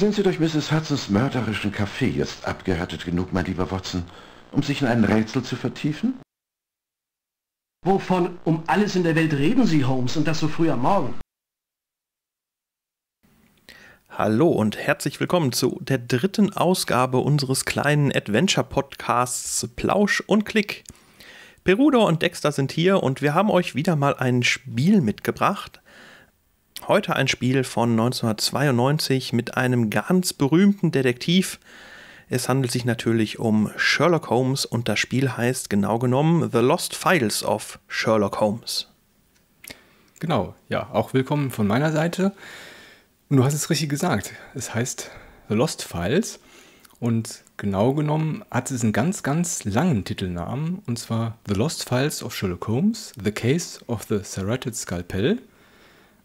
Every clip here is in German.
Sind Sie durch Mrs. Hudsons mörderischen Café jetzt abgehärtet genug, mein lieber Watson, um sich in ein Rätsel zu vertiefen? Wovon um alles in der Welt reden Sie, Holmes, und das so früh am Morgen? Hallo und herzlich willkommen zu der dritten Ausgabe unseres kleinen Adventure-Podcasts Plausch und Klick. Perudo und Dexter sind hier und wir haben euch wieder mal ein Spiel mitgebracht, Heute ein Spiel von 1992 mit einem ganz berühmten Detektiv. Es handelt sich natürlich um Sherlock Holmes und das Spiel heißt genau genommen The Lost Files of Sherlock Holmes. Genau, ja, auch willkommen von meiner Seite. Und du hast es richtig gesagt. Es heißt The Lost Files und genau genommen hat es einen ganz, ganz langen Titelnamen und zwar The Lost Files of Sherlock Holmes, The Case of the Serrated Scalpel.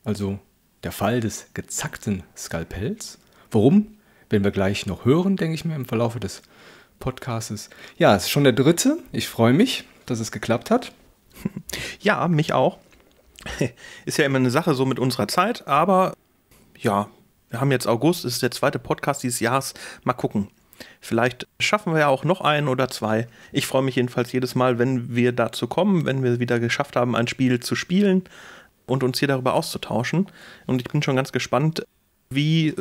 Also der Fall des gezackten Skalpells. Warum? Werden wir gleich noch hören, denke ich mir, im Verlauf des Podcasts. Ja, es ist schon der dritte. Ich freue mich, dass es geklappt hat. Ja, mich auch. Ist ja immer eine Sache so mit unserer Zeit, aber ja, wir haben jetzt August, ist der zweite Podcast dieses Jahres. Mal gucken. Vielleicht schaffen wir ja auch noch einen oder zwei. Ich freue mich jedenfalls jedes Mal, wenn wir dazu kommen, wenn wir wieder geschafft haben, ein Spiel zu spielen und uns hier darüber auszutauschen. Und ich bin schon ganz gespannt, wie,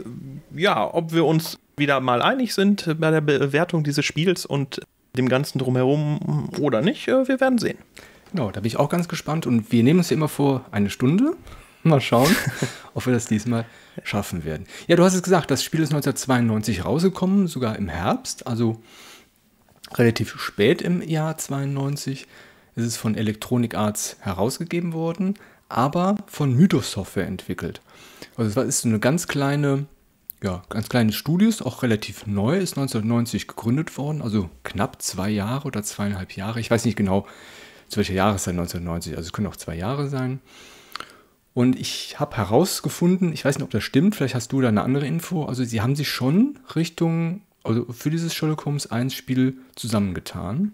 ja, ob wir uns wieder mal einig sind bei der Bewertung dieses Spiels und dem Ganzen drumherum oder nicht. Äh, wir werden sehen. Genau, da bin ich auch ganz gespannt. Und wir nehmen uns ja immer vor, eine Stunde. Mal schauen, ob wir das diesmal schaffen werden. Ja, du hast es gesagt, das Spiel ist 1992 rausgekommen, sogar im Herbst, also relativ spät im Jahr 92. ist Es von Electronic Arts herausgegeben worden aber von Mythos Software entwickelt. Also es ist eine ganz kleine, ja, ganz kleines Studio, ist auch relativ neu, ist 1990 gegründet worden, also knapp zwei Jahre oder zweieinhalb Jahre. Ich weiß nicht genau, zu welcher Jahreszeit 1990, also es können auch zwei Jahre sein. Und ich habe herausgefunden, ich weiß nicht, ob das stimmt, vielleicht hast du da eine andere Info. Also, sie haben sich schon Richtung, also für dieses Sherlock Holmes 1 Spiel zusammengetan.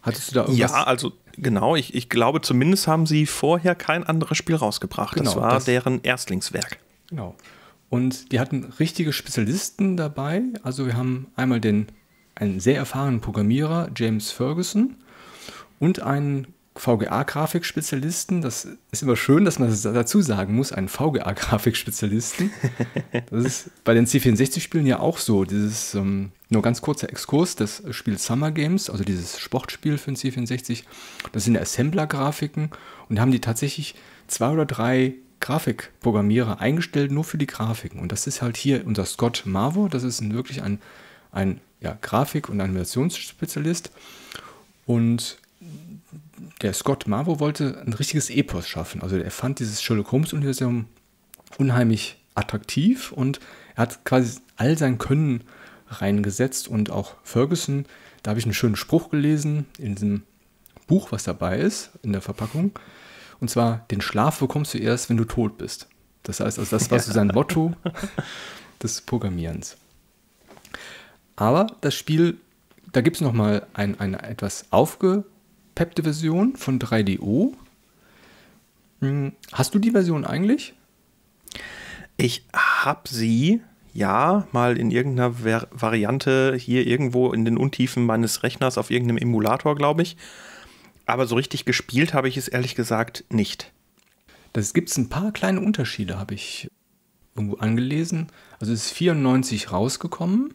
Hattest du da irgendwas? Ja, also Genau, ich, ich glaube, zumindest haben sie vorher kein anderes Spiel rausgebracht. Genau, das war das, deren Erstlingswerk. Genau. Und die hatten richtige Spezialisten dabei. Also wir haben einmal den, einen sehr erfahrenen Programmierer, James Ferguson, und einen VGA-Grafikspezialisten. Das ist immer schön, dass man das dazu sagen muss, einen VGA-Grafikspezialisten. Das ist bei den C64-Spielen ja auch so. Dieses ähm, nur ganz kurzer Exkurs, das Spiel Summer Games, also dieses Sportspiel für den C64, das sind Assembler-Grafiken und haben die tatsächlich zwei oder drei Grafikprogrammierer eingestellt, nur für die Grafiken. Und das ist halt hier unser Scott Marvo, das ist ein, wirklich ein, ein ja, Grafik- und Animationsspezialist. Und der Scott Marvo wollte ein richtiges Epos schaffen. Also er fand dieses Sherlock Holmes-Universum unheimlich attraktiv und er hat quasi all sein Können reingesetzt und auch Ferguson. Da habe ich einen schönen Spruch gelesen in diesem Buch, was dabei ist, in der Verpackung. Und zwar, den Schlaf bekommst du erst, wenn du tot bist. Das heißt, also das war so sein Motto des Programmierens. Aber das Spiel, da gibt es nochmal ein, eine etwas aufgepeppte Version von 3DO. Hm, hast du die Version eigentlich? Ich habe sie ja, mal in irgendeiner Variante hier irgendwo in den Untiefen meines Rechners auf irgendeinem Emulator, glaube ich. Aber so richtig gespielt habe ich es ehrlich gesagt nicht. Das gibt es ein paar kleine Unterschiede, habe ich irgendwo angelesen. Also es ist 94 rausgekommen.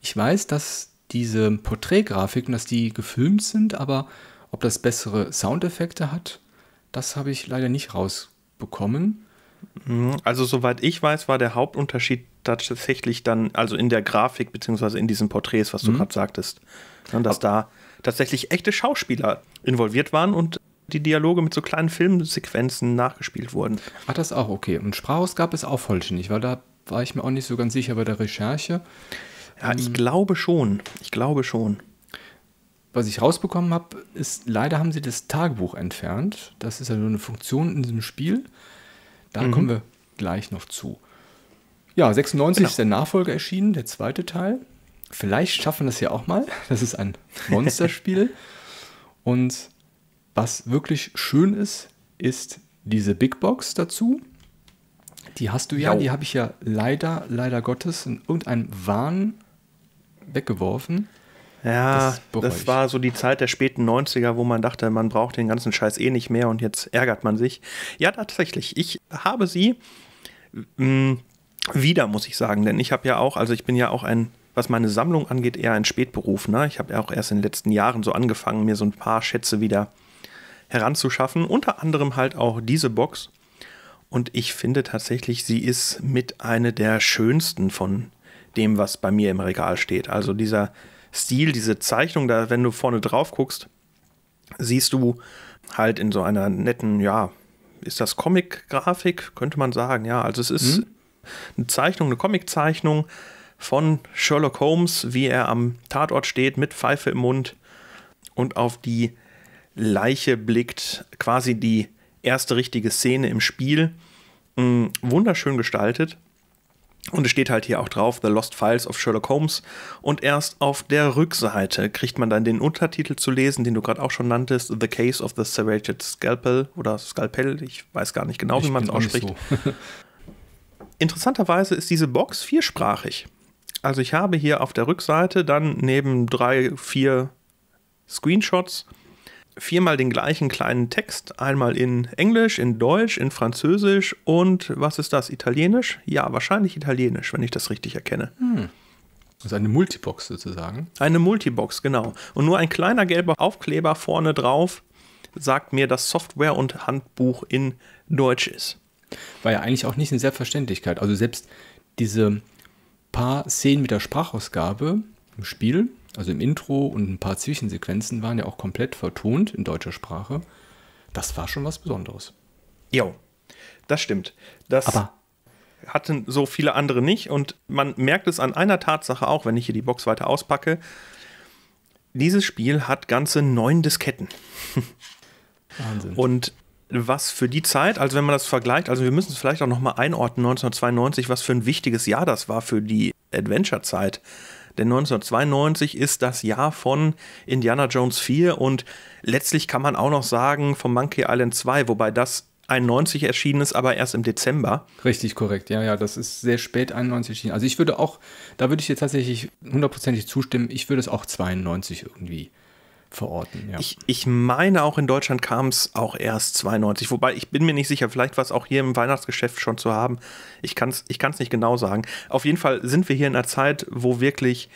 Ich weiß, dass diese Porträtgrafiken, dass die gefilmt sind, aber ob das bessere Soundeffekte hat, das habe ich leider nicht rausbekommen. Mhm. Also soweit ich weiß, war der Hauptunterschied tatsächlich dann, also in der Grafik beziehungsweise in diesen Porträts, was du mhm. gerade sagtest, ne, dass da tatsächlich echte Schauspieler involviert waren und die Dialoge mit so kleinen Filmsequenzen nachgespielt wurden. Ach, das auch okay. Und Sprachhaus gab es auch vollständig, weil da war ich mir auch nicht so ganz sicher bei der Recherche. Ja, ähm, ich glaube schon. Ich glaube schon. Was ich rausbekommen habe, ist, leider haben sie das Tagebuch entfernt. Das ist ja nur eine Funktion in diesem Spiel. Da mhm. kommen wir gleich noch zu. Ja, 96 genau. ist der Nachfolger erschienen, der zweite Teil. Vielleicht schaffen wir das ja auch mal. Das ist ein Monsterspiel. Und was wirklich schön ist, ist diese Big Box dazu. Die hast du ja, jo. die habe ich ja leider, leider Gottes in irgendeinem Wahn weggeworfen. Ja, das, das, war so die Zeit der späten 90er, wo man dachte, man braucht den ganzen Scheiß eh nicht mehr und jetzt ärgert man sich. Ja, tatsächlich. Ich habe sie mh, mm, wieder, muss ich sagen, denn ich habe ja auch, also ich bin ja auch ein, was meine Sammlung angeht, eher ein Spätberuf. Ne? Ich habe ja auch erst in den letzten Jahren so angefangen, mir so ein paar Schätze wieder heranzuschaffen. Unter anderem halt auch diese Box. Und ich finde tatsächlich, sie ist mit eine der schönsten von dem, was bei mir im Regal steht. Also dieser Stil, diese Zeichnung, da, wenn du vorne drauf guckst, siehst du halt in so einer netten, ja, ist das Comic-Grafik, könnte man sagen, ja. Also es ist mhm. eine Zeichnung, eine Comic-Zeichnung von Sherlock Holmes, wie er am Tatort steht, mit Pfeife im Mund und auf die Leiche blickt, quasi die erste richtige Szene im Spiel. Mm, wunderschön gestaltet. Und es steht halt hier auch drauf, The Lost Files of Sherlock Holmes. Und erst auf der Rückseite kriegt man dann den Untertitel zu lesen, den du gerade auch schon nanntest, The Case of the Serrated Scalpel oder Skalpell. Ich weiß gar nicht genau, wie man es ausspricht. Interessanterweise ist diese Box viersprachig. Also ich habe hier auf der Rückseite dann neben drei, vier Screenshots viermal den gleichen kleinen Text, einmal in Englisch, in Deutsch, in Französisch und was ist das, Italienisch? Ja, wahrscheinlich Italienisch, wenn ich das richtig erkenne. Hm. ist eine Multibox sozusagen. Eine Multibox, genau. Und nur ein kleiner gelber Aufkleber vorne drauf sagt mir, dass Software und Handbuch in Deutsch ist. War ja eigentlich auch nicht eine Selbstverständlichkeit. Also selbst diese paar Szenen mit der Sprachausgabe im Spiel, also im Intro und ein paar Zwischensequenzen waren ja auch komplett vertont in deutscher Sprache. Das war schon was Besonderes. Jo, das stimmt. Das Aber hatten so viele andere nicht und man merkt es an einer Tatsache auch, wenn ich hier die Box weiter auspacke. Dieses Spiel hat ganze neun Disketten. Wahnsinn. Und was für die Zeit, also wenn man das vergleicht, also wir müssen es vielleicht auch nochmal einordnen, 1992, was für ein wichtiges Jahr das war für die Adventure-Zeit denn 1992 ist das Jahr von Indiana Jones 4 und letztlich kann man auch noch sagen von Monkey Island 2, wobei das 91 erschienen ist, aber erst im Dezember. Richtig, korrekt. Ja, ja, das ist sehr spät 91 erschienen. Also ich würde auch, da würde ich jetzt tatsächlich hundertprozentig zustimmen, ich würde es auch 92 irgendwie verorten. Ja. Ich, ich meine, auch in Deutschland kam es auch erst 92, wobei ich bin mir nicht sicher, vielleicht war es auch hier im Weihnachtsgeschäft schon zu haben. Ich kann es ich kann's nicht genau sagen. Auf jeden Fall sind wir hier in einer Zeit, wo wirklich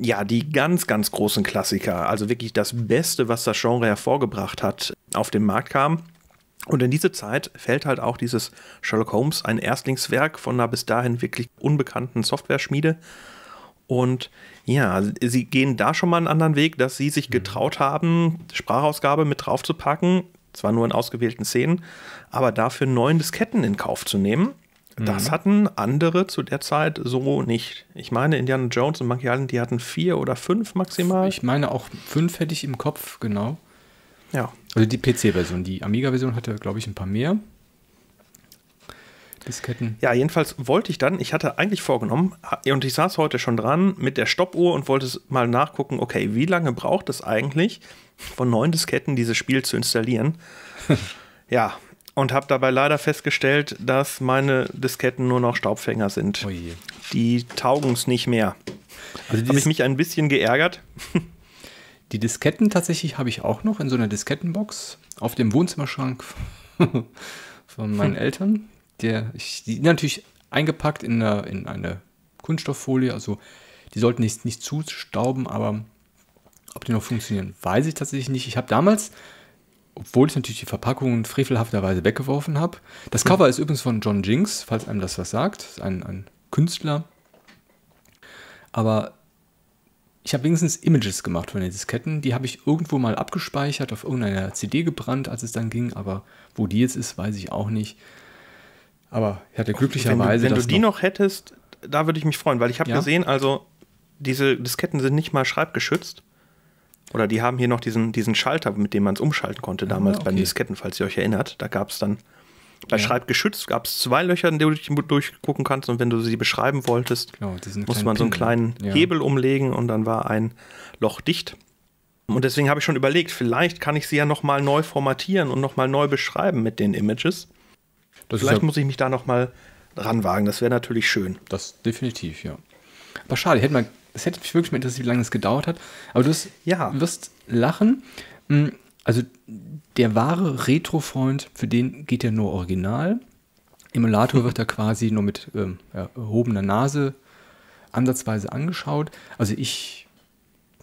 ja, die ganz, ganz großen Klassiker, also wirklich das Beste, was das Genre hervorgebracht hat, auf den Markt kam. Und in diese Zeit fällt halt auch dieses Sherlock Holmes, ein Erstlingswerk von einer bis dahin wirklich unbekannten Software-Schmiede und ja, sie gehen da schon mal einen anderen Weg, dass sie sich mhm. getraut haben, Sprachausgabe mit draufzupacken. Zwar nur in ausgewählten Szenen, aber dafür neun Disketten in Kauf zu nehmen. Das mhm. hatten andere zu der Zeit so nicht. Ich meine, Indiana Jones und Monkey Island, die hatten vier oder fünf maximal. Ich meine auch fünf hätte ich im Kopf, genau. Ja. Also die PC-Version. Die Amiga-Version hatte, glaube ich, ein paar mehr. Disketten. Ja, jedenfalls wollte ich dann, ich hatte eigentlich vorgenommen, äh, und ich saß heute schon dran mit der Stoppuhr und wollte mal nachgucken, okay, wie lange braucht es eigentlich, von neun Disketten dieses Spiel zu installieren? ja, und habe dabei leider festgestellt, dass meine Disketten nur noch Staubfänger sind. Oh die taugen es nicht mehr. Also habe ich mich ein bisschen geärgert. Die Disketten tatsächlich habe ich auch noch in so einer Diskettenbox auf dem Wohnzimmerschrank von meinen Eltern der, ich, die sind natürlich eingepackt in eine, in eine Kunststofffolie, also die sollten nicht, nicht zustauben, aber ob die noch funktionieren, weiß ich tatsächlich nicht. Ich habe damals, obwohl ich natürlich die Verpackungen frevelhafterweise weggeworfen habe, das hm. Cover hm. ist übrigens von John Jinks, falls einem das was sagt, ein, ein Künstler. Aber ich habe wenigstens Images gemacht von den Disketten. Die habe ich irgendwo mal abgespeichert, auf irgendeiner CD gebrannt, als es dann ging. Aber wo die jetzt ist, weiß ich auch nicht. Aber ich hatte glücklicherweise. Wenn du, wenn du die noch, hättest, da würde ich mich freuen, weil ich habe ja? gesehen, also diese Disketten sind nicht mal schreibgeschützt. Oder die haben hier noch diesen, diesen Schalter, mit dem man es umschalten konnte, ah, damals ah, okay. bei den Disketten, falls ihr euch erinnert. Da gab es dann, bei ja. Schreibgeschützt gab es zwei Löcher, in denen du durchgucken kannst und wenn du sie beschreiben wolltest, genau, muss man so einen kleinen Pin, Hebel umlegen und dann war ein Loch dicht. Und deswegen habe ich schon überlegt, vielleicht kann ich sie ja nochmal neu formatieren und nochmal neu beschreiben mit den Images. Das Vielleicht ja, muss ich mich da nochmal ranwagen, das wäre natürlich schön. Das definitiv, ja. Aber schade, hätte man, das hätte mich wirklich mal interessiert, wie lange es gedauert hat. Aber du wirst, ja. wirst lachen. Hm, also der wahre Retro-Freund, für den geht ja nur Original. Emulator wird da quasi nur mit ähm, erhobener Nase ansatzweise angeschaut. Also ich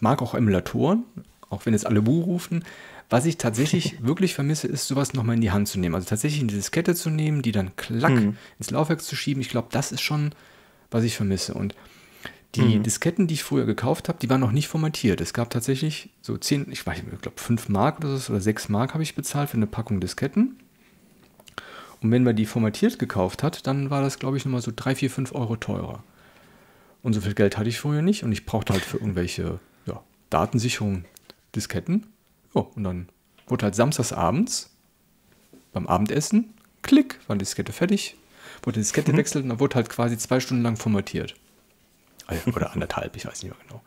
mag auch Emulatoren, auch wenn jetzt alle Buh rufen, was ich tatsächlich wirklich vermisse, ist sowas nochmal in die Hand zu nehmen. Also tatsächlich in die Diskette zu nehmen, die dann klack mhm. ins Laufwerk zu schieben. Ich glaube, das ist schon, was ich vermisse. Und die mhm. Disketten, die ich früher gekauft habe, die waren noch nicht formatiert. Es gab tatsächlich so 10, ich weiß nicht, ich glaube 5 Mark oder so oder 6 Mark habe ich bezahlt für eine Packung Disketten. Und wenn man die formatiert gekauft hat, dann war das, glaube ich, nochmal so 3, 4, 5 Euro teurer. Und so viel Geld hatte ich früher nicht und ich brauchte halt für irgendwelche ja, Datensicherung Disketten. So, oh, und dann wurde halt samstags abends beim Abendessen, klick, war die Diskette fertig, wurde die Diskette mhm. gewechselt mhm. und dann wurde halt quasi zwei Stunden lang formatiert. Ah oder anderthalb, ich weiß nicht mehr genau.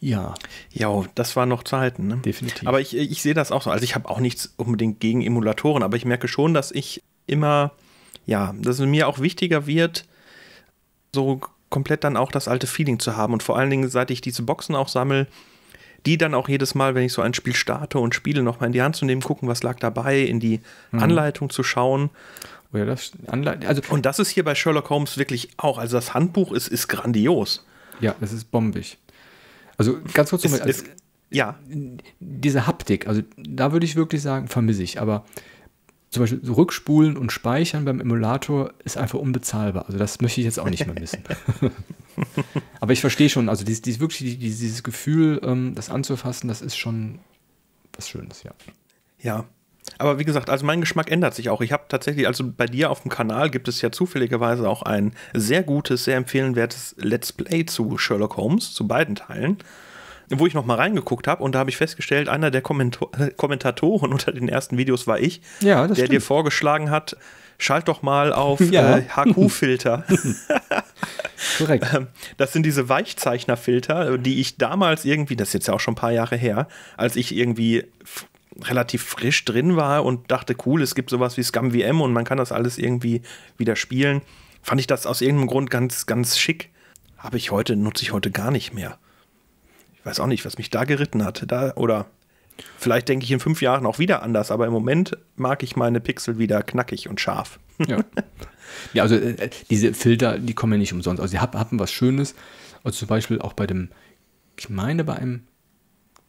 Ja. Ja, oh, das war noch zu halten. Ne? Definitiv. Aber ich, ich sehe das auch so. Also ich habe auch nichts unbedingt gegen Emulatoren, aber ich merke schon, dass ich immer, ja, dass es mir auch wichtiger wird, so komplett dann auch das alte Feeling zu haben. Und vor allen Dingen, seit ich diese Boxen auch sammle, die dann auch jedes Mal, wenn ich so ein Spiel starte und spiele, nochmal in die Hand zu nehmen, gucken, was lag dabei, in die mhm. Anleitung zu schauen. Oh ja, das Also und das ist hier bei Sherlock Holmes wirklich auch. Also das Handbuch ist, ist grandios. Ja, das ist bombig. Also ganz kurz nochmal. Also, ja. Diese Haptik, also da würde ich wirklich sagen, vermisse ich. Aber zum Beispiel so Rückspulen und Speichern beim Emulator ist einfach unbezahlbar. Also das möchte ich jetzt auch nicht mehr missen. Aber ich verstehe schon, also dieses, dieses wirklich dieses Gefühl, ähm, das anzufassen, das ist schon was Schönes, ja. Ja. Aber wie gesagt, also mein Geschmack ändert sich auch. Ich habe tatsächlich, also bei dir auf dem Kanal gibt es ja zufälligerweise auch ein sehr gutes, sehr empfehlenwertes Let's Play zu Sherlock Holmes, zu beiden Teilen wo ich nochmal reingeguckt habe und da habe ich festgestellt, einer der Kommento Kommentatoren unter den ersten Videos war ich, ja, der stimmt. dir vorgeschlagen hat, schalt doch mal auf ja. äh, HQ-Filter. Korrekt. Ähm, das sind diese Weichzeichnerfilter, die ich damals irgendwie, das ist jetzt ja auch schon ein paar Jahre her, als ich irgendwie relativ frisch drin war und dachte, cool, es gibt sowas wie Scam VM und man kann das alles irgendwie wieder spielen, fand ich das aus irgendeinem Grund ganz, ganz schick. Habe ich heute, nutze ich heute gar nicht mehr. Ich weiß auch nicht, was mich da geritten hat. Da, oder Vielleicht denke ich in fünf Jahren auch wieder anders, aber im Moment mag ich meine Pixel wieder knackig und scharf. Ja, ja also äh, diese Filter, die kommen ja nicht umsonst. Also sie haben was Schönes. Also zum Beispiel auch bei dem, ich meine bei einem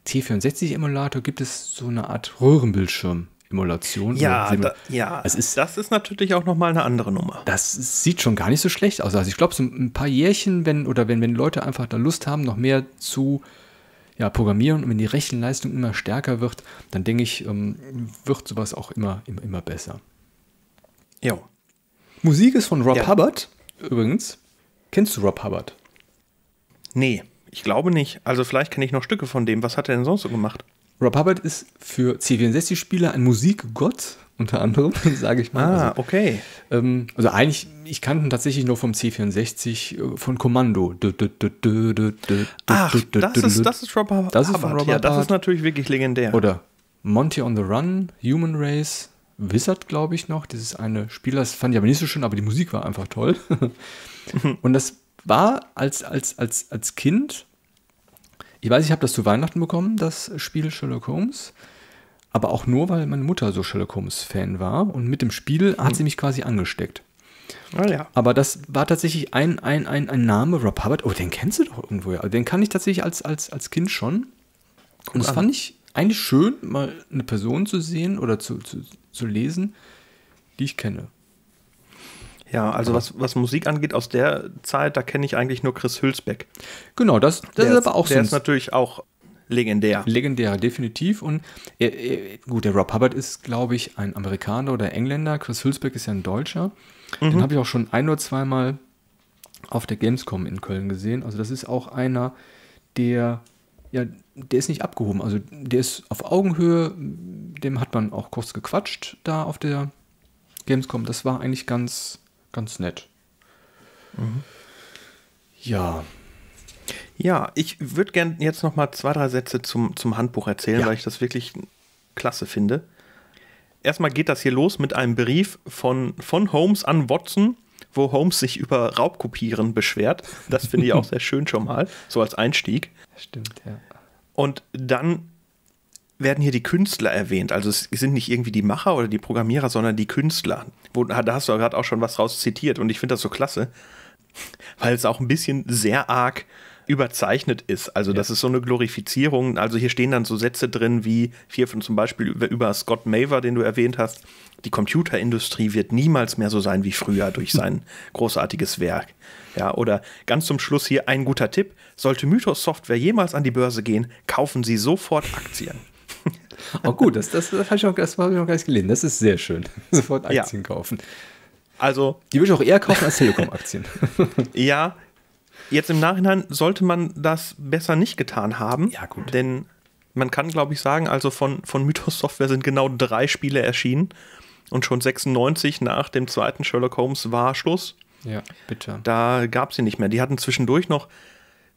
T64-Emulator gibt es so eine Art Röhrenbildschirm. Emulation. Ja, da, ja es ist, das ist natürlich auch nochmal eine andere Nummer. Das sieht schon gar nicht so schlecht aus. Also ich glaube, so ein paar Jährchen, wenn, oder wenn, wenn Leute einfach da Lust haben, noch mehr zu äh, ja, programmieren und wenn die Rechenleistung immer stärker wird, dann denke ich, ähm, wird sowas auch immer, immer, immer besser. Ja. Musik ist von Rob ja. Hubbard, übrigens. Kennst du Rob Hubbard? Nee, ich glaube nicht. Also vielleicht kenne ich noch Stücke von dem. Was hat er denn sonst so gemacht? Rob Hubbard ist für C64-Spieler ein Musikgott unter anderem, sage ich mal. Ah, also, okay. Ähm, also eigentlich, ich kannte ihn tatsächlich nur vom C64 äh, von Kommando. Ach, das ist, das Rob Hubbard. Das ist von Robert ja, das ist natürlich wirklich legendär. Oder Monty on the Run, Human Race, Wizard, glaube ich noch. Dieses eine Spiel, das fand ich aber nicht so schön, aber die Musik war einfach toll. Und das war als, als, als, als Kind, ich weiß, ich habe das zu Weihnachten bekommen, das Spiel Sherlock Holmes aber auch nur, weil meine Mutter so Sherlock Holmes-Fan war und mit dem Spiel hm. hat sie hm. mich quasi angesteckt. Oh, ja. Aber das war tatsächlich ein, ein, ein, ein Name, Rob Hubbard. Oh, den kennst du doch irgendwo. Ja. Den kann ich tatsächlich als, als, als Kind schon. Und das fand ich eigentlich schön, mal eine Person zu sehen oder zu, zu, zu lesen, die ich kenne. Ja, also was, was Musik angeht aus der Zeit, da kenne ich eigentlich nur Chris Hülsbeck. Genau, das, das ist aber auch so. Der ist natürlich auch Legendär. Legendär, definitiv. Und er, äh, äh, gut, der Rob Hubbard ist, glaube ich, ein Amerikaner oder Engländer. Chris Hülsberg ist ja ein Deutscher. Mhm. Den habe ich auch schon ein oder zweimal auf der Gamescom in Köln gesehen. Also das ist auch einer, der ja, der ist nicht abgehoben. Also der ist auf Augenhöhe, dem hat man auch kurz gequatscht da auf der Gamescom. Das war eigentlich ganz, ganz nett. Mhm. Ja, ja, ich würde gerne jetzt noch mal zwei, drei Sätze zum, zum Handbuch erzählen, ja. weil ich das wirklich klasse finde. Erstmal geht das hier los mit einem Brief von, von Holmes an Watson, wo Holmes sich über Raubkopieren beschwert. Das finde ich auch sehr schön schon mal, so als Einstieg. Stimmt, ja. Und dann werden hier die Künstler erwähnt. Also es sind nicht irgendwie die Macher oder die Programmierer, sondern die Künstler. Wo, da hast du ja gerade auch schon was raus zitiert und ich finde das so klasse, weil es auch ein bisschen sehr arg äh, überzeichnet ist. Also ja. das ist so eine Glorifizierung. Also hier stehen dann so Sätze drin wie hier von zum Beispiel über, über Scott Maver, den du erwähnt hast. Die Computerindustrie wird niemals mehr so sein wie früher durch sein großartiges Werk. Ja, oder ganz zum Schluss hier ein guter Tipp. Sollte Mythos Software jemals an die Börse gehen, kaufen Sie sofort Aktien. Oh gut, das, das, das habe ich, ich, noch gar nicht gelesen. Das ist sehr schön. Sofort Aktien ja. kaufen. Also, die würde ich auch eher kaufen als Telekom-Aktien. ja, Jetzt im Nachhinein sollte man das besser nicht getan haben. Ja, gut. Denn man kann, glaube ich, sagen, also von, von Mythos Software sind genau drei Spiele erschienen. Und schon 96 nach dem zweiten Sherlock Holmes war Schluss. Ja, bitte. Da gab es sie nicht mehr. Die hatten zwischendurch noch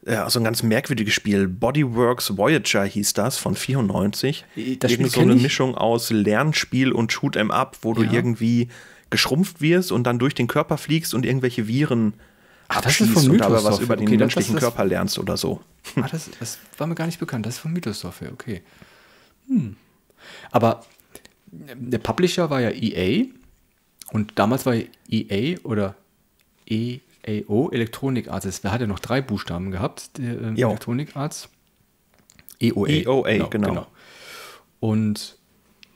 ja, äh, so ein ganz merkwürdiges Spiel. Bodyworks Voyager hieß das von 94. Das Irgend so eine ich. Mischung aus Lernspiel und Shoot'em Up, wo ja. du irgendwie geschrumpft wirst und dann durch den Körper fliegst und irgendwelche Viren Ach, das ist von Mythos was über den okay, menschlichen das, Körper lernst oder so. Ah, das, das, war mir gar nicht bekannt. Das ist von Mythos Software, okay. Hm. Aber äh, der Publisher war ja EA und damals war EA oder EAO Electronic Arts. Wer hatte noch drei Buchstaben gehabt? Der, äh, Electronic Arts. EOA. EOA, e genau, genau. genau. Und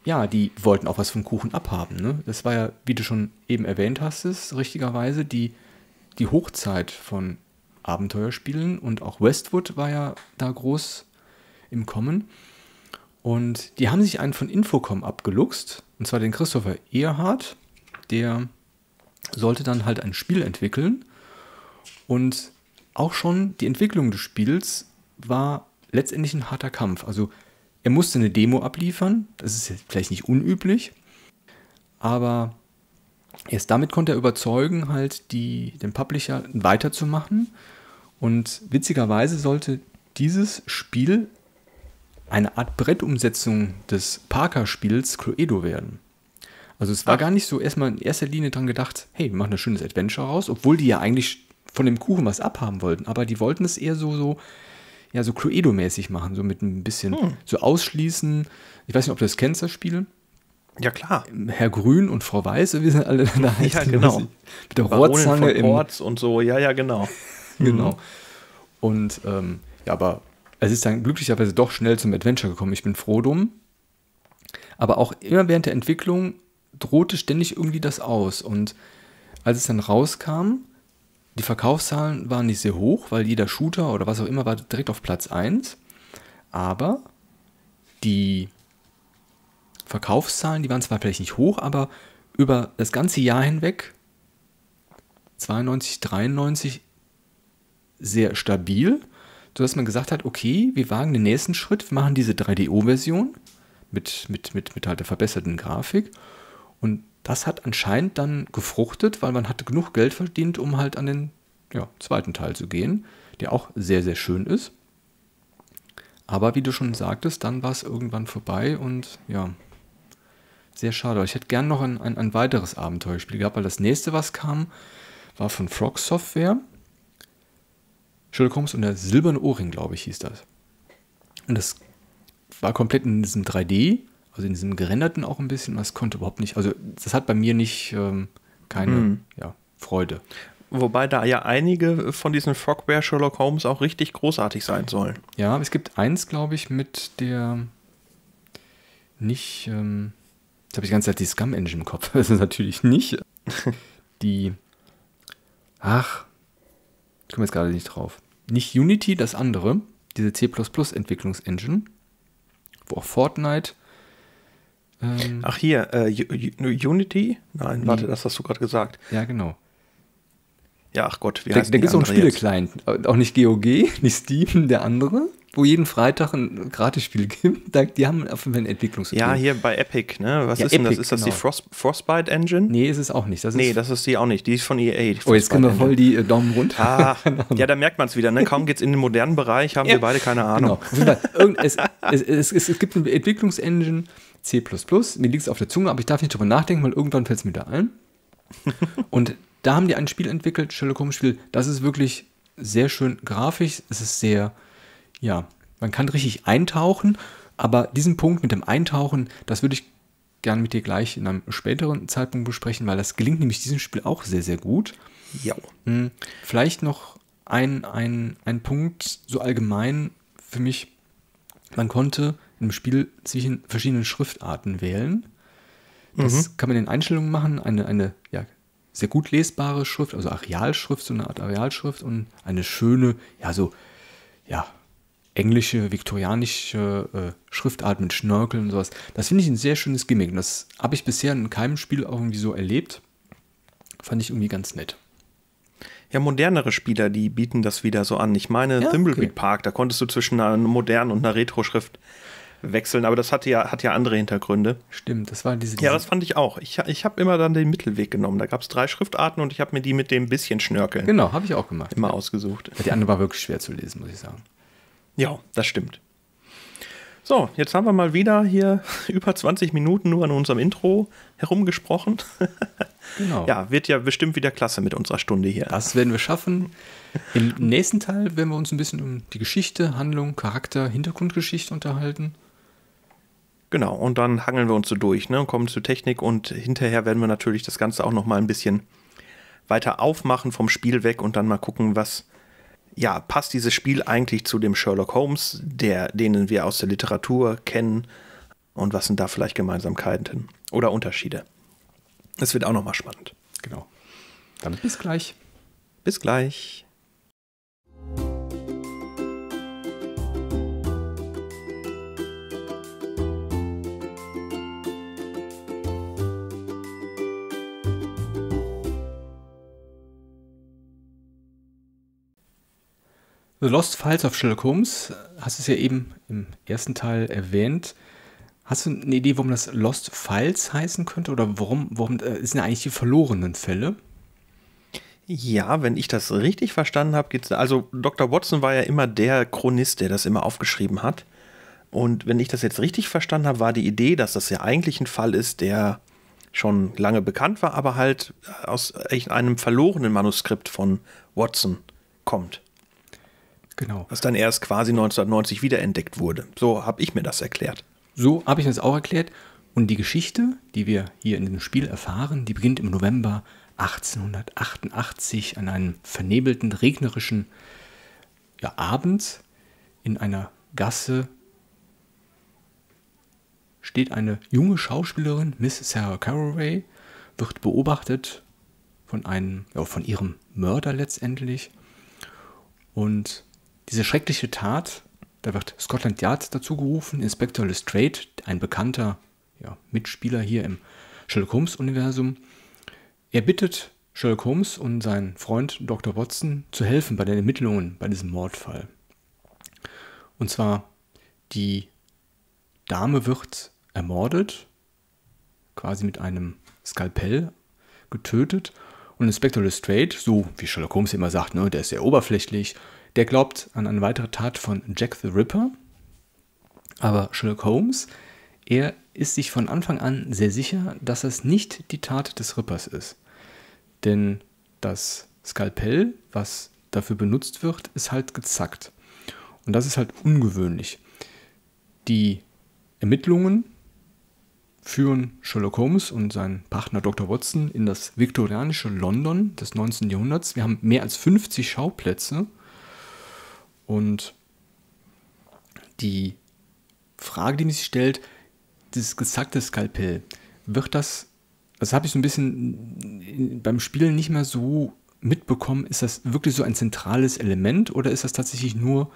ja, die wollten auch was vom Kuchen abhaben. Ne? Das war ja, wie du schon eben erwähnt hast, es richtigerweise die die Hochzeit von Abenteuerspielen und auch Westwood war ja da groß im Kommen. Und die haben sich einen von Infocom abgeluchst, und zwar den Christopher Ehrhardt. Der sollte dann halt ein Spiel entwickeln. Und auch schon die Entwicklung des Spiels war letztendlich ein harter Kampf. Also er musste eine Demo abliefern, das ist vielleicht nicht unüblich, aber Erst damit konnte er überzeugen, halt die, den Publisher weiterzumachen. Und witzigerweise sollte dieses Spiel eine Art Brettumsetzung des Parker-Spiels Cluedo werden. Also es war Ach. gar nicht so erstmal in erster Linie dran gedacht, hey, wir machen ein schönes Adventure raus, obwohl die ja eigentlich von dem Kuchen was abhaben wollten, aber die wollten es eher so, so, ja, so Cluedo-mäßig machen, so mit ein bisschen hm. so ausschließen. Ich weiß nicht, ob du das kennst, das Spiel. Ja, klar. Herr Grün und Frau Weiße, wir sind alle da. Ja, genau. Mit der Baronin Rohrzange im Ort und so. Ja, ja, genau. genau. Und ähm, ja, aber es ist dann glücklicherweise doch schnell zum Adventure gekommen. Ich bin froh drum. Aber auch immer während der Entwicklung drohte ständig irgendwie das aus. Und als es dann rauskam, die Verkaufszahlen waren nicht sehr hoch, weil jeder Shooter oder was auch immer war direkt auf Platz 1. Aber die Verkaufszahlen, die waren zwar vielleicht nicht hoch, aber über das ganze Jahr hinweg, 92, 93, sehr stabil, sodass man gesagt hat, okay, wir wagen den nächsten Schritt, wir machen diese 3DO-Version mit, mit, mit, mit halt der verbesserten Grafik und das hat anscheinend dann gefruchtet, weil man hatte genug Geld verdient, um halt an den ja, zweiten Teil zu gehen, der auch sehr, sehr schön ist. Aber wie du schon sagtest, dann war es irgendwann vorbei und ja, sehr schade. Ich hätte gern noch ein, ein, ein weiteres Abenteuerspiel gehabt, weil das nächste, was kam, war von Frog Software. Sherlock Holmes und der silberne Ohrring, glaube ich, hieß das. Und das war komplett in diesem 3D, also in diesem gerenderten auch ein bisschen. Und das konnte überhaupt nicht, also das hat bei mir nicht ähm, keine mhm. ja, Freude. Wobei da ja einige von diesen Frogware Sherlock Holmes auch richtig großartig sein sollen. Ja, es gibt eins, glaube ich, mit der nicht. Ähm Jetzt habe ich die ganze Zeit die Scum Engine im Kopf. Das ist natürlich nicht. Die. Ach. Ich komme jetzt gerade nicht drauf. Nicht Unity, das andere. Diese C Entwicklungsengine. Wo auch Fortnite. Ähm, Ach, hier. Äh, Unity? Nein, nee. warte, das hast du gerade gesagt. Ja, genau. Ja, ach Gott, wie da, heißt Da gibt es auch einen Spiele-Client. Äh, auch nicht GOG, nicht Steam, der andere wo jeden Freitag ein Gratisspiel gibt. Die haben auf jeden Fall eine Entwicklungsumgebung. Ja, hier bei Epic, ne? Was ja, ist Epic, denn das? Ist das genau. die Frost, Frostbite Engine? Nee, ist es auch nicht. Das nee, das ist die auch nicht. Die ist von EA. Oh, jetzt können wir voll die äh, Daumen runter. Ah, ja, da merkt man es wieder, ne? Kaum geht es in den modernen Bereich, haben ja. wir beide keine Ahnung. Genau. es, es, es, es, gibt eine Entwicklungsengine C. Mir liegt es auf der Zunge, aber ich darf nicht drüber nachdenken, weil irgendwann fällt es mir da ein. Und da haben die ein Spiel entwickelt, Sherlock Holmes Spiel. Das ist wirklich sehr schön grafisch. Es ist sehr ja, man kann richtig eintauchen, aber diesen Punkt mit dem Eintauchen, das würde ich gerne mit dir gleich in einem späteren Zeitpunkt besprechen, weil das gelingt nämlich diesem Spiel auch sehr, sehr gut. Ja. Hm, vielleicht noch ein, ein, ein Punkt so allgemein für mich. Man konnte im Spiel zwischen verschiedenen Schriftarten wählen. Das mhm. kann man in Einstellungen machen. Eine, eine ja, sehr gut lesbare Schrift, also Arealschrift, so eine Art Arealschrift und eine schöne, ja, so, ja, englische, viktorianische äh, Schriftart mit Schnörkeln und sowas. Das finde ich ein sehr schönes Gimmick. das habe ich bisher in keinem Spiel auch irgendwie so erlebt. Fand ich irgendwie ganz nett. Ja, modernere Spieler, die bieten das wieder so an. Ich meine, ja, Thimbleweed okay. Park, da konntest du zwischen einer modernen und einer Retro-Schrift wechseln, aber das hatte ja, hat ja andere Hintergründe. Stimmt, das war diese. diese ja, das fand ich auch. Ich, ich habe immer dann den Mittelweg genommen. Da gab es drei Schriftarten und ich habe mir die mit dem bisschen Schnörkeln. Genau, habe ich auch gemacht. Immer ja. ausgesucht. Die andere war wirklich schwer zu lesen, muss ich sagen. Ja, das stimmt. So, jetzt haben wir mal wieder hier über 20 Minuten nur an unserem Intro herumgesprochen. Genau. Ja, wird ja bestimmt wieder klasse mit unserer Stunde hier. Das werden wir schaffen. Im nächsten Teil werden wir uns ein bisschen um die Geschichte, Handlung, Charakter, Hintergrundgeschichte unterhalten. Genau, und dann hangeln wir uns so durch ne, und kommen zu Technik und hinterher werden wir natürlich das Ganze auch nochmal ein bisschen weiter aufmachen vom Spiel weg und dann mal gucken, was ja, passt dieses Spiel eigentlich zu dem Sherlock Holmes, der, denen wir aus der Literatur kennen? Und was sind da vielleicht Gemeinsamkeiten oder Unterschiede? Es wird auch nochmal spannend. Genau. Dann bis gleich. Bis gleich. The Lost Files of Sherlock Holmes, hast du es ja eben im ersten Teil erwähnt. Hast du eine Idee, warum das Lost Files heißen könnte oder warum, warum äh, sind eigentlich die verlorenen Fälle? Ja, wenn ich das richtig verstanden habe, geht's also Dr. Watson war ja immer der Chronist, der das immer aufgeschrieben hat. Und wenn ich das jetzt richtig verstanden habe, war die Idee, dass das ja eigentlich ein Fall ist, der schon lange bekannt war, aber halt aus einem verlorenen Manuskript von Watson kommt. Genau. Was dann erst quasi 1990 wiederentdeckt wurde. So habe ich mir das erklärt. So habe ich mir das auch erklärt. Und die Geschichte, die wir hier in dem Spiel erfahren, die beginnt im November 1888 an einem vernebelten, regnerischen ja, Abend in einer Gasse steht eine junge Schauspielerin, Miss Sarah Caraway, wird beobachtet von einem, ja, von ihrem Mörder letztendlich und diese schreckliche Tat, da wird Scotland Yard dazu gerufen, Inspector Lestrade, ein bekannter ja, Mitspieler hier im Sherlock Holmes-Universum. Er bittet Sherlock Holmes und seinen Freund Dr. Watson zu helfen bei den Ermittlungen bei diesem Mordfall. Und zwar, die Dame wird ermordet, quasi mit einem Skalpell getötet. Und Inspector Lestrade, so wie Sherlock Holmes immer sagt, ne, der ist sehr oberflächlich, der glaubt an eine weitere Tat von Jack the Ripper. Aber Sherlock Holmes, er ist sich von Anfang an sehr sicher, dass es nicht die Tat des Rippers ist. Denn das Skalpell, was dafür benutzt wird, ist halt gezackt. Und das ist halt ungewöhnlich. Die Ermittlungen führen Sherlock Holmes und sein Partner Dr. Watson in das viktorianische London des 19. Jahrhunderts. Wir haben mehr als 50 Schauplätze und die Frage, die mich stellt, dieses gezackte Skalpell, wird das, das habe ich so ein bisschen beim Spielen nicht mehr so mitbekommen, ist das wirklich so ein zentrales Element oder ist das tatsächlich nur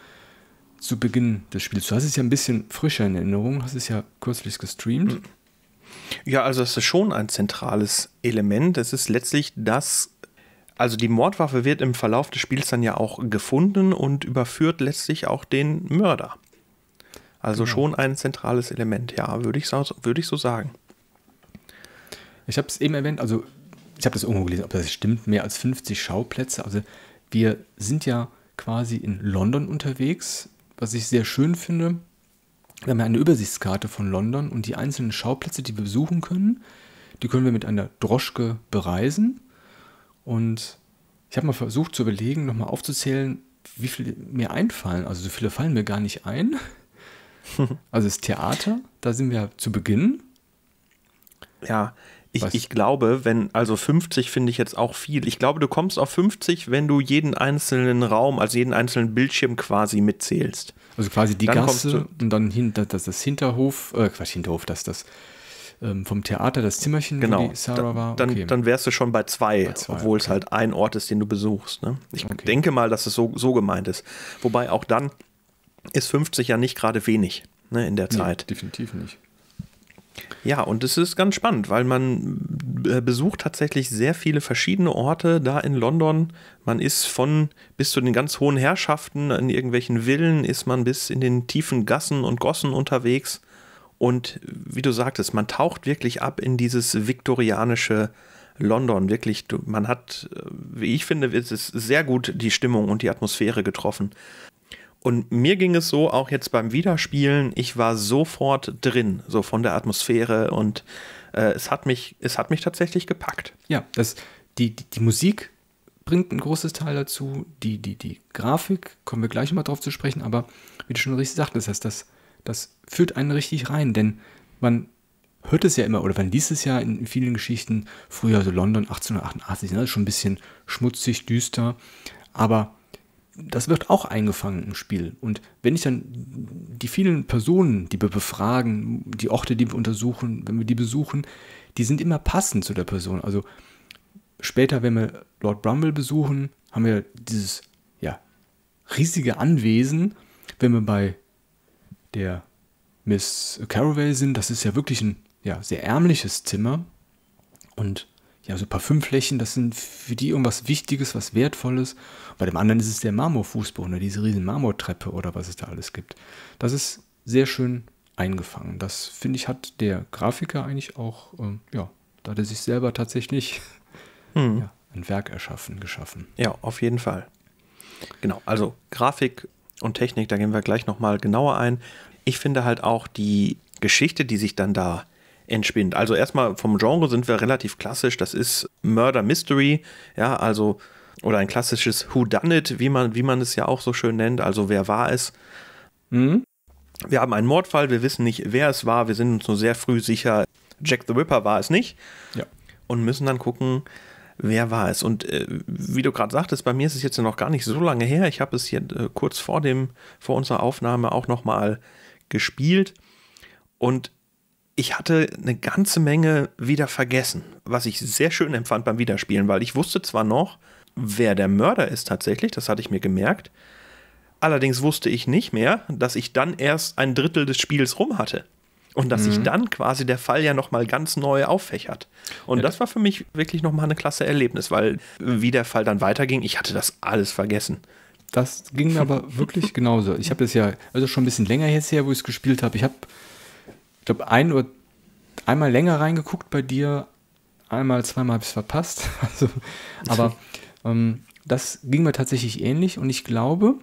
zu Beginn des Spiels? Du hast es ja ein bisschen frischer in Erinnerung, hast es ja kürzlich gestreamt. Ja, also es ist schon ein zentrales Element. Es ist letztlich das also die Mordwaffe wird im Verlauf des Spiels dann ja auch gefunden und überführt letztlich auch den Mörder. Also genau. schon ein zentrales Element, ja, würde ich, so, würd ich so sagen. Ich habe es eben erwähnt, also ich habe das irgendwo gelesen, ob das stimmt, mehr als 50 Schauplätze. Also wir sind ja quasi in London unterwegs, was ich sehr schön finde. Wir haben ja eine Übersichtskarte von London und die einzelnen Schauplätze, die wir besuchen können, die können wir mit einer Droschke bereisen. Und ich habe mal versucht zu überlegen, nochmal aufzuzählen, wie viele mir einfallen. Also so viele fallen mir gar nicht ein. Also das Theater, da sind wir zu Beginn. Ja, ich, ich glaube, wenn, also 50 finde ich jetzt auch viel. Ich glaube, du kommst auf 50, wenn du jeden einzelnen Raum, also jeden einzelnen Bildschirm quasi mitzählst. Also quasi die dann Gasse und dann hin, das, das Hinterhof, äh, Quatsch, Hinterhof, das, das ähm, vom Theater das Zimmerchen, genau. wo die Sarah dann, war. Okay. Dann, dann wärst du schon bei zwei, bei zwei obwohl okay. es halt ein Ort ist, den du besuchst. Ne? Ich okay. denke mal, dass es so, so gemeint ist. Wobei auch dann ist 50 ja nicht gerade wenig ne, in der Zeit. Nee, definitiv nicht. Ja, und es ist ganz spannend, weil man äh, besucht tatsächlich sehr viele verschiedene Orte da in London. Man ist von bis zu den ganz hohen Herrschaften in irgendwelchen Villen, ist man bis in den tiefen Gassen und Gossen unterwegs. Und wie du sagtest, man taucht wirklich ab in dieses viktorianische London. Wirklich, man hat, äh, wie ich finde, es ist sehr gut die Stimmung und die Atmosphäre getroffen. Und mir ging es so, auch jetzt beim Wiederspielen, ich war sofort drin, so von der Atmosphäre und äh, es, hat mich, es hat mich tatsächlich gepackt. Ja, das, die, die, die Musik bringt ein großes Teil dazu, die, die, die Grafik, kommen wir gleich nochmal drauf zu sprechen, aber wie du schon richtig sagtest, das, das das führt einen richtig rein, denn man hört es ja immer oder man liest es ja in vielen Geschichten, früher so London 1888, ne, schon ein bisschen schmutzig, düster, aber das wird auch eingefangen im Spiel. Und wenn ich dann die vielen Personen, die wir befragen, die Orte, die wir untersuchen, wenn wir die besuchen, die sind immer passend zu der Person. Also später, wenn wir Lord Brumble besuchen, haben wir dieses ja, riesige Anwesen. Wenn wir bei der Miss Caraway sind. Das ist ja wirklich ein ja, sehr ärmliches Zimmer. Und ja, so Parfümflächen, das sind für die irgendwas Wichtiges, was Wertvolles. Bei dem anderen ist es der Marmorfußboden oder diese riesen Marmortreppe oder was es da alles gibt. Das ist sehr schön eingefangen. Das, finde ich, hat der Grafiker eigentlich auch, ähm, ja, da hat er sich selber tatsächlich hm. ja, ein Werk erschaffen, geschaffen. Ja, auf jeden Fall. Genau, also Grafik und Technik, da gehen wir gleich nochmal genauer ein. Ich finde halt auch die Geschichte, die sich dann da entspinnt. Also erstmal vom Genre sind wir relativ klassisch. Das ist Murder Mystery, ja, also oder ein klassisches Who Done It, wie man, wie man es ja auch so schön nennt, also wer war es. Mhm. Wir haben einen Mordfall, wir wissen nicht, wer es war, wir sind uns nur sehr früh sicher, Jack the Ripper war es nicht. Ja. Und müssen dann gucken, wer war es? Und äh, wie du gerade sagtest, bei mir ist es jetzt noch gar nicht so lange her. Ich habe es hier äh, kurz vor dem, vor unserer Aufnahme auch nochmal gespielt. Und ich hatte eine ganze Menge wieder vergessen, was ich sehr schön empfand beim Wiederspielen, weil ich wusste zwar noch, wer der Mörder ist tatsächlich, das hatte ich mir gemerkt. Allerdings wusste ich nicht mehr, dass ich dann erst ein Drittel des Spiels rum hatte und dass mhm. sich dann quasi der Fall ja nochmal ganz neu auffächert. Und ja. das war für mich wirklich nochmal eine klasse Erlebnis, weil äh, wie der Fall dann weiterging, ich hatte das alles vergessen. Das ging mir aber wirklich genauso. Ich habe das ja, also schon ein bisschen länger jetzt her, wo ich es gespielt habe. Ich habe, ich glaube, ein oder einmal länger reingeguckt bei dir, einmal, zweimal habe ich es verpasst. Also, aber ähm, das ging mir tatsächlich ähnlich und ich glaube,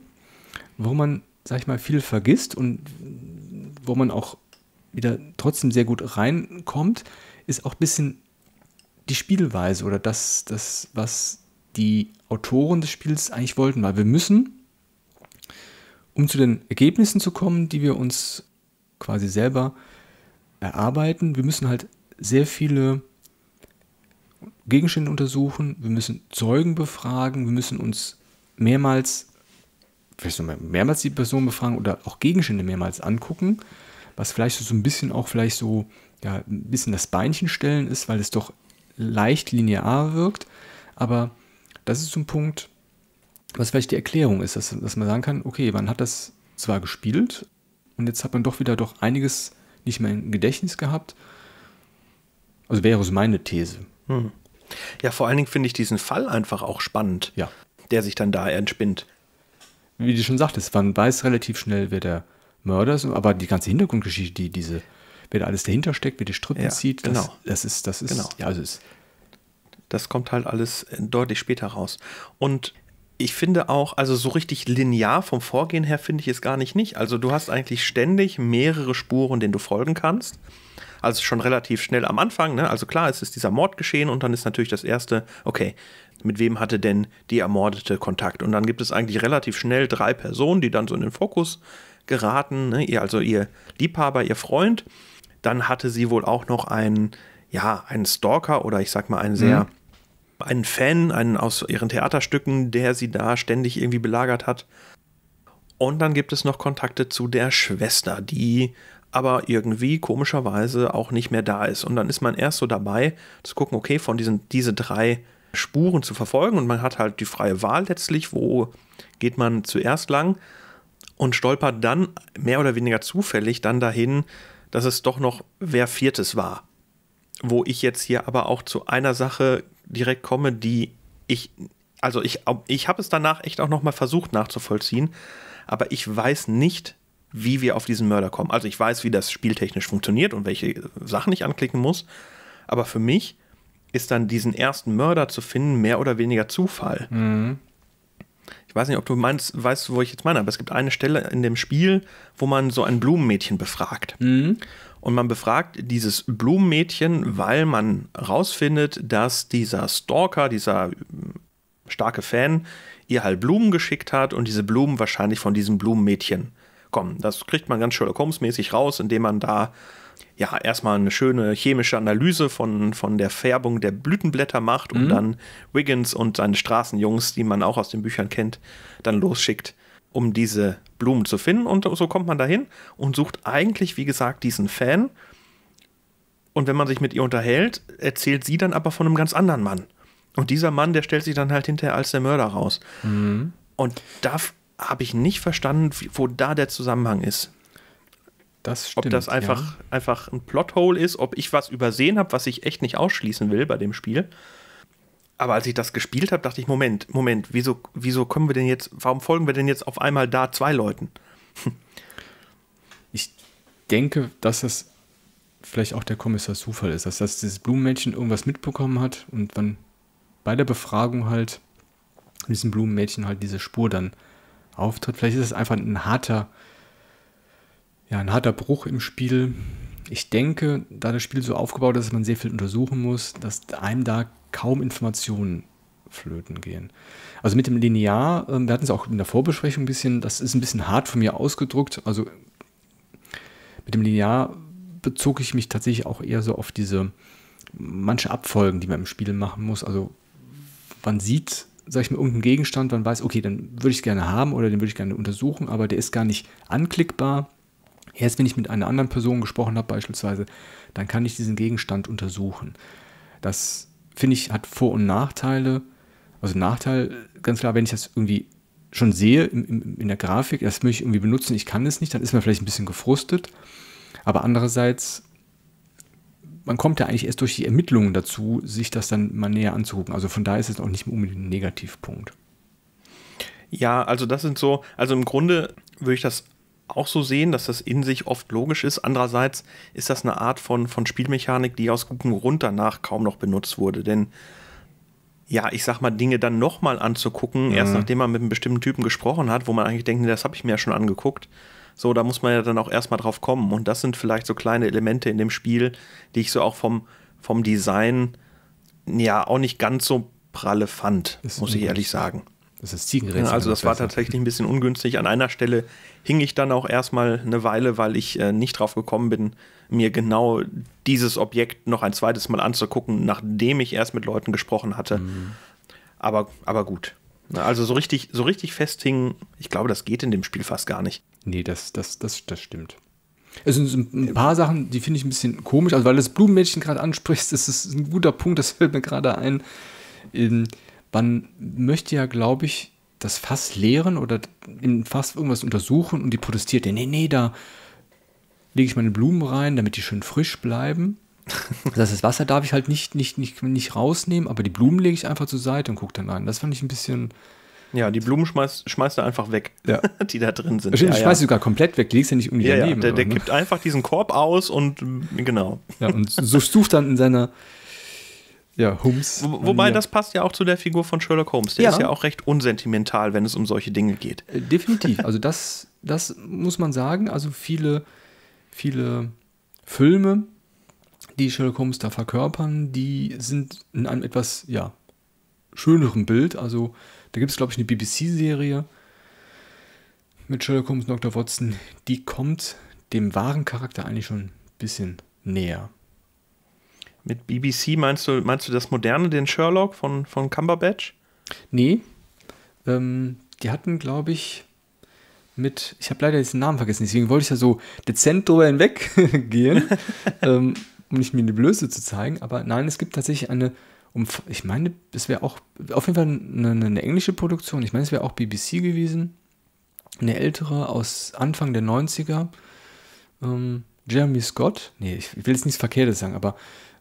wo man, sag ich mal, viel vergisst und wo man auch wieder trotzdem sehr gut reinkommt, ist auch ein bisschen die Spielweise oder das, das, was die Autoren des Spiels eigentlich wollten, weil wir müssen, um zu den Ergebnissen zu kommen, die wir uns quasi selber erarbeiten, wir müssen halt sehr viele Gegenstände untersuchen, wir müssen Zeugen befragen, wir müssen uns mehrmals, vielleicht sogar mehrmals die Person befragen oder auch Gegenstände mehrmals angucken was vielleicht so ein bisschen auch vielleicht so, ja, ein bisschen das Beinchen stellen ist, weil es doch leicht linear wirkt. Aber das ist so ein Punkt, was vielleicht die Erklärung ist, dass, dass man sagen kann, okay, man hat das zwar gespielt und jetzt hat man doch wieder doch einiges nicht mehr im Gedächtnis gehabt. Also wäre es meine These. Hm. Ja, vor allen Dingen finde ich diesen Fall einfach auch spannend, ja. der sich dann da entspinnt. Wie du schon sagtest, man weiß relativ schnell, wer der Mörders, aber die ganze Hintergrundgeschichte, die diese, wer da alles dahinter steckt, wer die Strippen ja, zieht, genau. das, das ist, das ist, genau. ja, also ist. Das kommt halt alles äh, deutlich später raus. Und ich finde auch, also so richtig linear vom Vorgehen her finde ich es gar nicht nicht. Also du hast eigentlich ständig mehrere Spuren, denen du folgen kannst. Also schon relativ schnell am Anfang, ne? Also klar, es ist dieser Mord geschehen und dann ist natürlich das erste, okay, mit wem hatte denn die Ermordete Kontakt? Und dann gibt es eigentlich relativ schnell drei Personen, die dann so in den Fokus geraten, ne? ihr, also ihr Liebhaber, ihr Freund. Dann hatte sie wohl auch noch einen, ja, einen Stalker oder ich sag mal einen sehr, mhm. einen Fan, einen aus ihren Theaterstücken, der sie da ständig irgendwie belagert hat. Und dann gibt es noch Kontakte zu der Schwester, die aber irgendwie komischerweise auch nicht mehr da ist. Und dann ist man erst so dabei, zu gucken, okay, von diesen diese drei Spuren zu verfolgen. Und man hat halt die freie Wahl letztlich, wo geht man zuerst lang und stolpert dann mehr oder weniger zufällig dann dahin, dass es doch noch wer Viertes war. Wo ich jetzt hier aber auch zu einer Sache direkt komme, die ich, also ich, ich habe es danach echt auch nochmal versucht nachzuvollziehen, aber ich weiß nicht, wie wir auf diesen Mörder kommen. Also ich weiß, wie das spieltechnisch funktioniert und welche Sachen ich anklicken muss, aber für mich ist dann diesen ersten Mörder zu finden mehr oder weniger Zufall. Mhm. Ich weiß nicht, ob du meinst, weißt, wo ich jetzt meine, aber es gibt eine Stelle in dem Spiel, wo man so ein Blumenmädchen befragt. Mhm. Und man befragt dieses Blumenmädchen, weil man rausfindet, dass dieser Stalker, dieser äh, starke Fan, ihr halt Blumen geschickt hat und diese Blumen wahrscheinlich von diesem Blumenmädchen kommen. Das kriegt man ganz Sherlock Holmes-mäßig raus, indem man da ja, erstmal eine schöne chemische Analyse von, von der Färbung der Blütenblätter macht mhm. und dann Wiggins und seine Straßenjungs, die man auch aus den Büchern kennt, dann losschickt, um diese Blumen zu finden. Und so kommt man dahin und sucht eigentlich, wie gesagt, diesen Fan. Und wenn man sich mit ihr unterhält, erzählt sie dann aber von einem ganz anderen Mann. Und dieser Mann, der stellt sich dann halt hinterher als der Mörder raus. Mhm. Und da habe ich nicht verstanden, wo da der Zusammenhang ist. Das stimmt, ob das einfach, ja. einfach ein Plothole ist, ob ich was übersehen habe, was ich echt nicht ausschließen will bei dem Spiel. Aber als ich das gespielt habe, dachte ich, Moment, Moment, wieso, wieso kommen wir denn jetzt, warum folgen wir denn jetzt auf einmal da zwei Leuten? ich denke, dass das vielleicht auch der Kommissar Zufall ist, dass das dieses Blumenmädchen irgendwas mitbekommen hat und dann bei der Befragung halt diesem Blumenmädchen halt diese Spur dann auftritt. Vielleicht ist es einfach ein harter ja, ein harter Bruch im Spiel. Ich denke, da das Spiel so aufgebaut ist, dass man sehr viel untersuchen muss, dass einem da kaum Informationen flöten gehen. Also mit dem Linear, ähm, wir hatten es auch in der Vorbesprechung ein bisschen, das ist ein bisschen hart von mir ausgedruckt. Also mit dem Linear bezog ich mich tatsächlich auch eher so auf diese manche Abfolgen, die man im Spiel machen muss. Also man sieht, sag ich mal, irgendeinen Gegenstand, man weiß, okay, dann würde ich es gerne haben oder den würde ich gerne untersuchen, aber der ist gar nicht anklickbar Erst wenn ich mit einer anderen Person gesprochen habe beispielsweise, dann kann ich diesen Gegenstand untersuchen. Das finde ich hat Vor- und Nachteile. Also Nachteil, ganz klar, wenn ich das irgendwie schon sehe im, im, in der Grafik, das möchte ich irgendwie benutzen, ich kann es nicht, dann ist man vielleicht ein bisschen gefrustet. Aber andererseits, man kommt ja eigentlich erst durch die Ermittlungen dazu, sich das dann mal näher anzugucken. Also von daher ist es auch nicht unbedingt ein Negativpunkt. Ja, also das sind so, also im Grunde würde ich das auch so sehen, dass das in sich oft logisch ist. Andererseits ist das eine Art von, von Spielmechanik, die aus gutem Grund danach kaum noch benutzt wurde. Denn ja, ich sag mal, Dinge dann nochmal anzugucken, mhm. erst nachdem man mit einem bestimmten Typen gesprochen hat, wo man eigentlich denkt, das habe ich mir ja schon angeguckt. So, da muss man ja dann auch erstmal drauf kommen. Und das sind vielleicht so kleine Elemente in dem Spiel, die ich so auch vom, vom Design ja auch nicht ganz so pralle fand, ist muss ich ehrlich sagen. Das ist Ziegenrätsel. Ja, also das, das war ne? tatsächlich ein bisschen ungünstig. An einer Stelle hing ich dann auch erstmal eine Weile, weil ich äh, nicht drauf gekommen bin, mir genau dieses Objekt noch ein zweites Mal anzugucken, nachdem ich erst mit Leuten gesprochen hatte. Mhm. Aber, aber gut. Also so richtig, so richtig festhingen, ich glaube, das geht in dem Spiel fast gar nicht. Nee, das, das, das, das stimmt. Es sind ein paar Sachen, die finde ich ein bisschen komisch. Also, weil du das Blumenmädchen gerade ansprichst, ist es ein guter Punkt, das fällt mir gerade ein. In, ähm, man möchte ja, glaube ich, das Fass leeren oder in Fass irgendwas untersuchen und die protestiert, nee, nee, da lege ich meine Blumen rein, damit die schön frisch bleiben. Das, heißt, das Wasser darf ich halt nicht, nicht, nicht, nicht rausnehmen, aber die Blumen lege ich einfach zur Seite und gucke dann rein. Das fand ich ein bisschen. Ja, die Blumen schmeißt, schmeißt er einfach weg, ja. die da drin sind. ja, schmeißt ja. sogar komplett weg, die legst ja nicht irgendwie ja, daneben. Ja, der, der oder, ne? gibt einfach diesen Korb aus und genau. Ja, und so sucht dann in seiner ja, Hums. Wo, wobei das passt ja auch zu der Figur von Sherlock Holmes. Der ja. ist ja auch recht unsentimental, wenn es um solche Dinge geht. Äh, definitiv. Also das, das muss man sagen. Also viele, viele Filme, die Sherlock Holmes da verkörpern, die sind in einem etwas ja, schöneren Bild. Also da gibt es, glaube ich, eine BBC-Serie mit Sherlock Holmes und Dr. Watson. Die kommt dem wahren Charakter eigentlich schon ein bisschen näher. Mit BBC meinst du, meinst du das Moderne, den Sherlock von, von Cumberbatch? Nee. Ähm, die hatten, glaube ich, mit, ich habe leider jetzt den Namen vergessen, deswegen wollte ich ja so dezent drüber hinweggehen, ähm, um nicht mir eine Blöße zu zeigen. Aber nein, es gibt tatsächlich eine, Umf ich meine, es wäre auch auf jeden Fall eine, eine englische Produktion. Ich meine, es wäre auch BBC gewesen. Eine ältere aus Anfang der 90er. Ähm, Jeremy Scott, nee, ich will jetzt nichts Verkehrtes sagen, aber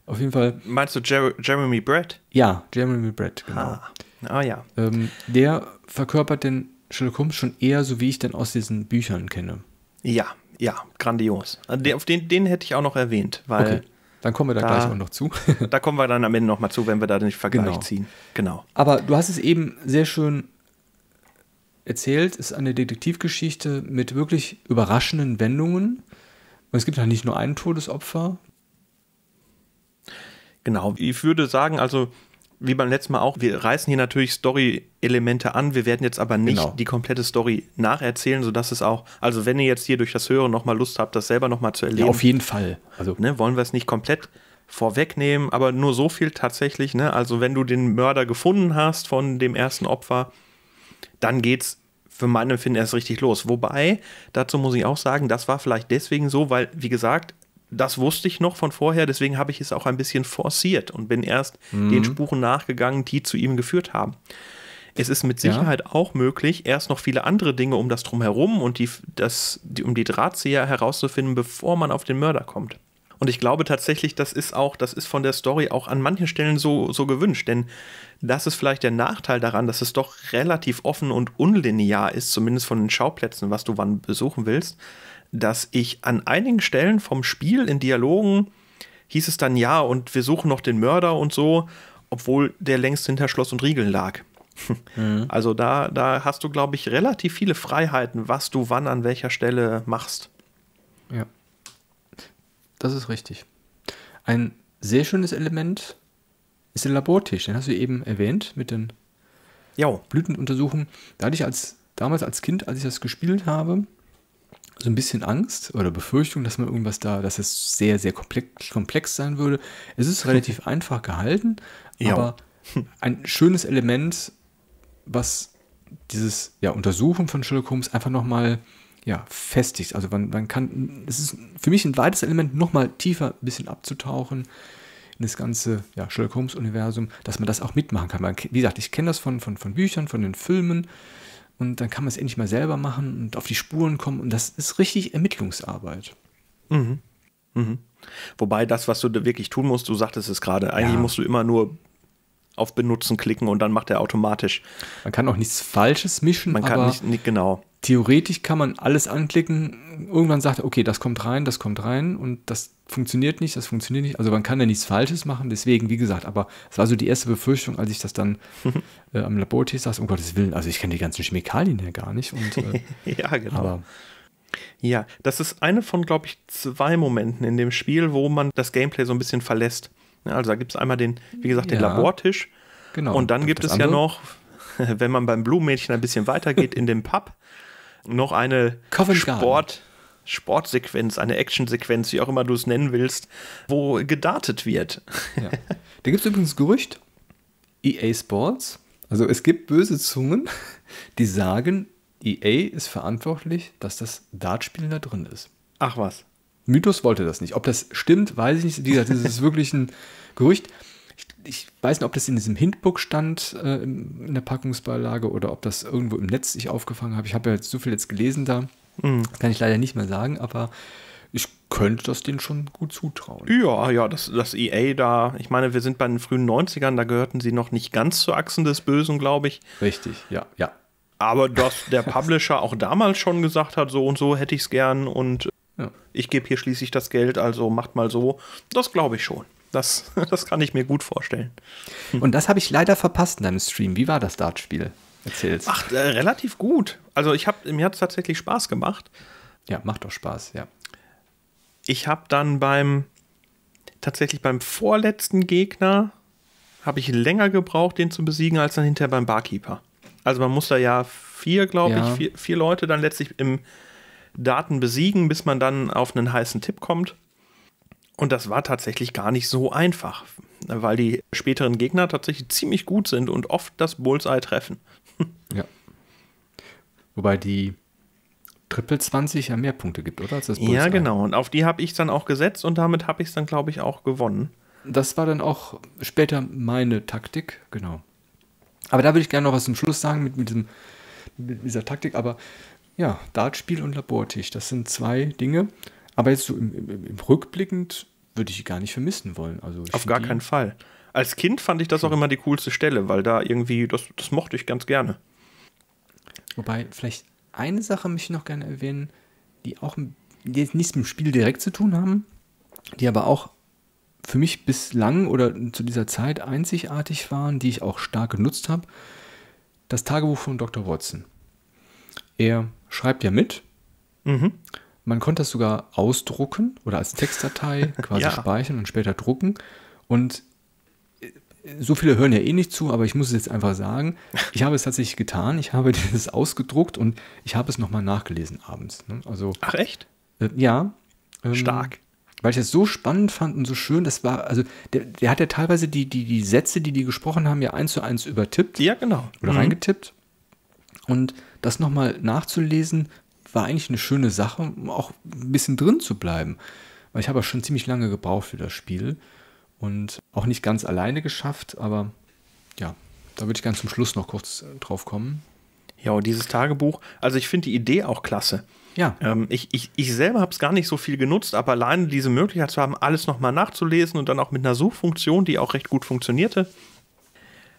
auf jeden Fall. Meinst du Jer Jeremy Brett? Ja, Jeremy Brett, genau. Ah, ah ja. Ähm, der verkörpert den Sherlock Holmes schon eher so, wie ich den aus diesen Büchern kenne. Ja, ja, grandios. Äh, den, auf den, den hätte ich auch noch erwähnt, weil. Okay. Dann kommen wir da, da, gleich mal noch zu. da kommen wir dann am Ende nochmal zu, wenn wir da den Vergleich genau. ziehen. Genau. Aber du hast es eben sehr schön erzählt. Es ist eine Detektivgeschichte mit wirklich überraschenden Wendungen. Es gibt ja nicht nur ein Todesopfer, Genau. Ich würde sagen, also wie beim letzten Mal auch, wir reißen hier natürlich Story-Elemente an. Wir werden jetzt aber nicht genau. die komplette Story nacherzählen, sodass es auch, also wenn ihr jetzt hier durch das Hören nochmal Lust habt, das selber nochmal zu erleben. Ja, auf jeden Fall. Also, ne, wollen wir es nicht komplett vorwegnehmen, aber nur so viel tatsächlich. Ne? Also, wenn du den Mörder gefunden hast von dem ersten Opfer, dann geht's für mein Empfinden erst richtig los. Wobei, dazu muss ich auch sagen, das war vielleicht deswegen so, weil, wie gesagt, das wusste ich noch von vorher, deswegen habe ich es auch ein bisschen forciert und bin erst mhm. den Spuren nachgegangen, die zu ihm geführt haben. Es ist mit Sicherheit ja. auch möglich, erst noch viele andere Dinge um das Drumherum und die, das, die, um die Drahtzieher herauszufinden, bevor man auf den Mörder kommt. Und ich glaube tatsächlich, das ist auch, das ist von der Story auch an manchen Stellen so, so gewünscht, denn das ist vielleicht der Nachteil daran, dass es doch relativ offen und unlinear ist, zumindest von den Schauplätzen, was du wann besuchen willst dass ich an einigen Stellen vom Spiel in Dialogen hieß es dann ja und wir suchen noch den Mörder und so, obwohl der längst hinter Schloss und Riegeln lag. Mhm. Also da, da hast du, glaube ich, relativ viele Freiheiten, was du wann an welcher Stelle machst. Ja. Das ist richtig. Ein sehr schönes Element ist der Labortisch, den hast du eben erwähnt mit den jo. Blütenuntersuchungen. Da hatte ich als, damals als Kind, als ich das gespielt habe, so ein bisschen Angst oder Befürchtung, dass man irgendwas da, dass es sehr, sehr komplex, komplex sein würde. Es ist relativ einfach gehalten, ja. aber ein schönes Element, was dieses ja, Untersuchen von Sherlock Holmes einfach nochmal ja, festigt. Also man, man kann, es ist für mich ein weites Element, nochmal tiefer ein bisschen abzutauchen in das ganze ja, Sherlock Holmes-Universum, dass man das auch mitmachen kann. Man, wie gesagt, ich kenne das von, von, von Büchern, von den Filmen, und dann kann man es endlich mal selber machen und auf die Spuren kommen und das ist richtig Ermittlungsarbeit. Mhm. Mhm. Wobei das, was du wirklich tun musst, du sagtest es gerade, eigentlich ja. musst du immer nur auf Benutzen klicken und dann macht er automatisch. Man kann auch nichts Falsches mischen. Man kann nicht, nicht genau. Theoretisch kann man alles anklicken. Irgendwann sagt er, okay, das kommt rein, das kommt rein und das funktioniert nicht, das funktioniert nicht. Also man kann ja nichts Falsches machen. Deswegen, wie gesagt, aber es war so die erste Befürchtung, als ich das dann äh, am Labortest saß. Um Gottes Willen, also ich kenne die ganzen Chemikalien ja gar nicht. Und, äh, ja, genau. Aber, ja, das ist eine von, glaube ich, zwei Momenten in dem Spiel, wo man das Gameplay so ein bisschen verlässt. Also da gibt es einmal den, wie gesagt, den ja, Labortisch. Genau. Und dann gibt es andere? ja noch, wenn man beim Blumenmädchen ein bisschen weitergeht, in dem Pub noch eine Sport. Sportsequenz, eine Actionsequenz, wie auch immer du es nennen willst, wo gedartet wird. ja. Da gibt es übrigens Gerücht, EA Sports, also es gibt böse Zungen, die sagen, EA ist verantwortlich, dass das Dartspielen da drin ist. Ach was. Mythos wollte das nicht. Ob das stimmt, weiß ich nicht. Wie gesagt, das ist wirklich ein Gerücht. Ich, ich, weiß nicht, ob das in diesem Hintbook stand, äh, in der Packungsbeilage, oder ob das irgendwo im Netz ich aufgefangen habe. Ich habe ja jetzt so viel jetzt gelesen da. Mhm. Kann ich leider nicht mehr sagen, aber ich könnte das denen schon gut zutrauen. Ja, ja, das, das EA da, ich meine, wir sind bei den frühen 90ern, da gehörten sie noch nicht ganz zur Achsen des Bösen, glaube ich. Richtig, ja, ja. Aber dass der Publisher auch damals schon gesagt hat, so und so hätte ich es gern und ich gebe hier schließlich das Geld, also macht mal so. Das glaube ich schon. Das, das kann ich mir gut vorstellen. Hm. Und das habe ich leider verpasst in deinem Stream. Wie war das Dartspiel? Erzähl's. Ach, äh, relativ gut. Also ich habe mir hat es tatsächlich Spaß gemacht. Ja, macht doch Spaß, ja. Ich habe dann beim tatsächlich beim vorletzten Gegner habe ich länger gebraucht, den zu besiegen, als dann hinterher beim Barkeeper. Also man muss da ja vier, glaube ja. ich, vier, vier Leute dann letztlich im Daten besiegen, bis man dann auf einen heißen Tipp kommt. Und das war tatsächlich gar nicht so einfach, weil die späteren Gegner tatsächlich ziemlich gut sind und oft das Bullseye treffen. Ja. Wobei die Triple 20 ja mehr Punkte gibt, oder? ja, genau. Und auf die habe ich dann auch gesetzt und damit habe ich es dann, glaube ich, auch gewonnen. Das war dann auch später meine Taktik, genau. Aber da würde ich gerne noch was zum Schluss sagen mit, mit, diesem, mit dieser Taktik, aber ja, Dartspiel und Labortisch, das sind zwei Dinge. Aber jetzt so im, im, im Rückblickend würde ich die gar nicht vermissen wollen. Also Auf gar keinen Fall. Als Kind fand ich das auch immer die coolste Stelle, weil da irgendwie, das, das mochte ich ganz gerne. Wobei, vielleicht eine Sache möchte ich noch gerne erwähnen, die auch die nichts mit dem Spiel direkt zu tun haben, die aber auch für mich bislang oder zu dieser Zeit einzigartig waren, die ich auch stark genutzt habe. Das Tagebuch von Dr. Watson. Er schreibt ja mit. Mhm. Man konnte das sogar ausdrucken oder als Textdatei quasi ja. speichern und später drucken. Und äh, so viele hören ja eh nicht zu, aber ich muss es jetzt einfach sagen. Ich habe es tatsächlich getan. Ich habe das ausgedruckt und ich habe es nochmal nachgelesen abends. Ne? Also, Ach, echt? Äh, ja. Ähm, Stark. Weil ich das so spannend fand und so schön, das war, also der, der, hat ja teilweise die, die, die Sätze, die die gesprochen haben, ja eins zu eins übertippt. Ja, genau. Oder mhm. reingetippt. Und das nochmal nachzulesen, war eigentlich eine schöne Sache, um auch ein bisschen drin zu bleiben. Weil ich habe ja schon ziemlich lange gebraucht für das Spiel und auch nicht ganz alleine geschafft, aber ja, da würde ich ganz zum Schluss noch kurz äh, drauf kommen. Ja, und dieses Tagebuch, also ich finde die Idee auch klasse. Ja. Ähm, ich, ich, ich selber habe es gar nicht so viel genutzt, aber alleine diese Möglichkeit zu haben, alles nochmal nachzulesen und dann auch mit einer Suchfunktion, die auch recht gut funktionierte.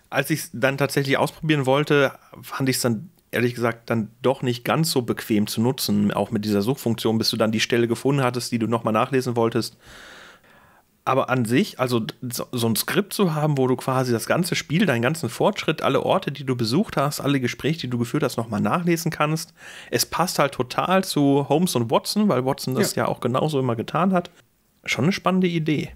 Als ich es dann tatsächlich ausprobieren wollte, fand ich es dann ehrlich gesagt dann doch nicht ganz so bequem zu nutzen, auch mit dieser Suchfunktion, bis du dann die Stelle gefunden hattest, die du nochmal nachlesen wolltest. Aber an sich, also so ein Skript zu haben, wo du quasi das ganze Spiel, deinen ganzen Fortschritt, alle Orte, die du besucht hast, alle Gespräche, die du geführt hast, nochmal nachlesen kannst. Es passt halt total zu Holmes und Watson, weil Watson das ja, ja auch genauso immer getan hat. Schon eine spannende Idee.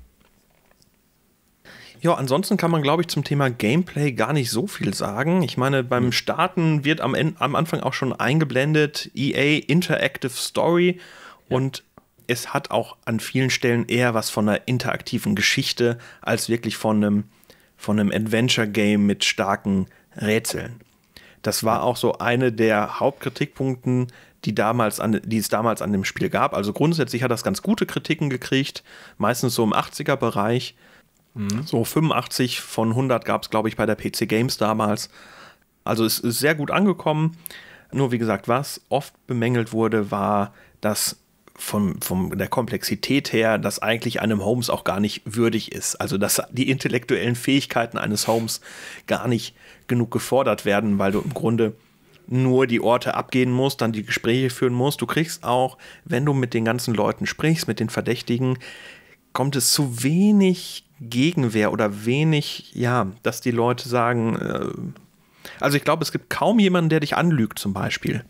Ja, ansonsten kann man, glaube ich, zum Thema Gameplay gar nicht so viel sagen. Ich meine, beim hm. Starten wird am, Ende, am Anfang auch schon eingeblendet EA Interactive Story ja. und es hat auch an vielen Stellen eher was von einer interaktiven Geschichte als wirklich von einem, von einem Adventure-Game mit starken Rätseln. Das war auch so eine der Hauptkritikpunkten, die, damals an, die es damals an dem Spiel gab. Also grundsätzlich hat das ganz gute Kritiken gekriegt, meistens so im 80er-Bereich. Mhm. So 85 von 100 gab es, glaube ich, bei der PC Games damals. Also es ist sehr gut angekommen. Nur wie gesagt, was oft bemängelt wurde, war, dass von, von der Komplexität her, dass eigentlich einem Holmes auch gar nicht würdig ist. Also dass die intellektuellen Fähigkeiten eines Holmes gar nicht genug gefordert werden, weil du im Grunde nur die Orte abgehen musst, dann die Gespräche führen musst. Du kriegst auch, wenn du mit den ganzen Leuten sprichst, mit den Verdächtigen, kommt es zu wenig Gegenwehr oder wenig, ja, dass die Leute sagen, äh, also ich glaube, es gibt kaum jemanden, der dich anlügt zum Beispiel.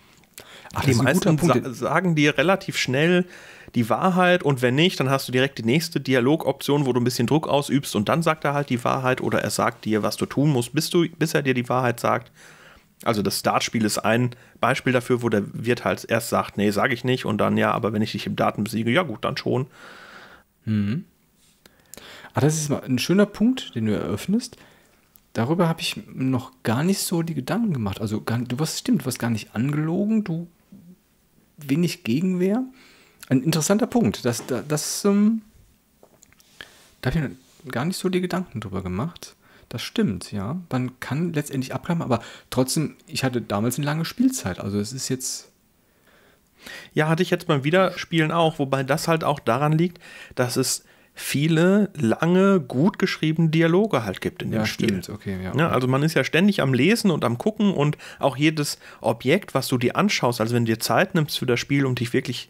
Ach, die meisten sa sagen dir relativ schnell die Wahrheit und wenn nicht, dann hast du direkt die nächste Dialogoption, wo du ein bisschen Druck ausübst und dann sagt er halt die Wahrheit oder er sagt dir, was du tun musst, bis, du, bis er dir die Wahrheit sagt. Also das Dartspiel ist ein Beispiel dafür, wo der Wirt halt erst sagt, nee, sage ich nicht und dann ja, aber wenn ich dich im Daten besiege, ja gut, dann schon. Mhm. Ah, das ist mal ein schöner Punkt, den du eröffnest. Darüber habe ich noch gar nicht so die Gedanken gemacht. Also, gar, du warst, stimmt, du warst gar nicht angelogen, du wenig Gegenwehr. Ein interessanter Punkt. Das, das, das ähm, da habe ich gar nicht so die Gedanken drüber gemacht. Das stimmt, ja. Man kann letztendlich abklammern, aber trotzdem, ich hatte damals eine lange Spielzeit. Also es ist jetzt. Ja, hatte ich jetzt beim Wiederspielen auch, wobei das halt auch daran liegt, dass es viele lange, gut geschriebene Dialoge halt gibt in dem ja, Spiel. Okay, ja, Ja, ne, also man ist ja ständig am Lesen und am Gucken und auch jedes Objekt, was du dir anschaust, also wenn du dir Zeit nimmst für das Spiel und dich wirklich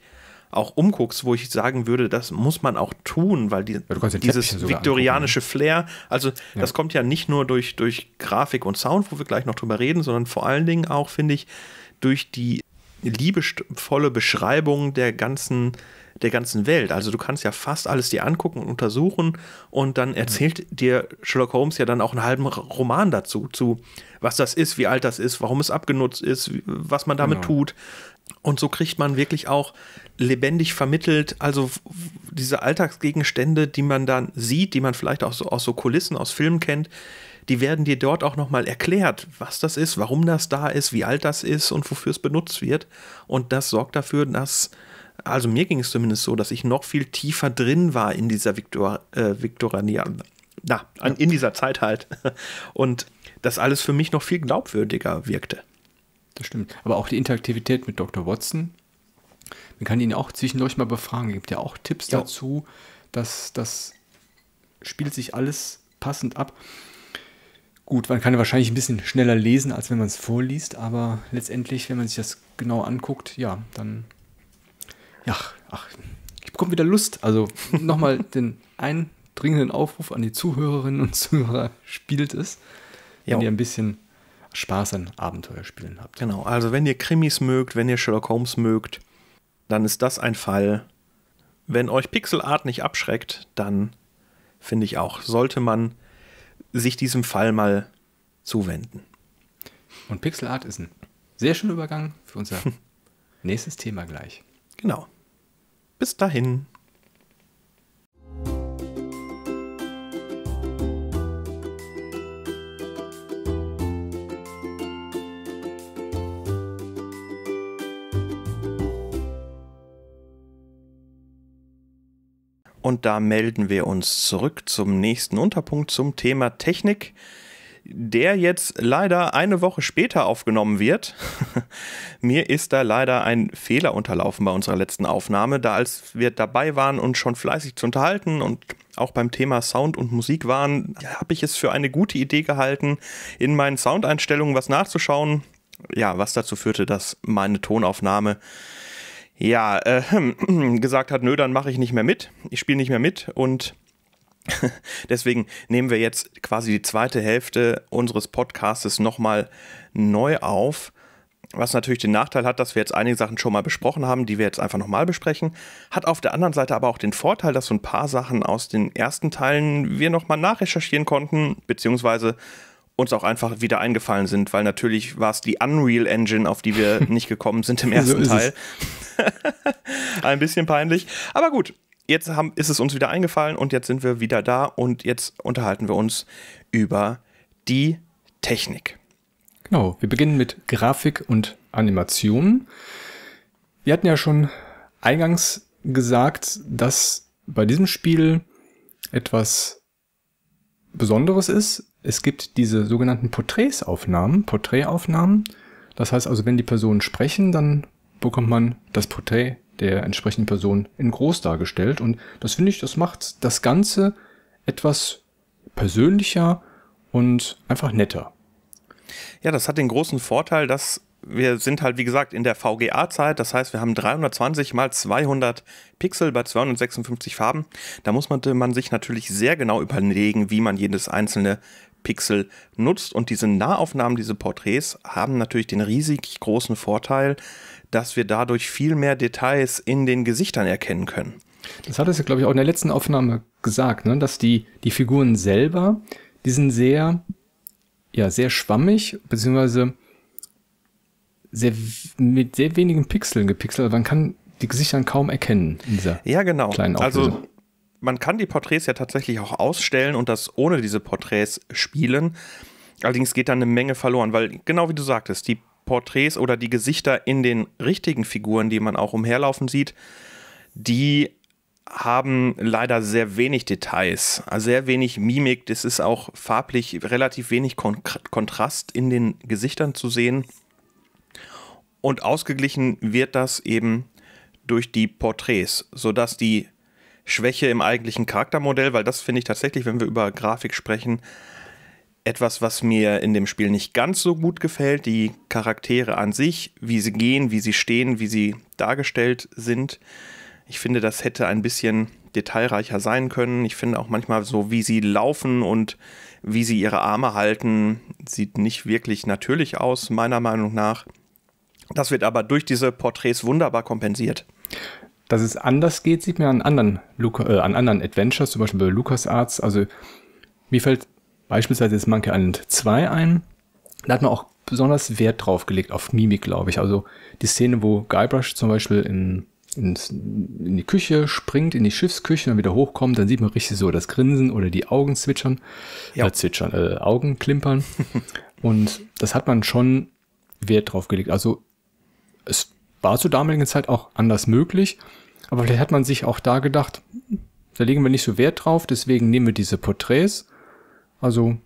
auch umguckst, wo ich sagen würde, das muss man auch tun, weil die, dieses viktorianische angucken, ne? Flair, also ja. das kommt ja nicht nur durch, durch Grafik und Sound, wo wir gleich noch drüber reden, sondern vor allen Dingen auch, finde ich, durch die liebevolle Beschreibung der ganzen der ganzen Welt. Also du kannst ja fast alles dir angucken und untersuchen und dann mhm. erzählt dir Sherlock Holmes ja dann auch einen halben Roman dazu, zu was das ist, wie alt das ist, warum es abgenutzt ist, was man damit genau. tut. Und so kriegt man wirklich auch lebendig vermittelt, also diese Alltagsgegenstände, die man dann sieht, die man vielleicht auch so, aus so Kulissen, aus Filmen kennt, die werden dir dort auch nochmal erklärt, was das ist, warum das da ist, wie alt das ist und wofür es benutzt wird. Und das sorgt dafür, dass also mir ging es zumindest so, dass ich noch viel tiefer drin war in dieser Viktor, äh, Viktorania. Na, an, in dieser Zeit halt. Und das alles für mich noch viel glaubwürdiger wirkte. Das stimmt. Aber auch die Interaktivität mit Dr. Watson. Man kann ihn auch zwischendurch mal befragen. Es gibt ja auch Tipps ja. dazu, dass das spielt sich alles passend ab. Gut, man kann ja wahrscheinlich ein bisschen schneller lesen, als wenn man es vorliest, aber letztendlich, wenn man sich das genau anguckt, ja, dann Ach, ach, ich bekomme wieder Lust. Also nochmal den eindringenden Aufruf an die Zuhörerinnen und Zuhörer, spielt es, wenn jo. ihr ein bisschen Spaß an Abenteuerspielen habt. Genau, also wenn ihr Krimis mögt, wenn ihr Sherlock Holmes mögt, dann ist das ein Fall. Wenn euch Pixel Art nicht abschreckt, dann finde ich auch, sollte man sich diesem Fall mal zuwenden. Und Pixel Art ist ein sehr schöner Übergang für unser nächstes Thema gleich. Genau. Bis dahin. Und da melden wir uns zurück zum nächsten Unterpunkt zum Thema Technik der jetzt leider eine Woche später aufgenommen wird. Mir ist da leider ein Fehler unterlaufen bei unserer letzten Aufnahme, da als wir dabei waren und schon fleißig zu unterhalten und auch beim Thema Sound und Musik waren, habe ich es für eine gute Idee gehalten, in meinen Soundeinstellungen was nachzuschauen. Ja, was dazu führte, dass meine Tonaufnahme ja äh, gesagt hat, nö, dann mache ich nicht mehr mit, ich spiele nicht mehr mit und Deswegen nehmen wir jetzt quasi die zweite Hälfte unseres Podcastes nochmal neu auf. Was natürlich den Nachteil hat, dass wir jetzt einige Sachen schon mal besprochen haben, die wir jetzt einfach nochmal besprechen. Hat auf der anderen Seite aber auch den Vorteil, dass so ein paar Sachen aus den ersten Teilen wir nochmal nachrecherchieren konnten, beziehungsweise uns auch einfach wieder eingefallen sind, weil natürlich war es die Unreal Engine, auf die wir nicht gekommen sind im ersten so Teil. Ein bisschen peinlich. Aber gut, jetzt haben, ist es uns wieder eingefallen und jetzt sind wir wieder da und jetzt unterhalten wir uns über die Technik. Genau, wir beginnen mit Grafik und Animation. Wir hatten ja schon eingangs gesagt, dass bei diesem Spiel etwas Besonderes ist. Es gibt diese sogenannten Porträtsaufnahmen, Porträtaufnahmen. Das heißt also, wenn die Personen sprechen, dann bekommt man das Porträt der entsprechenden Person in groß dargestellt. Und das finde ich, das macht das Ganze etwas persönlicher und einfach netter. Ja, das hat den großen Vorteil, dass wir sind halt, wie gesagt, in der VGA-Zeit. Das heißt, wir haben 320 mal 200 Pixel bei 256 Farben. Da muss man, man sich natürlich sehr genau überlegen, wie man jedes einzelne Pixel nutzt. Und diese Nahaufnahmen, diese Porträts haben natürlich den riesig großen Vorteil, dass wir dadurch viel mehr Details in den Gesichtern erkennen können. Das hat es ja, glaube ich, auch in der letzten Aufnahme gesagt, ne? dass die, die Figuren selber, die sind sehr, ja, sehr schwammig, beziehungsweise sehr, mit sehr wenigen Pixeln gepixelt. Also man kann die Gesichter kaum erkennen. in dieser ja, genau. also man kann die Porträts ja tatsächlich auch ausstellen und das ohne diese Porträts spielen. Allerdings geht da eine Menge verloren, weil genau wie du sagtest, die Porträts oder die Gesichter in den richtigen Figuren, die man auch umherlaufen sieht, die haben leider sehr wenig Details, also sehr wenig Mimik. Das ist auch farblich relativ wenig Kon Kontrast in den Gesichtern zu sehen. Und ausgeglichen wird das eben durch die Porträts, sodass die Schwäche im eigentlichen Charaktermodell, weil das finde ich tatsächlich, wenn wir über Grafik sprechen, etwas, was mir in dem Spiel nicht ganz so gut gefällt, die Charaktere an sich, wie sie gehen, wie sie stehen, wie sie dargestellt sind. Ich finde, das hätte ein bisschen detailreicher sein können. Ich finde auch manchmal so, wie sie laufen und wie sie ihre Arme halten, sieht nicht wirklich natürlich aus, meiner Meinung nach. Das wird aber durch diese Porträts wunderbar kompensiert. Dass es anders geht, sieht man an anderen, Luca, äh, an anderen Adventures, zum Beispiel bei LucasArts. Also mir fällt beispielsweise jetzt Monkey Island 2 ein. Da hat man auch besonders Wert drauf gelegt auf Mimik, glaube ich. Also die Szene, wo Guybrush zum Beispiel in, in, in die Küche springt, in die Schiffsküche und wieder hochkommt, dann sieht man richtig so das Grinsen oder die Augen zwitschern, ja. äh, zwitschern, äh, Augen klimpern. und das hat man schon Wert drauf gelegt. Also es war zur damaligen Zeit auch anders möglich, aber vielleicht hat man sich auch da gedacht, hm, da legen wir nicht so Wert drauf, deswegen nehmen wir diese Porträts also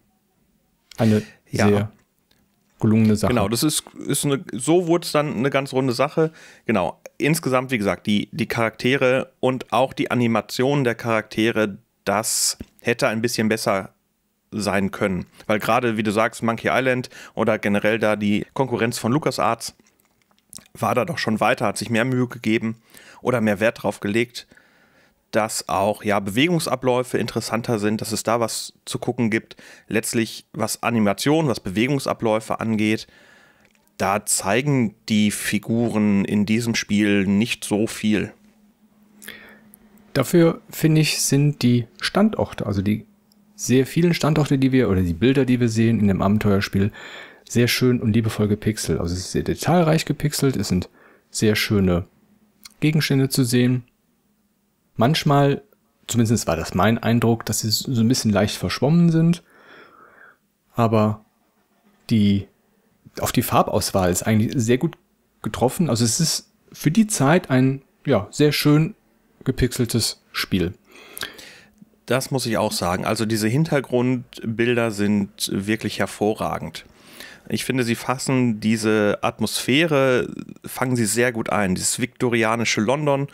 eine ja. sehr gelungene Sache. Genau, das ist, ist eine, so wurde es dann eine ganz runde Sache. Genau, insgesamt, wie gesagt, die, die Charaktere und auch die Animation der Charaktere, das hätte ein bisschen besser sein können. Weil gerade, wie du sagst, Monkey Island oder generell da die Konkurrenz von LucasArts war da doch schon weiter, hat sich mehr Mühe gegeben oder mehr Wert drauf gelegt dass auch ja Bewegungsabläufe interessanter sind, dass es da was zu gucken gibt. Letztlich was Animation, was Bewegungsabläufe angeht, da zeigen die Figuren in diesem Spiel nicht so viel. Dafür finde ich sind die Standorte, also die sehr vielen Standorte, die wir oder die Bilder, die wir sehen in dem Abenteuerspiel, sehr schön und liebevoll gepixelt. Also es ist sehr detailreich gepixelt, es sind sehr schöne Gegenstände zu sehen, manchmal, zumindest war das mein Eindruck, dass sie so ein bisschen leicht verschwommen sind. Aber die, auf die Farbauswahl ist eigentlich sehr gut getroffen. Also es ist für die Zeit ein, ja, sehr schön gepixeltes Spiel. Das muss ich auch sagen. Also diese Hintergrundbilder sind wirklich hervorragend. Ich finde, sie fassen diese Atmosphäre, fangen sie sehr gut ein. Dieses viktorianische London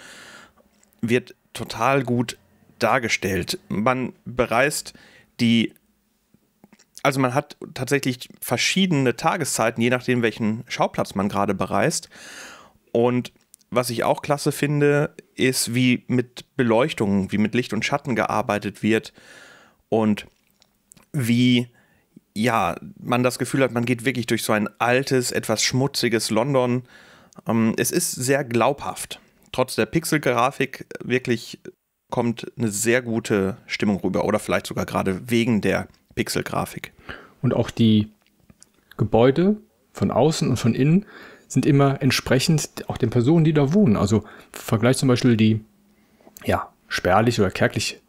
wird total gut dargestellt. Man bereist die, also man hat tatsächlich verschiedene Tageszeiten, je nachdem, welchen Schauplatz man gerade bereist. Und was ich auch klasse finde, ist, wie mit Beleuchtung, wie mit Licht und Schatten gearbeitet wird und wie, ja, man das Gefühl hat, man geht wirklich durch so ein altes, etwas schmutziges London. Ähm, es ist sehr glaubhaft trotz der Pixelgrafik wirklich kommt eine sehr gute Stimmung rüber oder vielleicht sogar gerade wegen der Pixelgrafik. Und auch die Gebäude von außen und von innen sind immer entsprechend auch den Personen, die da wohnen. Also vergleich zum Beispiel die ja, spärlich oder kärglich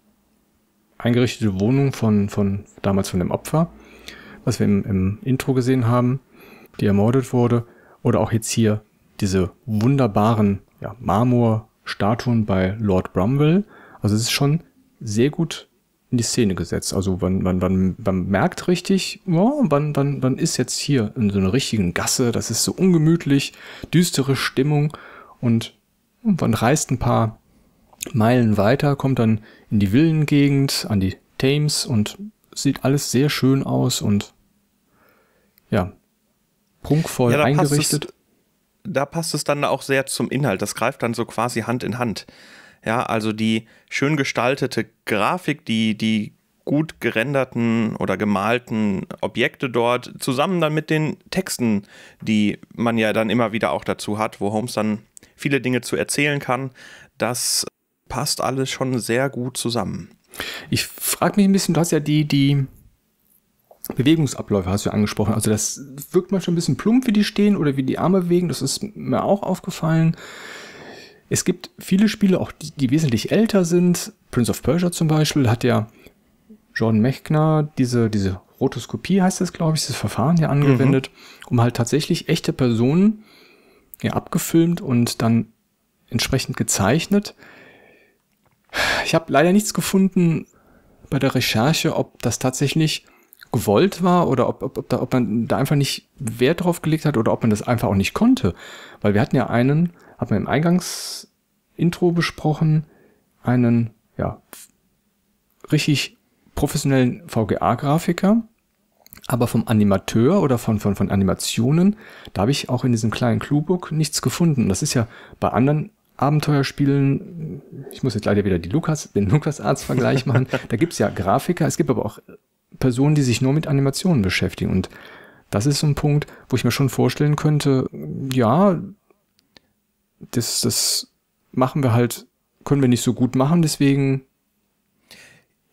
eingerichtete Wohnung von, von damals von dem Opfer, was wir im, im Intro gesehen haben, die ermordet wurde. Oder auch jetzt hier diese wunderbaren ja, Marmorstatuen bei Lord Bromwell. Also es ist schon sehr gut in die Szene gesetzt. Also man, man, man, man merkt richtig, ja, man, man, man ist jetzt hier in so einer richtigen Gasse, das ist so ungemütlich, düstere Stimmung und man reist ein paar Meilen weiter, kommt dann in die Villengegend, an die Thames und sieht alles sehr schön aus und ja, prunkvoll ja, eingerichtet da passt es dann auch sehr zum Inhalt. Das greift dann so quasi Hand in Hand. Ja, also die schön gestaltete Grafik, die, die gut gerenderten oder gemalten Objekte dort, zusammen dann mit den Texten, die man ja dann immer wieder auch dazu hat, wo Holmes dann viele Dinge zu erzählen kann, das passt alles schon sehr gut zusammen. Ich frage mich ein bisschen, du hast ja die, die Bewegungsabläufe hast du angesprochen. Also das wirkt manchmal ein bisschen plump, wie die stehen oder wie die Arme bewegen. Das ist mir auch aufgefallen. Es gibt viele Spiele, auch die, die wesentlich älter sind. Prince of Persia zum Beispiel hat ja Jordan Mechner diese, diese Rotoskopie heißt das, glaube ich, dieses Verfahren hier angewendet, mhm. um halt tatsächlich echte Personen ja, abgefilmt und dann entsprechend gezeichnet. Ich habe leider nichts gefunden bei der Recherche, ob das tatsächlich gewollt war oder ob, ob, ob, da, ob man da einfach nicht Wert drauf gelegt hat oder ob man das einfach auch nicht konnte. Weil wir hatten ja einen, hat man im Eingangsintro besprochen, einen, ja, richtig professionellen VGA-Grafiker, aber vom Animateur oder von, von, von Animationen, da habe ich auch in diesem kleinen Cluebook nichts gefunden. Das ist ja bei anderen Abenteuerspielen, ich muss jetzt leider wieder die Lukas, den lukas arzt vergleich machen, da gibt's ja Grafiker, es gibt aber auch Personen, die sich nur mit Animationen beschäftigen. Und das ist so ein Punkt, wo ich mir schon vorstellen könnte, ja, das, das machen wir halt, können wir nicht so gut machen, deswegen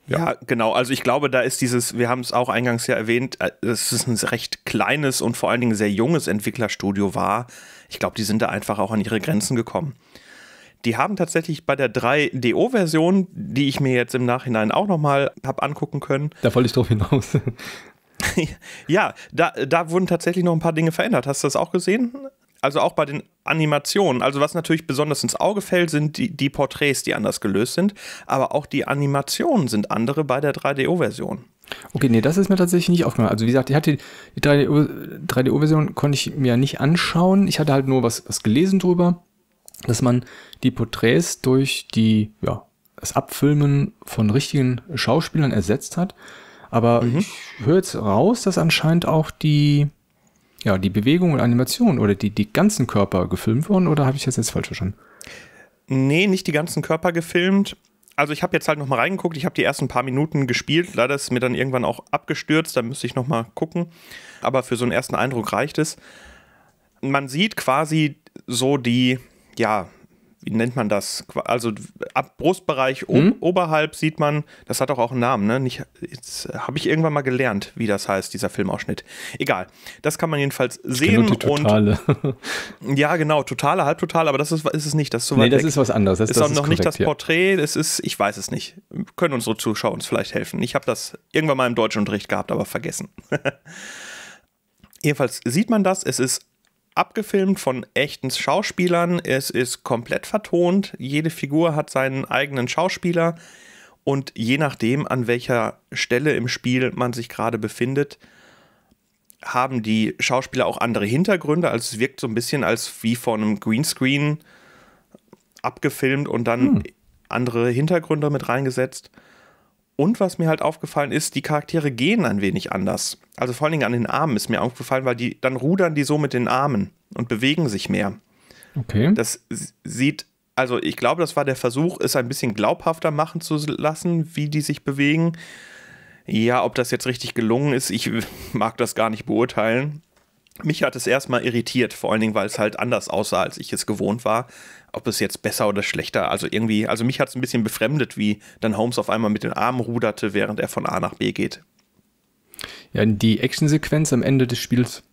ja, genau. Also ich glaube, da ist dieses, wir haben es auch eingangs ja erwähnt, äh, es ist ein recht kleines und vor allen Dingen sehr junges Entwicklerstudio war. Ich glaube, die sind da einfach auch an ihre Grenzen gekommen. Die haben tatsächlich bei der 3DO-Version, die ich mir jetzt im Nachhinein auch nochmal habe angucken können. Da wollte ich drauf hinaus. ja, da, da wurden tatsächlich noch ein paar Dinge verändert. Hast du das auch gesehen? Also auch bei den Animationen. Also was natürlich besonders ins Auge fällt, sind die, die Porträts, die anders gelöst sind. Aber auch die Animationen sind andere bei der 3DO-Version. Okay, nee, das ist mir tatsächlich nicht aufgefallen. Also wie gesagt, ich hatte die 3DO-Version 3DO konnte ich mir nicht anschauen. Ich hatte halt nur was, was gelesen drüber dass man die Porträts durch die, ja, das Abfilmen von richtigen Schauspielern ersetzt hat. Aber mhm. ich höre jetzt raus, dass anscheinend auch die, ja, die Bewegung und Animation oder die, die ganzen Körper gefilmt wurden, oder habe ich das jetzt falsch verstanden? Nee, nicht die ganzen Körper gefilmt. Also ich habe jetzt halt nochmal reingeguckt, ich habe die ersten paar Minuten gespielt, leider ist es mir dann irgendwann auch abgestürzt, da müsste ich nochmal gucken. Aber für so einen ersten Eindruck reicht es. Man sieht quasi so die, ja, wie nennt man das? Also ab Brustbereich hm? oberhalb sieht man, das hat doch auch einen Namen, ne? Nicht, jetzt äh, habe ich irgendwann mal gelernt, wie das heißt, dieser Filmausschnitt. Egal. Das kann man jedenfalls sehen. Ich totale. Und, ja, genau, totale, halbtotale, aber das ist, ist es nicht. Das ist so nee, das ist was anderes. Das ist das auch noch korrekt, nicht das Porträt, es ist, ich weiß es nicht. Können unsere Zuschauer uns vielleicht helfen. Ich habe das irgendwann mal im Deutschunterricht gehabt, aber vergessen. Jedenfalls sieht man das, es ist abgefilmt von echten Schauspielern. Es ist komplett vertont. Jede Figur hat seinen eigenen Schauspieler. Und je nachdem, an welcher Stelle im Spiel man sich gerade befindet, haben die Schauspieler auch andere Hintergründe. Also es wirkt so ein bisschen als wie vor einem Greenscreen abgefilmt und dann hm. andere Hintergründe mit reingesetzt. Und was mir halt aufgefallen ist, die Charaktere gehen ein wenig anders. Also vor allen Dingen an den Armen ist mir aufgefallen, weil die dann rudern die so mit den Armen und bewegen sich mehr. Okay. Das sieht, also ich glaube, das war der Versuch, es ein bisschen glaubhafter machen zu lassen, wie die sich bewegen. Ja, ob das jetzt richtig gelungen ist, ich mag das gar nicht beurteilen. Mich hat es erstmal irritiert, vor allen Dingen, weil es halt anders aussah, als ich es gewohnt war ob es jetzt besser oder schlechter, also irgendwie, also mich hat es ein bisschen befremdet, wie dann Holmes auf einmal mit den Armen ruderte, während er von A nach B geht. Ja, die Actionsequenz am Ende des Spiels,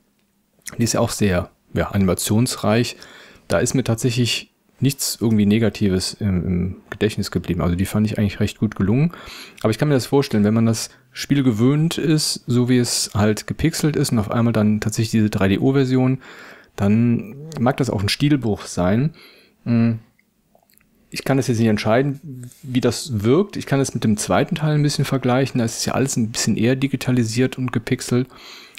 die ist ja auch sehr ja, animationsreich. Da ist mir tatsächlich nichts irgendwie Negatives im, im, Gedächtnis geblieben. Also die fand ich eigentlich recht gut gelungen. Aber ich kann mir das vorstellen, wenn man das Spiel gewöhnt ist, so wie es halt gepixelt ist und auf einmal dann tatsächlich diese 3DO-Version, dann mag das auch ein Stilbruch sein. Mhm. Ich kann das jetzt nicht entscheiden, wie das wirkt. Ich kann es mit dem zweiten Teil ein bisschen vergleichen. Da ist ja alles ein bisschen eher digitalisiert und gepixelt.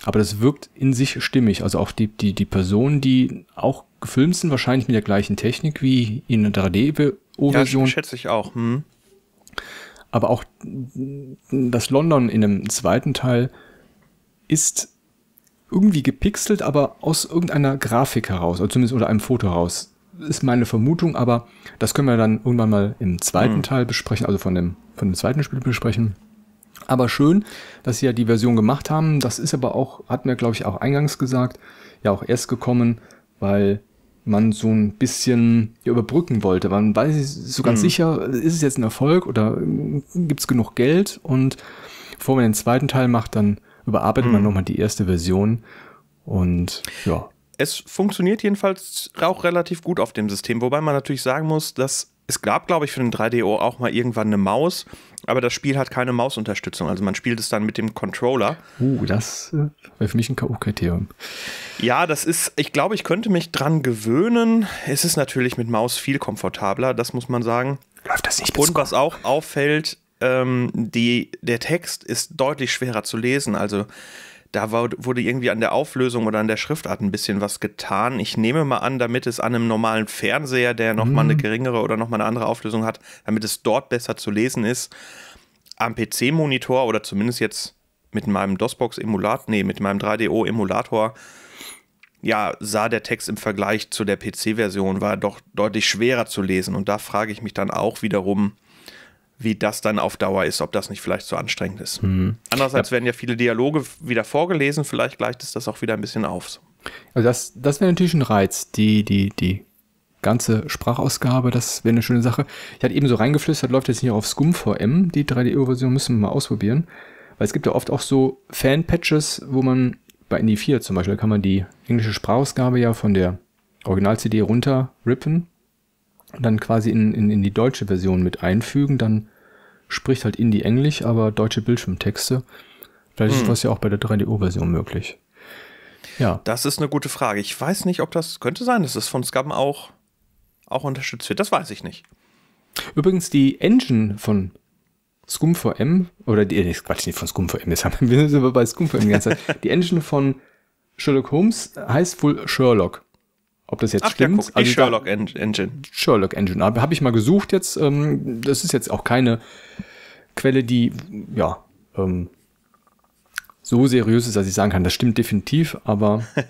Aber das wirkt in sich stimmig. Also auch die, die, die Personen, die auch gefilmt sind, wahrscheinlich mit der gleichen Technik wie in der 3 d version Ja, das schätze ich auch. Hm. Aber auch das London in dem zweiten Teil ist irgendwie gepixelt, aber aus irgendeiner Grafik heraus, oder also zumindest oder einem Foto heraus ist meine Vermutung, aber das können wir dann irgendwann mal im zweiten mhm. Teil besprechen, also von dem, von dem zweiten Spiel besprechen. Aber schön, dass sie ja die Version gemacht haben. Das ist aber auch, hat mir glaube ich auch eingangs gesagt, ja auch erst gekommen, weil man so ein bisschen überbrücken wollte. Man weiß so ganz mhm. sicher, ist es jetzt ein Erfolg oder gibt's genug Geld? Und bevor man den zweiten Teil macht, dann überarbeitet mhm. man nochmal die erste Version. Und ja es funktioniert jedenfalls auch relativ gut auf dem System, wobei man natürlich sagen muss, dass es gab, glaube ich, für den 3DO auch mal irgendwann eine Maus, aber das Spiel hat keine Mausunterstützung. Also man spielt es dann mit dem Controller. Uh, das äh, wäre für mich ein K.O.-Kriterium. Ja, das ist, ich glaube, ich könnte mich dran gewöhnen. Es ist natürlich mit Maus viel komfortabler, das muss man sagen. Läuft das nicht Und was auch auffällt, ähm, die, der Text ist deutlich schwerer zu lesen. Also da wurde irgendwie an der Auflösung oder an der Schriftart ein bisschen was getan. Ich nehme mal an, damit es an einem normalen Fernseher, der nochmal mhm. eine geringere oder nochmal eine andere Auflösung hat, damit es dort besser zu lesen ist. Am PC-Monitor oder zumindest jetzt mit meinem DOSBox-Emulator, nee, mit meinem 3DO-Emulator, ja, sah der Text im Vergleich zu der PC-Version, war doch deutlich schwerer zu lesen. Und da frage ich mich dann auch wiederum, wie das dann auf Dauer ist, ob das nicht vielleicht zu so anstrengend ist. Hm. Andererseits ja. werden ja viele Dialoge wieder vorgelesen, vielleicht gleicht es das auch wieder ein bisschen auf. Also das, das wäre natürlich ein Reiz, die, die, die ganze Sprachausgabe, das wäre eine schöne Sache. Ich hatte eben so reingeflüstert, läuft jetzt hier auf Scum VM, die 3DO-Version müssen wir mal ausprobieren, weil es gibt ja oft auch so Fan-Patches, wo man bei Indie 4 zum Beispiel, kann man die englische Sprachausgabe ja von der Original-CD runterrippen dann quasi in, in, in die deutsche Version mit einfügen, dann spricht halt Indie Englisch, aber deutsche Bildschirmtexte. Vielleicht hm. ist das ja auch bei der 3DO-Version möglich. Ja. Das ist eine gute Frage. Ich weiß nicht, ob das könnte sein, dass es von Scum auch, auch unterstützt wird. Das weiß ich nicht. Übrigens, die Engine von ScumVM, oder die, nee, Quatsch, nicht von ScumVM, jetzt haben wir sind wir bei ScumVM die ganze Zeit. Die Engine von Sherlock Holmes heißt wohl Sherlock. Ob das jetzt Ach, stimmt. Ja, guck, die also Sherlock Engine. Sherlock Engine. Ah, Habe ich mal gesucht jetzt. Ähm, das ist jetzt auch keine Quelle, die ja ähm, so seriös ist, dass ich sagen kann, das stimmt definitiv, aber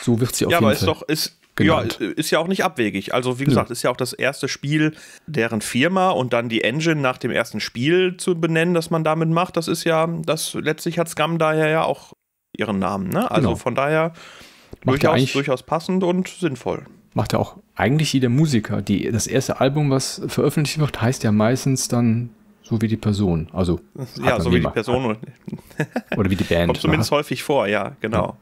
so wird sie auf ja, jeden aber Fall. Ist doch, ist, Ja, ist ja auch nicht abwegig. Also, wie gesagt, ja. ist ja auch das erste Spiel, deren Firma und dann die Engine nach dem ersten Spiel zu benennen, das man damit macht. Das ist ja, das letztlich hat Scum daher ja auch ihren Namen. Ne? Also genau. von daher Macht durchaus, ja durchaus passend und sinnvoll. Macht ja auch eigentlich jeder Musiker. Die, das erste Album, was veröffentlicht wird, heißt ja meistens dann so wie die Person. Also, ja, so wie die Person. Hat, oder wie die Band. Kommt ne? zumindest häufig vor, ja, genau.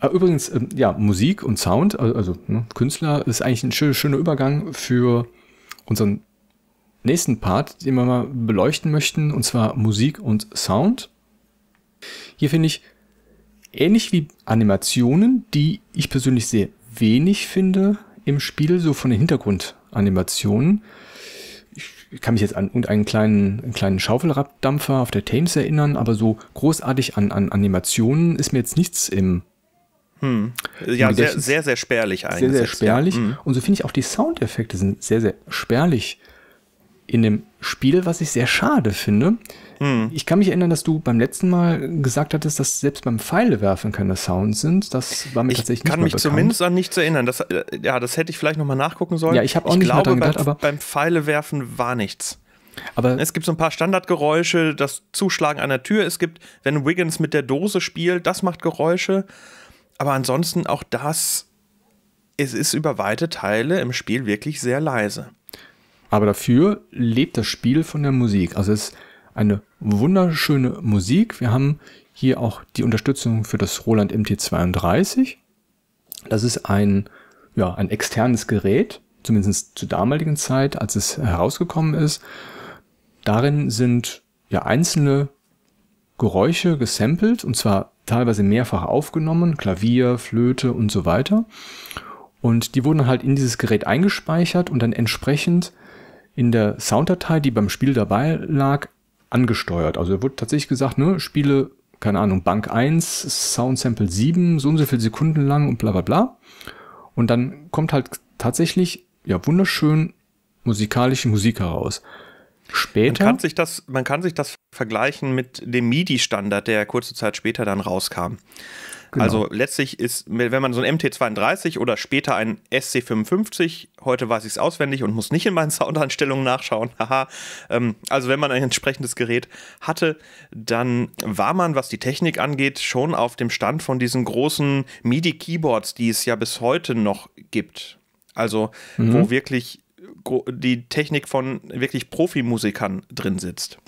Ja. Äh, übrigens, ähm, ja, Musik und Sound, also ne, Künstler, ist eigentlich ein schön, schöner Übergang für unseren nächsten Part, den wir mal beleuchten möchten, und zwar Musik und Sound. Hier finde ich, ähnlich wie Animationen, die ich persönlich sehr wenig finde im Spiel, so von den Hintergrundanimationen. Ich kann mich jetzt an irgendeinen kleinen, einen kleinen Schaufeldampfer auf der Thames erinnern, aber so großartig an, an Animationen ist mir jetzt nichts im. Hm. Ja, sehr, sehr, sehr spärlich eigentlich. Sehr, sehr spärlich. Ja. Hm. Und so finde ich auch die Soundeffekte sind sehr, sehr spärlich in dem Spiel, was ich sehr schade finde. Hm. Ich kann mich erinnern, dass du beim letzten Mal gesagt hattest, dass selbst beim Pfeilewerfen keine Sounds sind. Das war mir ich tatsächlich nicht Ich kann mich bekannt. zumindest an nichts erinnern. Das, äh, ja, das hätte ich vielleicht nochmal nachgucken sollen. Ja, ich habe auch ich nicht glaube, gedacht, beim, aber beim Pfeilewerfen war nichts. Aber es gibt so ein paar Standardgeräusche, das Zuschlagen einer Tür. Es gibt, wenn Wiggins mit der Dose spielt, das macht Geräusche. Aber ansonsten auch das, es ist über weite Teile im Spiel wirklich sehr leise. Aber dafür lebt das Spiel von der Musik. Also es ist eine wunderschöne Musik. Wir haben hier auch die Unterstützung für das Roland MT32. Das ist ein, ja, ein externes Gerät, zumindest zur damaligen Zeit, als es herausgekommen ist. Darin sind ja einzelne Geräusche gesampelt und zwar teilweise mehrfach aufgenommen, Klavier, Flöte und so weiter. Und die wurden halt in dieses Gerät eingespeichert und dann entsprechend in der Sounddatei, die beim Spiel dabei lag, angesteuert. Also wurde tatsächlich gesagt, ne, Spiele, keine Ahnung, Bank 1, Sound Sample 7, so und so viele Sekunden lang und bla bla bla. Und dann kommt halt tatsächlich, ja, wunderschön musikalische Musik heraus. Später. Man kann sich das, man kann sich das vergleichen mit dem MIDI-Standard, der kurze Zeit später dann rauskam. Genau. Also letztlich ist, wenn man so ein MT32 oder später ein SC55, heute weiß ich es auswendig und muss nicht in meinen Soundanstellungen nachschauen, haha, ähm, also wenn man ein entsprechendes Gerät hatte, dann war man, was die Technik angeht, schon auf dem Stand von diesen großen MIDI-Keyboards, die es ja bis heute noch gibt. Also mhm. wo wirklich die Technik von wirklich Profimusikern drin sitzt.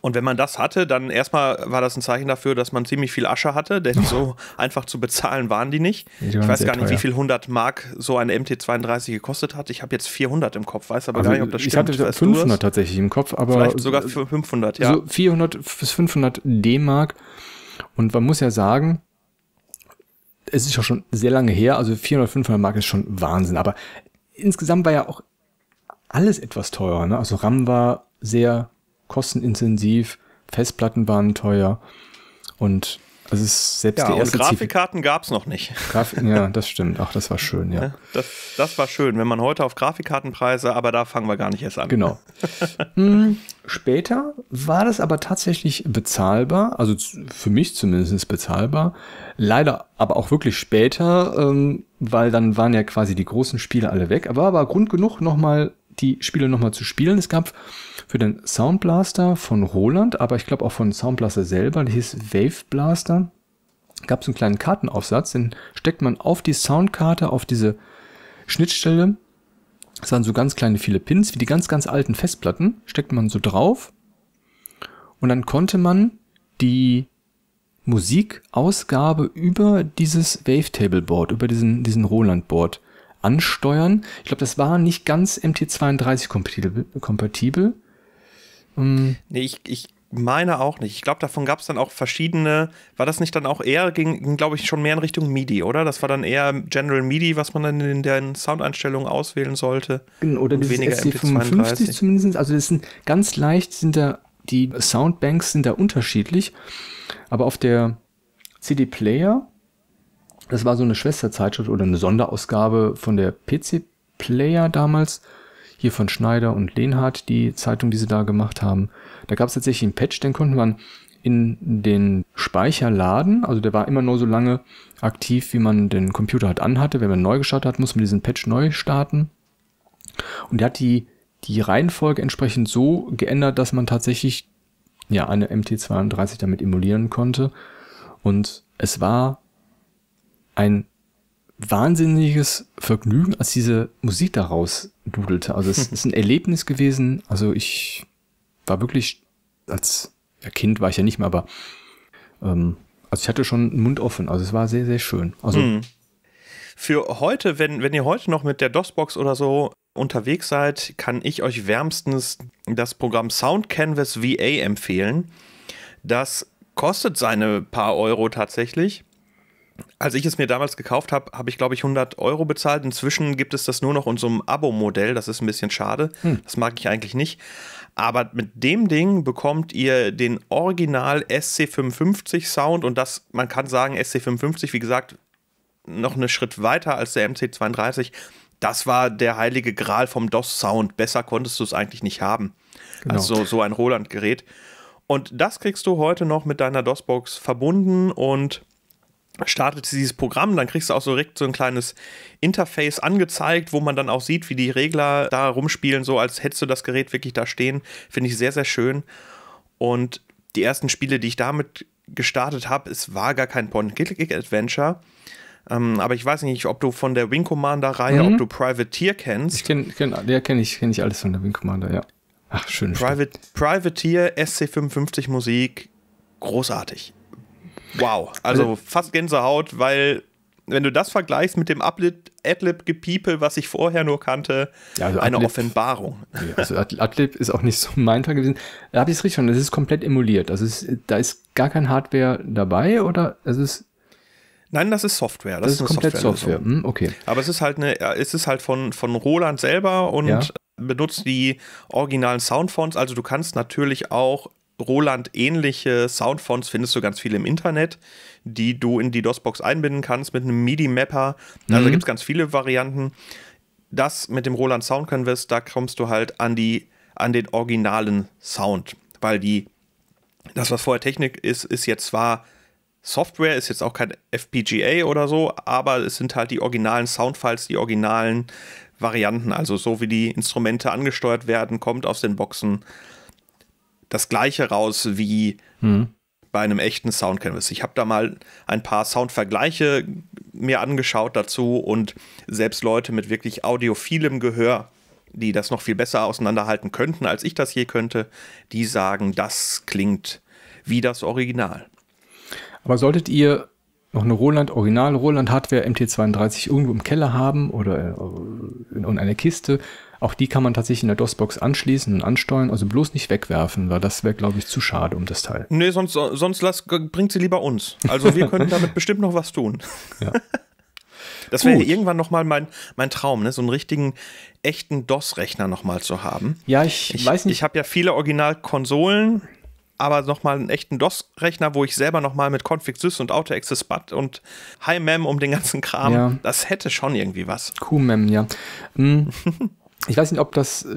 Und wenn man das hatte, dann erstmal war das ein Zeichen dafür, dass man ziemlich viel Asche hatte, denn so einfach zu bezahlen waren die nicht. Die ich weiß gar nicht, wie viel 100 Mark so eine MT32 gekostet hat. Ich habe jetzt 400 im Kopf, weiß aber also gar nicht, ob das ich stimmt. Ich hatte 500 tatsächlich im Kopf, aber. Vielleicht sogar 500, ja. So 400 bis 500 D-Mark. Und man muss ja sagen, es ist ja schon sehr lange her, also 400, 500 Mark ist schon Wahnsinn. Aber insgesamt war ja auch alles etwas teurer. Ne? Also RAM war sehr kostenintensiv, Festplatten waren teuer und also es ist selbst ja, die erste und Grafikkarten gab es noch nicht. Graf ja, das stimmt. Ach, das war schön, ja. Das, das, war schön, wenn man heute auf Grafikkartenpreise, aber da fangen wir gar nicht erst an. Genau. Hm, später war das aber tatsächlich bezahlbar, also für mich zumindest bezahlbar. Leider aber auch wirklich später, ähm, weil dann waren ja quasi die großen Spiele alle weg. Aber war aber Grund genug, nochmal die Spiele nochmal zu spielen. Es gab für den Soundblaster von Roland, aber ich glaube auch von Soundblaster selber, der hieß Wave Blaster, gab es einen kleinen Kartenaufsatz, den steckt man auf die Soundkarte, auf diese Schnittstelle. Das waren so ganz kleine viele Pins, wie die ganz, ganz alten Festplatten, steckt man so drauf und dann konnte man die Musikausgabe über dieses Wavetable-Board, über diesen, diesen Roland-Board ansteuern. Ich glaube, das war nicht ganz MT32-kompatibel, Mhm. Nee, ich, ich meine auch nicht. Ich glaube, davon gab es dann auch verschiedene. War das nicht dann auch eher, ging, glaube ich, schon mehr in Richtung MIDI, oder? Das war dann eher General MIDI, was man dann in den Soundeinstellungen auswählen sollte. Genau, oder dieses weniger SC55 zumindest. Also, das sind ganz leicht, sind da die Soundbanks sind da unterschiedlich. Aber auf der CD Player, das war so eine Schwesterzeitschrift oder eine Sonderausgabe von der PC Player damals hier von Schneider und Lenhardt, die Zeitung, die sie da gemacht haben. Da gab es tatsächlich einen Patch, den konnte man in den Speicher laden. Also der war immer nur so lange aktiv, wie man den Computer halt anhatte. Wenn man neu gestartet hat, muss man diesen Patch neu starten. Und der hat die, die Reihenfolge entsprechend so geändert, dass man tatsächlich ja, eine MT32 damit emulieren konnte. Und es war ein wahnsinniges Vergnügen, als diese Musik daraus dudelte. Also es ist ein Erlebnis gewesen. Also ich war wirklich, als Kind war ich ja nicht mehr, aber ähm, also ich hatte schon einen Mund offen. Also es war sehr, sehr schön. Also mhm. Für heute, wenn, wenn ihr heute noch mit der DOS-Box oder so unterwegs seid, kann ich euch wärmstens das Programm Sound Canvas VA empfehlen. Das kostet seine paar Euro tatsächlich als ich es mir damals gekauft habe, habe ich, glaube ich, 100 Euro bezahlt. Inzwischen gibt es das nur noch in so einem Abo-Modell. Das ist ein bisschen schade. Hm. Das mag ich eigentlich nicht. Aber mit dem Ding bekommt ihr den Original SC55-Sound und das, man kann sagen, SC55, wie gesagt, noch einen Schritt weiter als der MC32. Das war der heilige Gral vom DOS-Sound. Besser konntest du es eigentlich nicht haben. Genau. Also so ein Roland-Gerät. Und das kriegst du heute noch mit deiner DOS-Box verbunden und startet dieses Programm, dann kriegst du auch so direkt so ein kleines Interface angezeigt, wo man dann auch sieht, wie die Regler da rumspielen, so als hättest du das Gerät wirklich da stehen. Finde ich sehr, sehr schön. Und die ersten Spiele, die ich damit gestartet habe, es war gar kein Point-Click-Adventure. Ähm, aber ich weiß nicht, ob du von der Wing Commander-Reihe, mhm. ob du Privateer kennst. Ich kenne, kenn, ja, kenne ich, kenn ich alles von der Wing Commander, ja. Ach, schön. Private, Privateer, SC55 Musik, großartig. Wow, also, also fast Gänsehaut, weil wenn du das vergleichst mit dem Adlib-Gepiepe, was ich vorher nur kannte, ja, also eine Adlib, Offenbarung. Ja, also Adlib ist auch nicht so mein Teil gewesen. Da habe ich es richtig schon, das ist komplett emuliert. Also es, da ist gar kein Hardware dabei oder also es ist Nein, das ist Software. Das, das ist, ist komplett Software. Software. Hm, okay. Aber es ist halt eine, äh, es ist halt von, von Roland selber und ja. benutzt die originalen Soundfonts. Also du kannst natürlich auch Roland-ähnliche Soundfonts findest du ganz viele im Internet, die du in die DOS-Box einbinden kannst mit einem MIDI-Mapper. Also mhm. gibt es ganz viele Varianten. Das mit dem Roland Sound Canvas, da kommst du halt an, die, an den originalen Sound, weil die, das, was vorher Technik ist, ist jetzt zwar Software, ist jetzt auch kein FPGA oder so, aber es sind halt die originalen Soundfiles, die originalen Varianten, also so wie die Instrumente angesteuert werden, kommt aus den Boxen das gleiche raus wie mhm. bei einem echten Sound Canvas. Ich habe da mal ein paar Soundvergleiche mir angeschaut dazu und selbst Leute mit wirklich audiophilem Gehör, die das noch viel besser auseinanderhalten könnten, als ich das je könnte, die sagen, das klingt wie das Original. Aber solltet ihr noch eine Roland Original Roland Hardware MT32 irgendwo im Keller haben oder äh, in einer Kiste auch die kann man tatsächlich in der DOS-Box anschließen und ansteuern, also bloß nicht wegwerfen, weil das wäre, glaube ich, zu schade um das Teil. Nee, sonst, sonst lass, bringt sie lieber uns. Also wir können damit bestimmt noch was tun. Ja. Das wäre irgendwann nochmal mein, mein Traum, ne? so einen richtigen, echten DOS-Rechner nochmal zu haben. Ja, ich, ich weiß nicht. Ich habe ja viele Original-Konsolen, aber nochmal einen echten DOS-Rechner, wo ich selber nochmal mit Config Sys und Auto Access But und HiMem um den ganzen Kram. Ja. Das hätte schon irgendwie was. QMem, ja. Mhm. ich weiß nicht, ob das äh,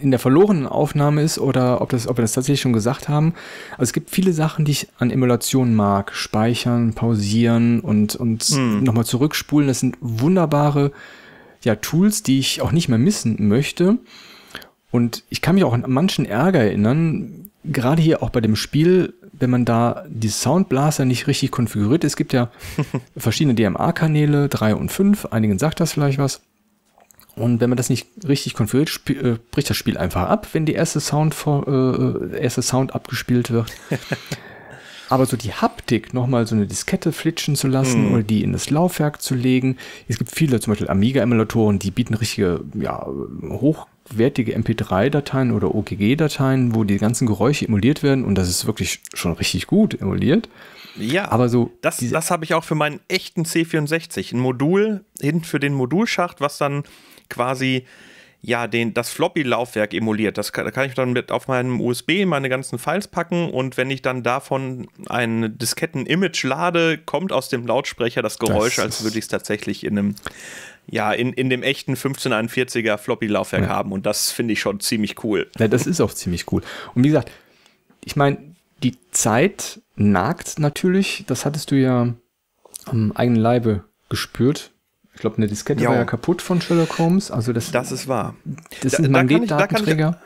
in der verlorenen Aufnahme ist oder ob, das, ob wir das tatsächlich schon gesagt haben. Also es gibt viele Sachen, die ich an Emulation mag. Speichern, pausieren und, und hm. nochmal zurückspulen. Das sind wunderbare ja, Tools, die ich auch nicht mehr missen möchte. Und ich kann mich auch an manchen Ärger erinnern, gerade hier auch bei dem Spiel, wenn man da die Soundblaster nicht richtig konfiguriert. Es gibt ja verschiedene DMA-Kanäle, 3 und 5, einigen sagt das vielleicht was. Und wenn man das nicht richtig konfiguriert, äh, bricht das Spiel einfach ab, wenn die erste Sound, vor, äh, äh erste Sound abgespielt wird. Aber so die Haptik, nochmal so eine Diskette flitschen zu lassen mhm. oder die in das Laufwerk zu legen. Es gibt viele, zum Beispiel Amiga-Emulatoren, die bieten richtige, ja, hochwertige MP3-Dateien oder OGG-Dateien, wo die ganzen Geräusche emuliert werden und das ist wirklich schon richtig gut emuliert. Ja, aber so. Das, das habe ich auch für meinen echten C64. Ein Modul hinten für den Modulschacht, was dann quasi ja, den, das Floppy-Laufwerk emuliert. Das kann, kann, ich dann mit auf meinem USB meine ganzen Files packen und wenn ich dann davon ein Disketten-Image lade, kommt aus dem Lautsprecher das Geräusch, das als würde ich es tatsächlich in einem, ja, in, in dem echten 1541er Floppy-Laufwerk ja. haben. Und das finde ich schon ziemlich cool. Ja, das ist auch ziemlich cool. Und wie gesagt, ich meine, die Zeit nagt natürlich. Das hattest du ja am eigenen Leibe gespürt ich glaube, eine Diskette jo. war ja kaputt von Sherlock Holmes. Also das, das ist wahr. Das ist ein Magnetdatenträger. Da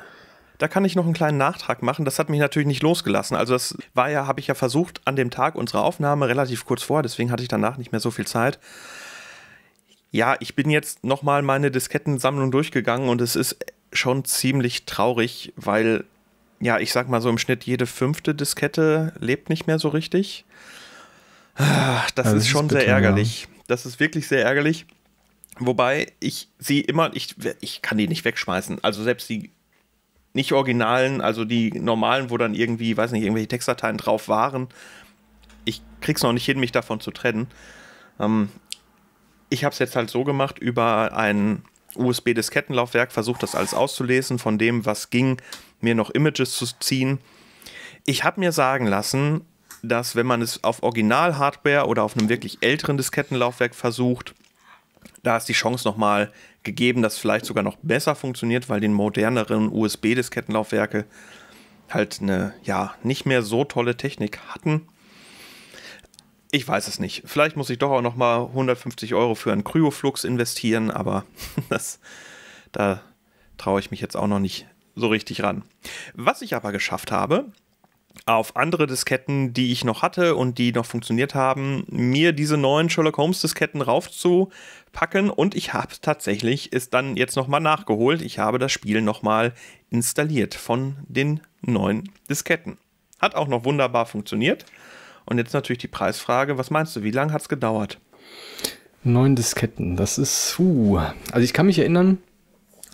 da kann ich noch einen kleinen Nachtrag machen. Das hat mich natürlich nicht losgelassen. Also das war ja, habe ich ja versucht an dem Tag unserer Aufnahme relativ kurz vor, deswegen hatte ich danach nicht mehr so viel Zeit. Ja, ich bin jetzt nochmal meine Diskettensammlung durchgegangen und es ist schon ziemlich traurig, weil, ja, ich sag mal so im Schnitt, jede fünfte Diskette lebt nicht mehr so richtig. Ah, das also ist schon ist bitter, sehr ärgerlich. Ja. Das ist wirklich sehr ärgerlich. Wobei ich sie immer, ich, ich kann die nicht wegschmeißen. Also selbst die nicht originalen, also die normalen, wo dann irgendwie, weiß nicht, irgendwelche Textdateien drauf waren. Ich krieg's noch nicht hin, mich davon zu trennen. Ähm, ich habe es jetzt halt so gemacht, über ein USB-Diskettenlaufwerk versucht, das alles auszulesen, von dem, was ging, mir noch Images zu ziehen. Ich habe mir sagen lassen, dass wenn man es auf Original-Hardware oder auf einem wirklich älteren Diskettenlaufwerk versucht, da ist die Chance nochmal gegeben, dass vielleicht sogar noch besser funktioniert, weil die moderneren USB-Diskettenlaufwerke halt eine, ja, nicht mehr so tolle Technik hatten. Ich weiß es nicht. Vielleicht muss ich doch auch nochmal 150 Euro für einen Kryoflux investieren, aber das, da traue ich mich jetzt auch noch nicht so richtig ran. Was ich aber geschafft habe, auf andere Disketten, die ich noch hatte und die noch funktioniert haben, mir diese neuen Sherlock Holmes Disketten raufzupacken und ich habe tatsächlich es dann jetzt nochmal nachgeholt. Ich habe das Spiel nochmal installiert von den neuen Disketten. Hat auch noch wunderbar funktioniert. Und jetzt natürlich die Preisfrage, was meinst du, wie lange hat es gedauert? Neun Disketten, das ist, uh. also ich kann mich erinnern,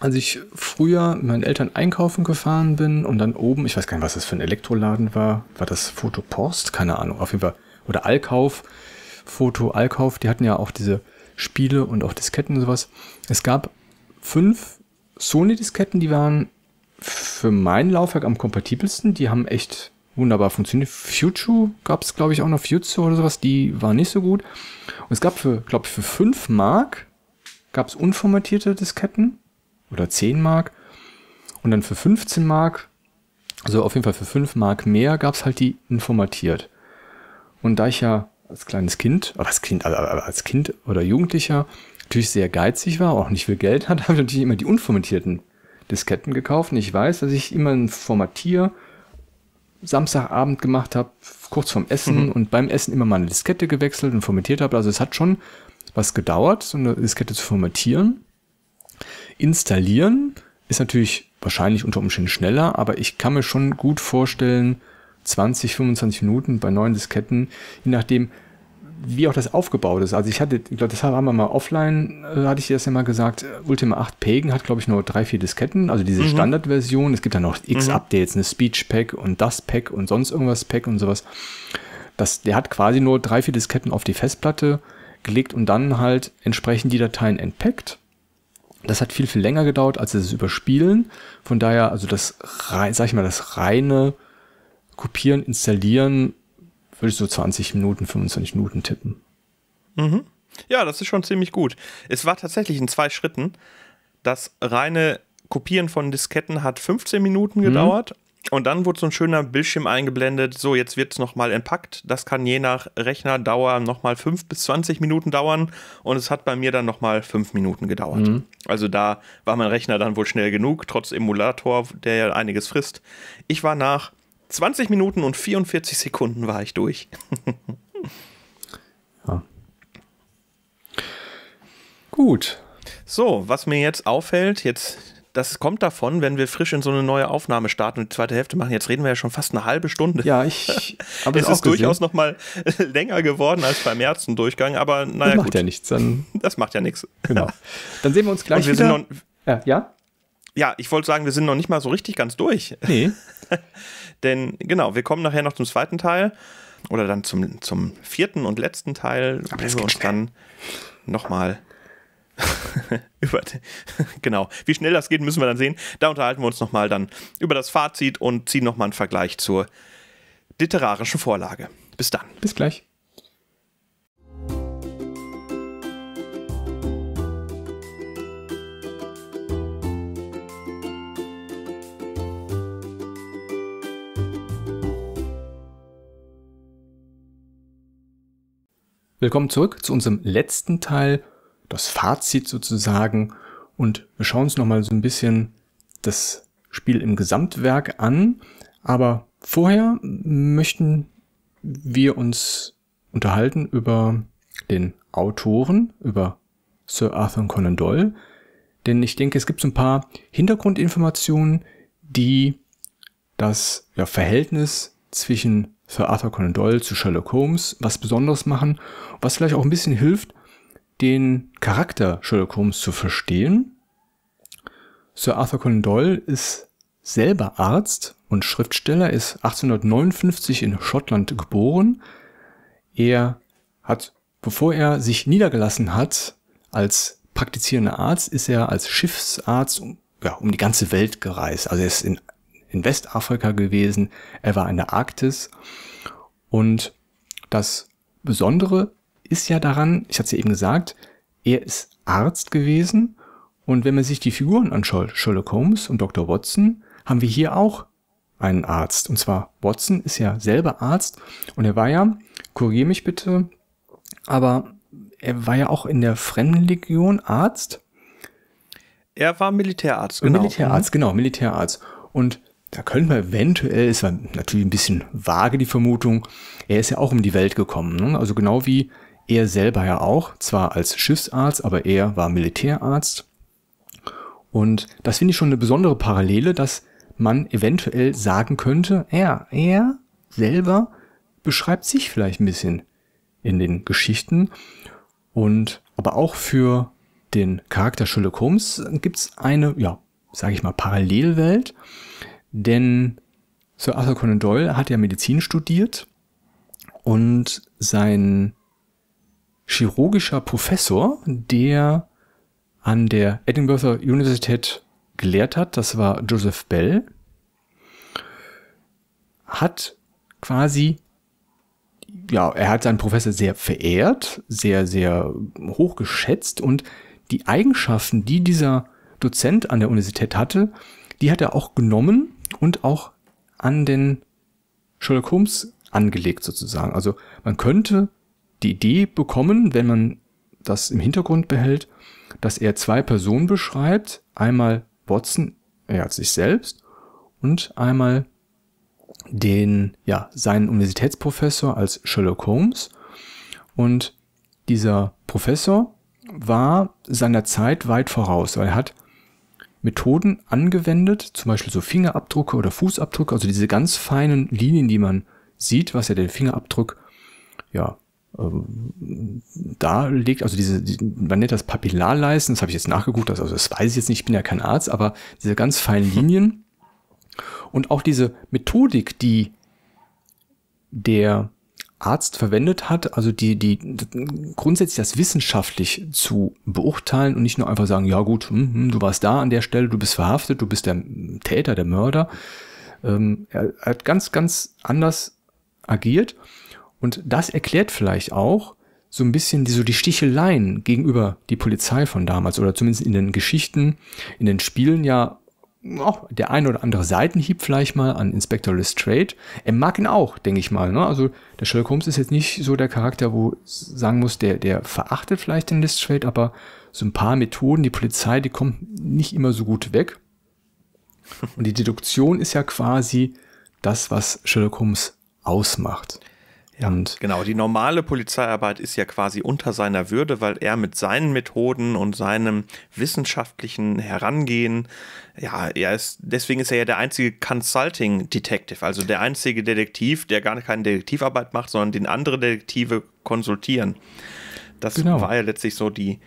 als ich früher mit meinen Eltern einkaufen gefahren bin und dann oben, ich weiß gar nicht, was das für ein Elektroladen war, war das Fotopost? Keine Ahnung, auf jeden Fall. Oder Allkauf, Foto Allkauf, die hatten ja auch diese Spiele und auch Disketten und sowas. Es gab fünf Sony-Disketten, die waren für mein Laufwerk am kompatibelsten. Die haben echt wunderbar funktioniert. Future gab es, glaube ich, auch noch Future oder sowas. Die waren nicht so gut. Und es gab für, glaube ich, für fünf Mark gab es unformatierte Disketten oder 10 Mark. Und dann für 15 Mark, also auf jeden Fall für 5 Mark mehr, gab es halt die informatiert. Und da ich ja als kleines Kind, als Kind, als Kind oder Jugendlicher natürlich sehr geizig war, auch nicht viel Geld hatte, habe ich natürlich immer die unformatierten Disketten gekauft. Und ich weiß, dass ich immer ein Formatier Samstagabend gemacht habe, kurz vorm Essen mhm. und beim Essen immer mal eine Diskette gewechselt und formatiert habe. Also es hat schon was gedauert, so eine Diskette zu formatieren. Installieren ist natürlich wahrscheinlich unter Umständen schneller, aber ich kann mir schon gut vorstellen, 20, 25 Minuten bei neuen Disketten, je nachdem, wie auch das aufgebaut ist. Also ich hatte, ich glaube, das haben wir mal offline, äh, hatte ich dir das ja mal gesagt, äh, Ultima 8 Pagan hat, glaube ich, nur drei, vier Disketten, also diese mhm. Standardversion. Es gibt dann noch X-Updates, mhm. eine Speech-Pack und das Pack und sonst irgendwas Pack und sowas. Das, der hat quasi nur drei, vier Disketten auf die Festplatte gelegt und dann halt entsprechend die Dateien entpackt das hat viel, viel länger gedauert als das Überspielen. Von daher, also das, sag ich mal, das reine Kopieren, Installieren, würde ich so 20 Minuten, 25 Minuten tippen. Mhm. Ja, das ist schon ziemlich gut. Es war tatsächlich in zwei Schritten. Das reine Kopieren von Disketten hat 15 Minuten mhm. gedauert mhm. Und dann wurde so ein schöner Bildschirm eingeblendet. So, jetzt wird es nochmal entpackt. Das kann je nach Rechnerdauer nochmal 5 bis 20 Minuten dauern. Und es hat bei mir dann nochmal 5 Minuten gedauert. Mhm. Also da war mein Rechner dann wohl schnell genug, trotz Emulator, der ja einiges frisst. Ich war nach 20 Minuten und 44 Sekunden war ich durch. ja. Gut. So, was mir jetzt auffällt, jetzt das kommt davon, wenn wir frisch in so eine neue Aufnahme starten und die zweite Hälfte machen. Jetzt reden wir ja schon fast eine halbe Stunde. Ja, ich habe es, es ist gesehen. durchaus noch mal länger geworden als beim ersten Durchgang, aber naja, das macht gut. ja nichts. Dann das macht ja nichts. Genau. Dann sehen wir uns gleich wir wieder. Noch, äh, ja? Ja, ich wollte sagen, wir sind noch nicht mal so richtig ganz durch. Nee. Denn genau, wir kommen nachher noch zum zweiten Teil oder dann zum, zum vierten und letzten Teil, Aber wo wir uns schnell. dann nochmal über genau, wie schnell das geht, müssen wir dann sehen. Da unterhalten wir uns nochmal dann über das Fazit und ziehen nochmal einen Vergleich zur literarischen Vorlage. Bis dann. Bis gleich. Willkommen zurück zu unserem letzten Teil das Fazit sozusagen und wir schauen uns nochmal so ein bisschen das Spiel im Gesamtwerk an. Aber vorher möchten wir uns unterhalten über den Autoren, über Sir Arthur Conan Doyle. Denn ich denke, es gibt so ein paar Hintergrundinformationen, die das ja, Verhältnis zwischen Sir Arthur Conan Doyle zu Sherlock Holmes was Besonderes machen, was vielleicht auch ein bisschen hilft, den Charakter Sherlock Holmes zu verstehen. Sir Arthur Conan Doyle ist selber Arzt und Schriftsteller, ist 1859 in Schottland geboren. Er hat, bevor er sich niedergelassen hat als praktizierender Arzt, ist er als Schiffsarzt um, ja, um die ganze Welt gereist. Also er ist in, in Westafrika gewesen, er war in der Arktis. Und das Besondere ist ja daran, ich hatte es ja eben gesagt, er ist Arzt gewesen. Und wenn man sich die Figuren anschaut, Sherlock Holmes und Dr. Watson, haben wir hier auch einen Arzt. Und zwar Watson ist ja selber Arzt und er war ja, korrigiere mich bitte, aber er war ja auch in der Fremdenlegion Arzt. Er war Militärarzt, genau. Militärarzt, mhm. genau, Militärarzt. Und da können wir eventuell, ist natürlich ein bisschen vage die Vermutung, er ist ja auch um die Welt gekommen. Ne? Also genau wie er selber ja auch, zwar als Schiffsarzt, aber er war Militärarzt. Und das finde ich schon eine besondere Parallele, dass man eventuell sagen könnte, er, er selber beschreibt sich vielleicht ein bisschen in den Geschichten. Und aber auch für den Charakter Sherlock Holmes gibt es eine, ja, sage ich mal, Parallelwelt. Denn Sir Arthur Conan Doyle hat ja Medizin studiert und sein chirurgischer Professor, der an der Edinburgh Universität gelehrt hat, das war Joseph Bell, hat quasi, ja, er hat seinen Professor sehr verehrt, sehr, sehr hoch geschätzt und die Eigenschaften, die dieser Dozent an der Universität hatte, die hat er auch genommen und auch an den Sherlock Holmes angelegt sozusagen. Also man könnte die Idee bekommen, wenn man das im Hintergrund behält, dass er zwei Personen beschreibt. Einmal Watson, er hat sich selbst, und einmal den, ja, seinen Universitätsprofessor als Sherlock Holmes. Und dieser Professor war seiner Zeit weit voraus, weil er hat Methoden angewendet, zum Beispiel so Fingerabdrücke oder Fußabdrücke, also diese ganz feinen Linien, die man sieht, was ja den Fingerabdruck ja, ähm, da liegt, also diese, die, man nennt das Papillarleisten, das habe ich jetzt nachgeguckt, also das weiß ich jetzt nicht, ich bin ja kein Arzt, aber diese ganz feinen Linien und auch diese Methodik, die der Arzt verwendet hat, also die, die grundsätzlich das wissenschaftlich zu beurteilen und nicht nur einfach sagen, ja gut, hm, hm du warst da an der Stelle, du bist verhaftet, du bist der Täter, der Mörder. Ähm, er hat ganz, ganz anders agiert und das erklärt vielleicht auch so ein bisschen die, so die Sticheleien gegenüber die Polizei von damals oder zumindest in den Geschichten, in den Spielen ja auch der ein oder andere Seitenhieb vielleicht mal an Inspector Lestrade. Er mag ihn auch, denke ich mal. Ne? Also der Sherlock Holmes ist jetzt nicht so der Charakter, wo sagen muss, der, der verachtet vielleicht den Lestrade, aber so ein paar Methoden, die Polizei, die kommt nicht immer so gut weg. Und die Deduktion ist ja quasi das, was Sherlock Holmes ausmacht. Ja. Und genau, die normale Polizeiarbeit ist ja quasi unter seiner Würde, weil er mit seinen Methoden und seinem wissenschaftlichen Herangehen, ja, er ist, deswegen ist er ja der einzige Consulting Detective, also der einzige Detektiv, der gar keine Detektivarbeit macht, sondern den andere Detektive konsultieren. Das genau. war ja letztlich so die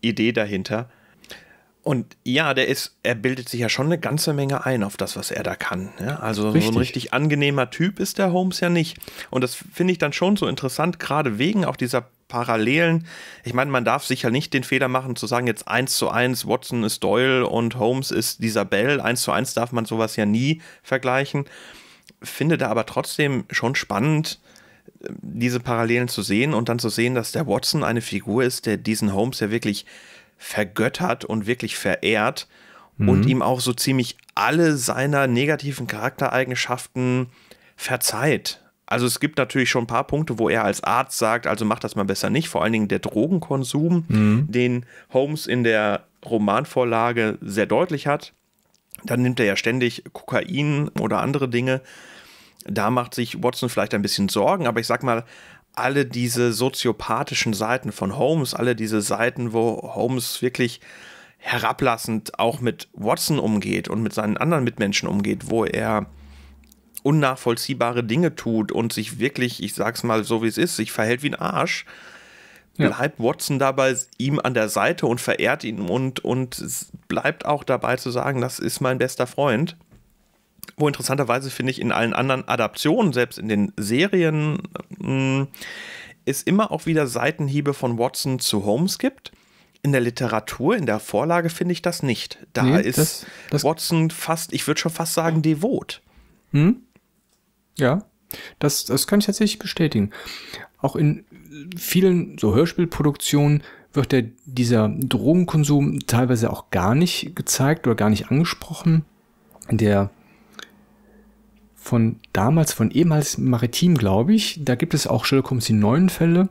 Idee dahinter. Und ja, der ist, er bildet sich ja schon eine ganze Menge ein auf das, was er da kann. Ja, also richtig. so ein richtig angenehmer Typ ist der Holmes ja nicht. Und das finde ich dann schon so interessant, gerade wegen auch dieser Parallelen. Ich meine, man darf sicher nicht den Fehler machen, zu sagen, jetzt eins zu eins, Watson ist Doyle und Holmes ist dieser Bell. Eins zu eins darf man sowas ja nie vergleichen. Finde da aber trotzdem schon spannend, äh, diese Parallelen zu sehen und dann zu sehen, dass der Watson eine Figur ist, der diesen Holmes ja wirklich vergöttert und wirklich verehrt mhm. und ihm auch so ziemlich alle seiner negativen Charaktereigenschaften verzeiht. Also es gibt natürlich schon ein paar Punkte, wo er als Arzt sagt, also macht das mal besser nicht. Vor allen Dingen der Drogenkonsum, mhm. den Holmes in der Romanvorlage sehr deutlich hat. Dann nimmt er ja ständig Kokain oder andere Dinge. Da macht sich Watson vielleicht ein bisschen Sorgen, aber ich sag mal, alle diese soziopathischen Seiten von Holmes, alle diese Seiten, wo Holmes wirklich herablassend auch mit Watson umgeht und mit seinen anderen Mitmenschen umgeht, wo er unnachvollziehbare Dinge tut und sich wirklich, ich sag's mal so wie es ist, sich verhält wie ein Arsch, ja. bleibt Watson dabei ihm an der Seite und verehrt ihn und, und bleibt auch dabei zu sagen, das ist mein bester Freund wo interessanterweise finde ich in allen anderen Adaptionen, selbst in den Serien, mm, es immer auch wieder Seitenhiebe von Watson zu Holmes gibt. In der Literatur, in der Vorlage finde ich das nicht. Da nee, ist das, das Watson fast, ich würde schon fast sagen, devot. Hm? Ja, das, das kann ich tatsächlich bestätigen. Auch in vielen so Hörspielproduktionen wird der, dieser Drogenkonsum teilweise auch gar nicht gezeigt oder gar nicht angesprochen. Der von damals, von ehemals Maritim, glaube ich. Da gibt es auch Sherlock Holmes die neuen Fälle.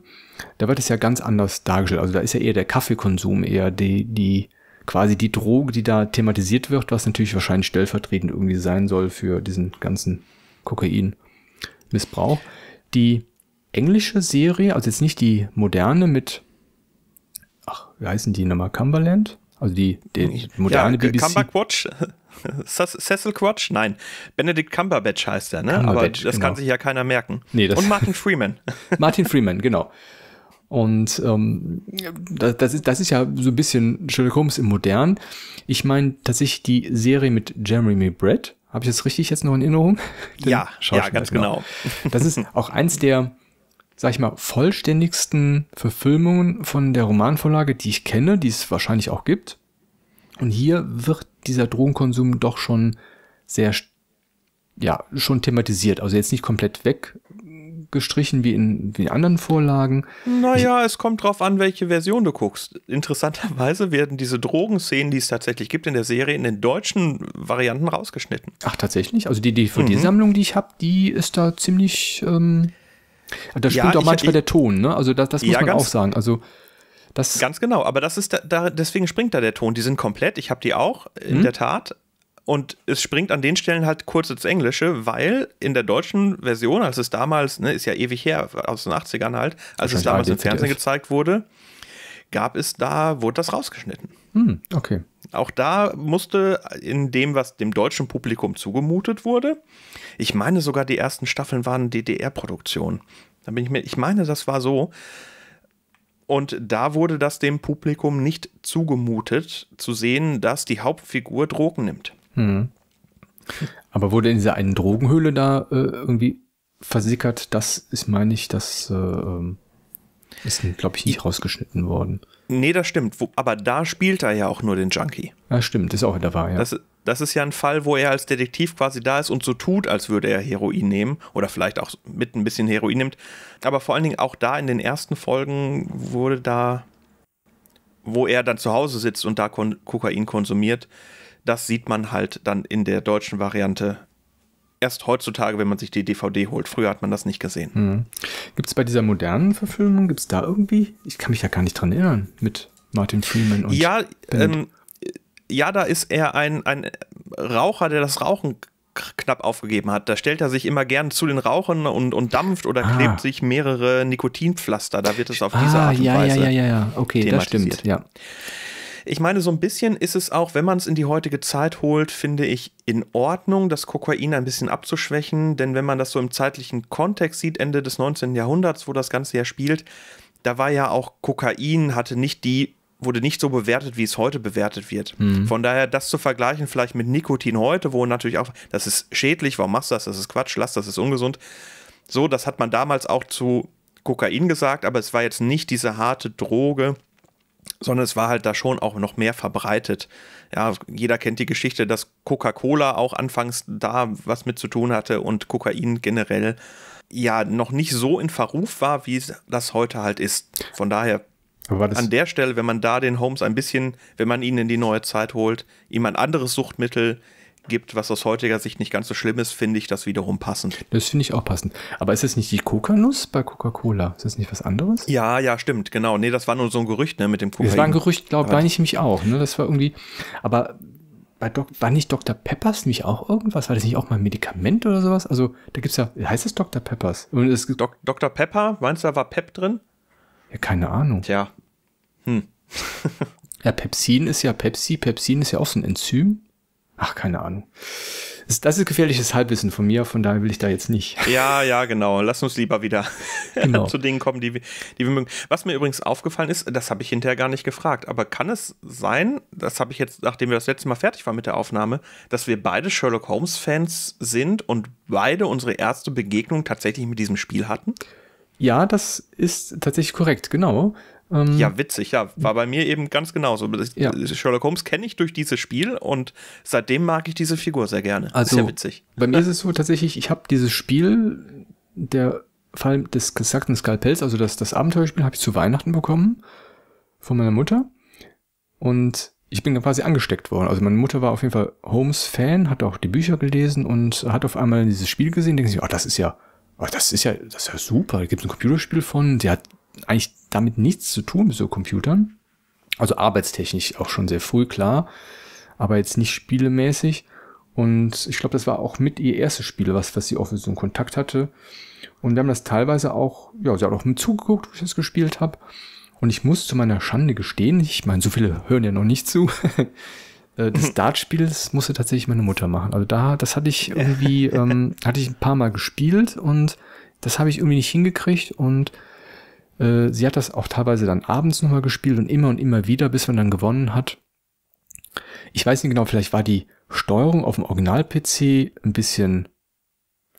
Da wird es ja ganz anders dargestellt. Also da ist ja eher der Kaffeekonsum, eher die, die quasi die Droge, die da thematisiert wird, was natürlich wahrscheinlich stellvertretend irgendwie sein soll für diesen ganzen Kokainmissbrauch. Die englische Serie, also jetzt nicht die moderne mit, ach, wie heißen die nochmal, Cumberland? Also die, die moderne ja, BBC. Comeback Watch. Cecil Crutch? Nein. Benedict Cumberbatch heißt er, ne? Aber das genau. kann sich ja keiner merken. Nee, Und Martin Freeman. Martin Freeman, genau. Und ähm, das, das, ist, das ist ja so ein bisschen Sherlock Holmes im Modernen. Ich meine tatsächlich die Serie mit Jeremy Brett. Habe ich das richtig jetzt noch in Erinnerung? Den ja, ja, ganz genau. genau. Das ist auch eins der, sag ich mal, vollständigsten Verfilmungen von der Romanvorlage, die ich kenne, die es wahrscheinlich auch gibt. Und hier wird dieser Drogenkonsum doch schon sehr, ja, schon thematisiert. Also jetzt nicht komplett weggestrichen wie in, wie in anderen Vorlagen. Naja, es kommt drauf an, welche Version du guckst. Interessanterweise werden diese Drogenszenen, die es tatsächlich gibt in der Serie, in den deutschen Varianten rausgeschnitten. Ach, tatsächlich? Also die DVD-Sammlung, mhm. die ich habe, die ist da ziemlich. Ähm, da spielt ja, auch manchmal ich, der Ton, ne? Also das, das muss ja, man auch sagen. Also das Ganz genau, aber das ist da, da, deswegen springt da der Ton. Die sind komplett, ich habe die auch, in mhm. der Tat. Und es springt an den Stellen halt kurz ins Englische, weil in der deutschen Version, als es damals, ne, ist ja ewig her, aus den 80ern halt, als es damals im Fernsehen gezeigt wurde, gab es da, wurde das rausgeschnitten. Hm, okay. Auch da musste in dem, was dem deutschen Publikum zugemutet wurde, ich meine sogar die ersten Staffeln waren DDR-Produktionen. Da bin ich mir, ich meine, das war so, und da wurde das dem Publikum nicht zugemutet, zu sehen, dass die Hauptfigur Drogen nimmt. Hm. Aber wurde in dieser einen Drogenhöhle da äh, irgendwie versickert? Das ist, meine ich, das äh, ähm, ist, glaube ich, nicht rausgeschnitten worden. Nee, das stimmt. aber da spielt er ja auch nur den Junkie. Ja, ah, stimmt, ist auch wieder wahr, ja. Das, das ist ja ein Fall, wo er als Detektiv quasi da ist und so tut, als würde er Heroin nehmen oder vielleicht auch mit ein bisschen Heroin nimmt. Aber vor allen Dingen auch da in den ersten Folgen wurde da, wo er dann zu Hause sitzt und da Kokain konsumiert, das sieht man halt dann in der deutschen Variante erst heutzutage, wenn man sich die DVD holt. Früher hat man das nicht gesehen. Mhm. Gibt es bei dieser modernen Verfilmung, gibt es da irgendwie, ich kann mich ja gar nicht dran erinnern, mit Martin Freeman und. Ja, ähm, ja, da ist er ein, ein Raucher, der das Rauchen knapp aufgegeben hat. Da stellt er sich immer gern zu den Rauchern und, und dampft oder ah. klebt sich mehrere Nikotinpflaster. Da wird es auf ah, diese Art und ja, Weise. Ja, ja, ja, ja. Okay, das stimmt, ja. Ich meine, so ein bisschen ist es auch, wenn man es in die heutige Zeit holt, finde ich in Ordnung, das Kokain ein bisschen abzuschwächen. Denn wenn man das so im zeitlichen Kontext sieht, Ende des 19. Jahrhunderts, wo das Ganze ja spielt, da war ja auch Kokain, hatte nicht die wurde nicht so bewertet, wie es heute bewertet wird. Mhm. Von daher, das zu vergleichen, vielleicht mit Nikotin heute, wo natürlich auch, das ist schädlich, warum machst du das? Das ist Quatsch, lass das, ist ungesund. So, das hat man damals auch zu Kokain gesagt, aber es war jetzt nicht diese harte Droge, sondern es war halt da schon auch noch mehr verbreitet. Ja, jeder kennt die Geschichte, dass Coca-Cola auch anfangs da was mit zu tun hatte und Kokain generell ja noch nicht so in Verruf war, wie das heute halt ist. Von daher an der Stelle, wenn man da den Holmes ein bisschen, wenn man ihn in die neue Zeit holt, ihm ein anderes Suchtmittel gibt, was aus heutiger Sicht nicht ganz so schlimm ist, finde ich das wiederum passend. Das finde ich auch passend. Aber ist das nicht die Kokanuss bei Coca-Cola? Ist das nicht was anderes? Ja, ja, stimmt, genau. Nee, das war nur so ein Gerücht, ne, mit dem Kokain. Das war ein Gerücht, glaube ich mich auch, ne? Das war irgendwie, aber bei Doc, war nicht Dr. Peppers nicht auch irgendwas? War das nicht auch mal ein Medikament oder sowas? Also, da gibt es ja, heißt es Dr. Peppers? Und es Doc, Dr. Pepper, meinst du, da war Pep drin? Ja, keine Ahnung. Tja. Hm. ja, Pepsin ist ja Pepsi. Pepsin ist ja auch so ein Enzym. Ach, keine Ahnung. Das ist gefährliches Halbwissen von mir, von daher will ich da jetzt nicht. Ja, ja, genau. Lass uns lieber wieder genau. zu Dingen kommen, die wir, die wir mögen. Was mir übrigens aufgefallen ist, das habe ich hinterher gar nicht gefragt, aber kann es sein, das habe ich jetzt, nachdem wir das letzte Mal fertig waren mit der Aufnahme, dass wir beide Sherlock Holmes-Fans sind und beide unsere erste Begegnung tatsächlich mit diesem Spiel hatten? Ja, das ist tatsächlich korrekt, genau. Ähm, ja, witzig, ja. War bei mir eben ganz genauso. Ja. Sherlock Holmes kenne ich durch dieses Spiel und seitdem mag ich diese Figur sehr gerne. Also, ist ja witzig. Bei mir ist es so tatsächlich, ich habe dieses Spiel, der Fall des gesagten Skalpells, also das, das Abenteuerspiel, habe ich zu Weihnachten bekommen von meiner Mutter. Und ich bin quasi angesteckt worden. Also meine Mutter war auf jeden Fall Holmes-Fan, hat auch die Bücher gelesen und hat auf einmal dieses Spiel gesehen, denkt sich, oh, das ist ja Oh, das ist ja, das ist ja super. Da gibt es ein Computerspiel von, der hat eigentlich damit nichts zu tun mit so Computern. Also arbeitstechnisch auch schon sehr früh, klar. Aber jetzt nicht spielemäßig. Und ich glaube, das war auch mit ihr erstes Spiel, was, was sie auch so einen Kontakt hatte. Und wir haben das teilweise auch, ja, sie hat auch mit zugeguckt, wie ich das gespielt habe. Und ich muss zu meiner Schande gestehen, ich meine, so viele hören ja noch nicht zu. äh, des Dartspiels musste tatsächlich meine Mutter machen. Also da, das hatte ich irgendwie, ähm, hatte ich ein paar Mal gespielt und das habe ich irgendwie nicht hingekriegt und äh, sie hat das auch teilweise dann abends nochmal gespielt und immer und immer wieder, bis man dann gewonnen hat. Ich weiß nicht genau, vielleicht war die Steuerung auf dem Original-PC ein bisschen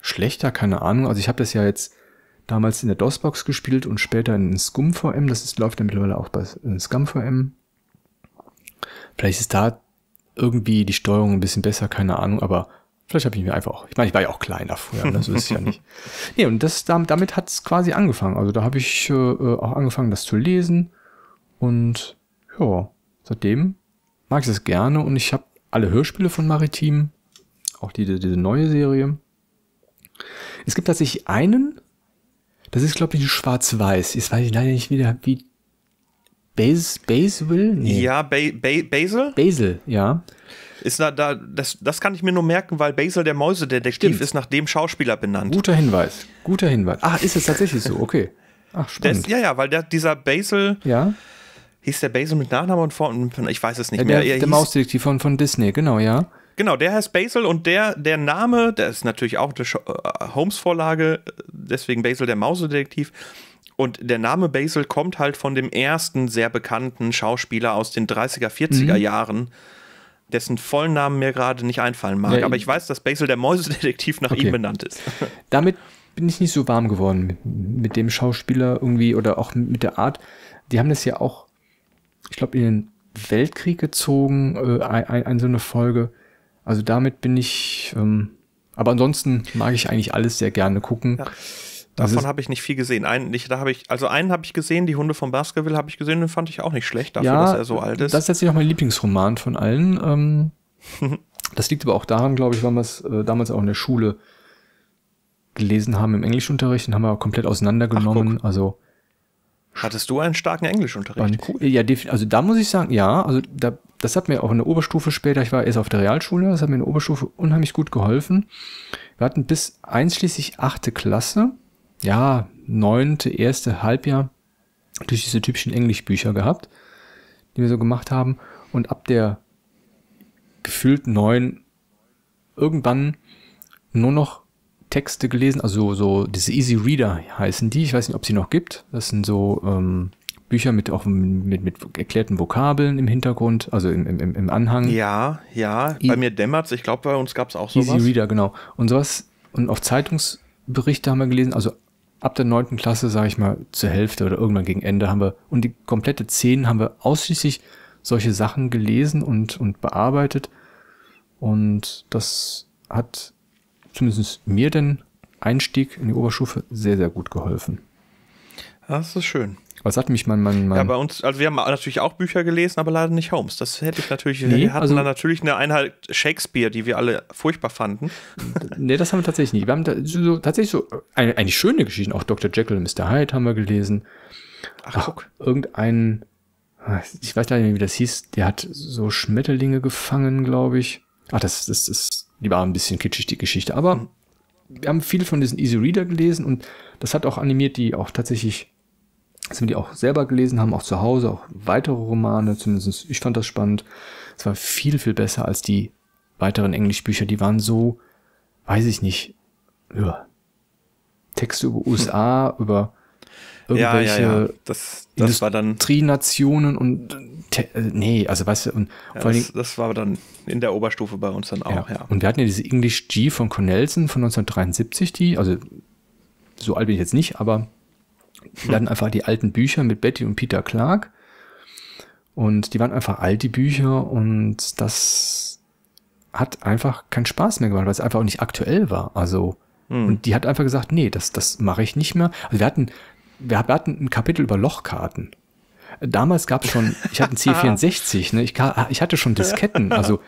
schlechter, keine Ahnung. Also ich habe das ja jetzt damals in der DOS-Box gespielt und später in Scum-VM. Das ist, läuft ja mittlerweile auch bei äh, Scum-VM. Vielleicht ist da irgendwie die Steuerung ein bisschen besser, keine Ahnung, aber vielleicht habe ich mir einfach auch, ich meine, ich war ja auch kleiner früher, das ne, so ist ja nicht. Nee, und das, damit hat es quasi angefangen. Also da habe ich äh, äh, auch angefangen, das zu lesen und ja, seitdem mag ich das gerne und ich habe alle Hörspiele von Maritim, auch die, diese neue Serie. Es gibt tatsächlich einen, das ist, glaube ich, schwarz-weiß. Jetzt weiß ich leider nicht wieder, wie Bas Basil? Nee. Ja, ba ba Basil? Basil, ja. Ist da, da, das, das kann ich mir nur merken, weil Basil der Mäusedetektiv Stimmt. ist nach dem Schauspieler benannt. Guter Hinweis. Guter Hinweis. Ach, ist es tatsächlich so? Okay. Ach, spannend. Ist, ja, ja, weil der, dieser Basil. Ja. Hieß der Basil mit Nachnamen und vor. Ich weiß es nicht ja, der, mehr. Er der Mausdetektiv von, von Disney, genau, ja. Genau, der heißt Basil und der, der Name, der ist natürlich auch eine äh, Holmes-Vorlage, deswegen Basil der Mausdetektiv. Und der Name Basil kommt halt von dem ersten sehr bekannten Schauspieler aus den 30er, 40er mhm. Jahren, dessen vollen Namen mir gerade nicht einfallen mag. Ja, Aber ich weiß, dass Basil der Mäusedetektiv nach okay. ihm benannt ist. Damit bin ich nicht so warm geworden mit, mit dem Schauspieler irgendwie oder auch mit der Art. Die haben das ja auch, ich glaube, in den Weltkrieg gezogen, äh, ein, ein, so eine Folge. Also damit bin ich. Ähm, aber ansonsten mag ich eigentlich alles sehr gerne gucken. Ja. Davon habe ich nicht viel gesehen. Einen, ich, da hab ich, also einen habe ich gesehen, die Hunde von Baskerville habe ich gesehen, den fand ich auch nicht schlecht, dafür, ja, dass er so alt ist. Das ist jetzt auch mein Lieblingsroman von allen. Ähm, mhm. das liegt aber auch daran, glaube ich, weil wir es äh, damals auch in der Schule gelesen haben im Englischunterricht, und haben wir auch komplett auseinandergenommen. Ach, also Hattest du einen starken Englischunterricht? Cool. Ja, also da muss ich sagen, ja, also da, das hat mir auch in der Oberstufe später, ich war erst auf der Realschule, das hat mir in der Oberstufe unheimlich gut geholfen. Wir hatten bis einschließlich achte Klasse ja, neunte, erste Halbjahr durch diese typischen Englischbücher gehabt, die wir so gemacht haben. Und ab der gefühlt neun irgendwann nur noch Texte gelesen, also so diese Easy Reader heißen die. Ich weiß nicht, ob sie noch gibt. Das sind so ähm, Bücher mit auch mit, mit erklärten Vokabeln im Hintergrund, also im, im, im Anhang. Ja, ja. E bei mir dämmert's. Ich glaube, bei uns gab's auch sowas. Easy Reader, genau. Und sowas. Und auf Zeitungsberichte haben wir gelesen. Also ab der neunten Klasse, sage ich mal, zur Hälfte oder irgendwann gegen Ende haben wir, und die komplette zehn haben wir ausschließlich solche Sachen gelesen und, und bearbeitet. Und das hat zumindest mir den Einstieg in die Oberstufe sehr, sehr gut geholfen. Das ist schön. Was hat mich mein Mann? Mein ja, bei uns, also wir haben natürlich auch Bücher gelesen, aber leider nicht Holmes. Das hätte ich natürlich. Nee, wir hatten also, dann natürlich eine Einheit Shakespeare, die wir alle furchtbar fanden. Nee, das haben wir tatsächlich nicht. Wir haben da, so, tatsächlich so eine, eine, schöne Geschichte. Auch Dr. Jekyll und Mr. Hyde haben wir gelesen. Ach, Ach guck. Irgendein, ah, ich weiß leider nicht, wie das hieß, der hat so Schmetterlinge gefangen, glaube ich. Ach, das, das das die war ein bisschen kitschig, die Geschichte. Aber mhm. wir haben viel von diesen Easy Reader gelesen und das hat auch animiert, die auch tatsächlich dass wir die auch selber gelesen haben, auch zu Hause, auch weitere Romane, zumindest ich fand das spannend. Es war viel, viel besser als die weiteren Englischbücher, die waren so, weiß ich nicht, ja, Texte über USA, hm. über irgendwelche ja, ja, ja. Das, das war dann Industrienationen und äh, äh, nee, also weißt du, und ja, vor allen das, das war dann in der Oberstufe bei uns dann auch, ja. ja. Und wir hatten ja diese English G von Cornelsen von 1973, die, also so alt bin ich jetzt nicht, aber dann einfach die alten Bücher mit Betty und Peter Clark. Und die waren einfach alt, die Bücher, und das hat einfach keinen Spaß mehr gemacht, weil es einfach auch nicht aktuell war. Also, mhm. und die hat einfach gesagt, nee, das, das mache ich nicht mehr. Also wir hatten, wir hatten ein Kapitel über Lochkarten. Damals gab es schon, ich hatte ein C64, ne? ich, ich hatte schon Disketten, also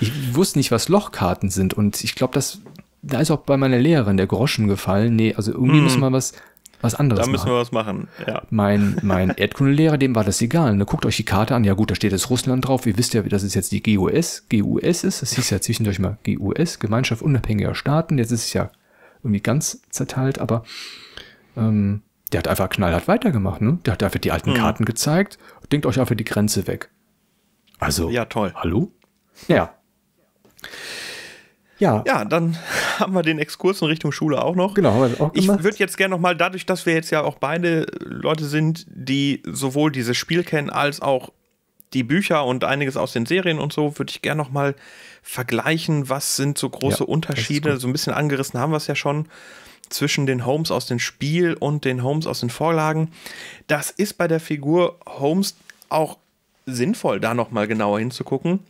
ich wusste nicht, was Lochkarten sind und ich glaube, das, da ist auch bei meiner Lehrerin der Groschen gefallen, nee, also irgendwie mm. muss man was was anderes. Da müssen machen. wir was machen. Ja. Mein, mein Erdkundelehrer, dem war das egal. Ne? Guckt euch die Karte an. Ja gut, da steht jetzt Russland drauf. Ihr wisst ja, das ist jetzt die GUS. GUS ist, das hieß ja zwischendurch mal GUS, Gemeinschaft unabhängiger Staaten. Jetzt ist es ja irgendwie ganz zerteilt, aber ähm, der hat einfach knallhart weitergemacht. Ne? Der hat dafür die alten hm. Karten gezeigt. Denkt euch einfach die Grenze weg. Also, ja, toll. Hallo? Ja. Ja. Ja, dann haben wir den Exkurs in Richtung Schule auch noch. Genau, haben wir auch gemacht. Ich würde jetzt gerne nochmal, dadurch, dass wir jetzt ja auch beide Leute sind, die sowohl dieses Spiel kennen als auch die Bücher und einiges aus den Serien und so, würde ich gerne nochmal vergleichen, was sind so große ja, Unterschiede. So ein bisschen angerissen haben wir es ja schon zwischen den Holmes aus dem Spiel und den Holmes aus den Vorlagen. Das ist bei der Figur Holmes auch sinnvoll, da nochmal genauer hinzugucken.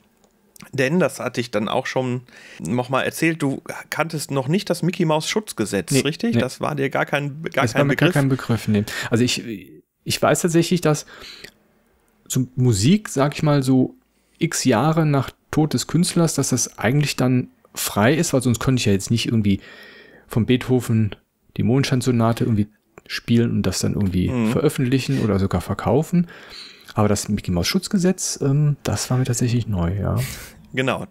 Denn, das hatte ich dann auch schon nochmal erzählt, du kanntest noch nicht das Mickey Maus Schutzgesetz, nee, richtig? Nee. Das war dir gar kein, gar das kein war mir Begriff. Gar kein Begriff, nee. Also ich, ich weiß tatsächlich, dass so Musik, sag ich mal, so x Jahre nach Tod des Künstlers, dass das eigentlich dann frei ist, weil sonst könnte ich ja jetzt nicht irgendwie von Beethoven die Mondscheinsonate irgendwie spielen und das dann irgendwie mhm. veröffentlichen oder sogar verkaufen. Aber das Mickey Maus Schutzgesetz, ähm, das war mir tatsächlich neu, ja. Genau.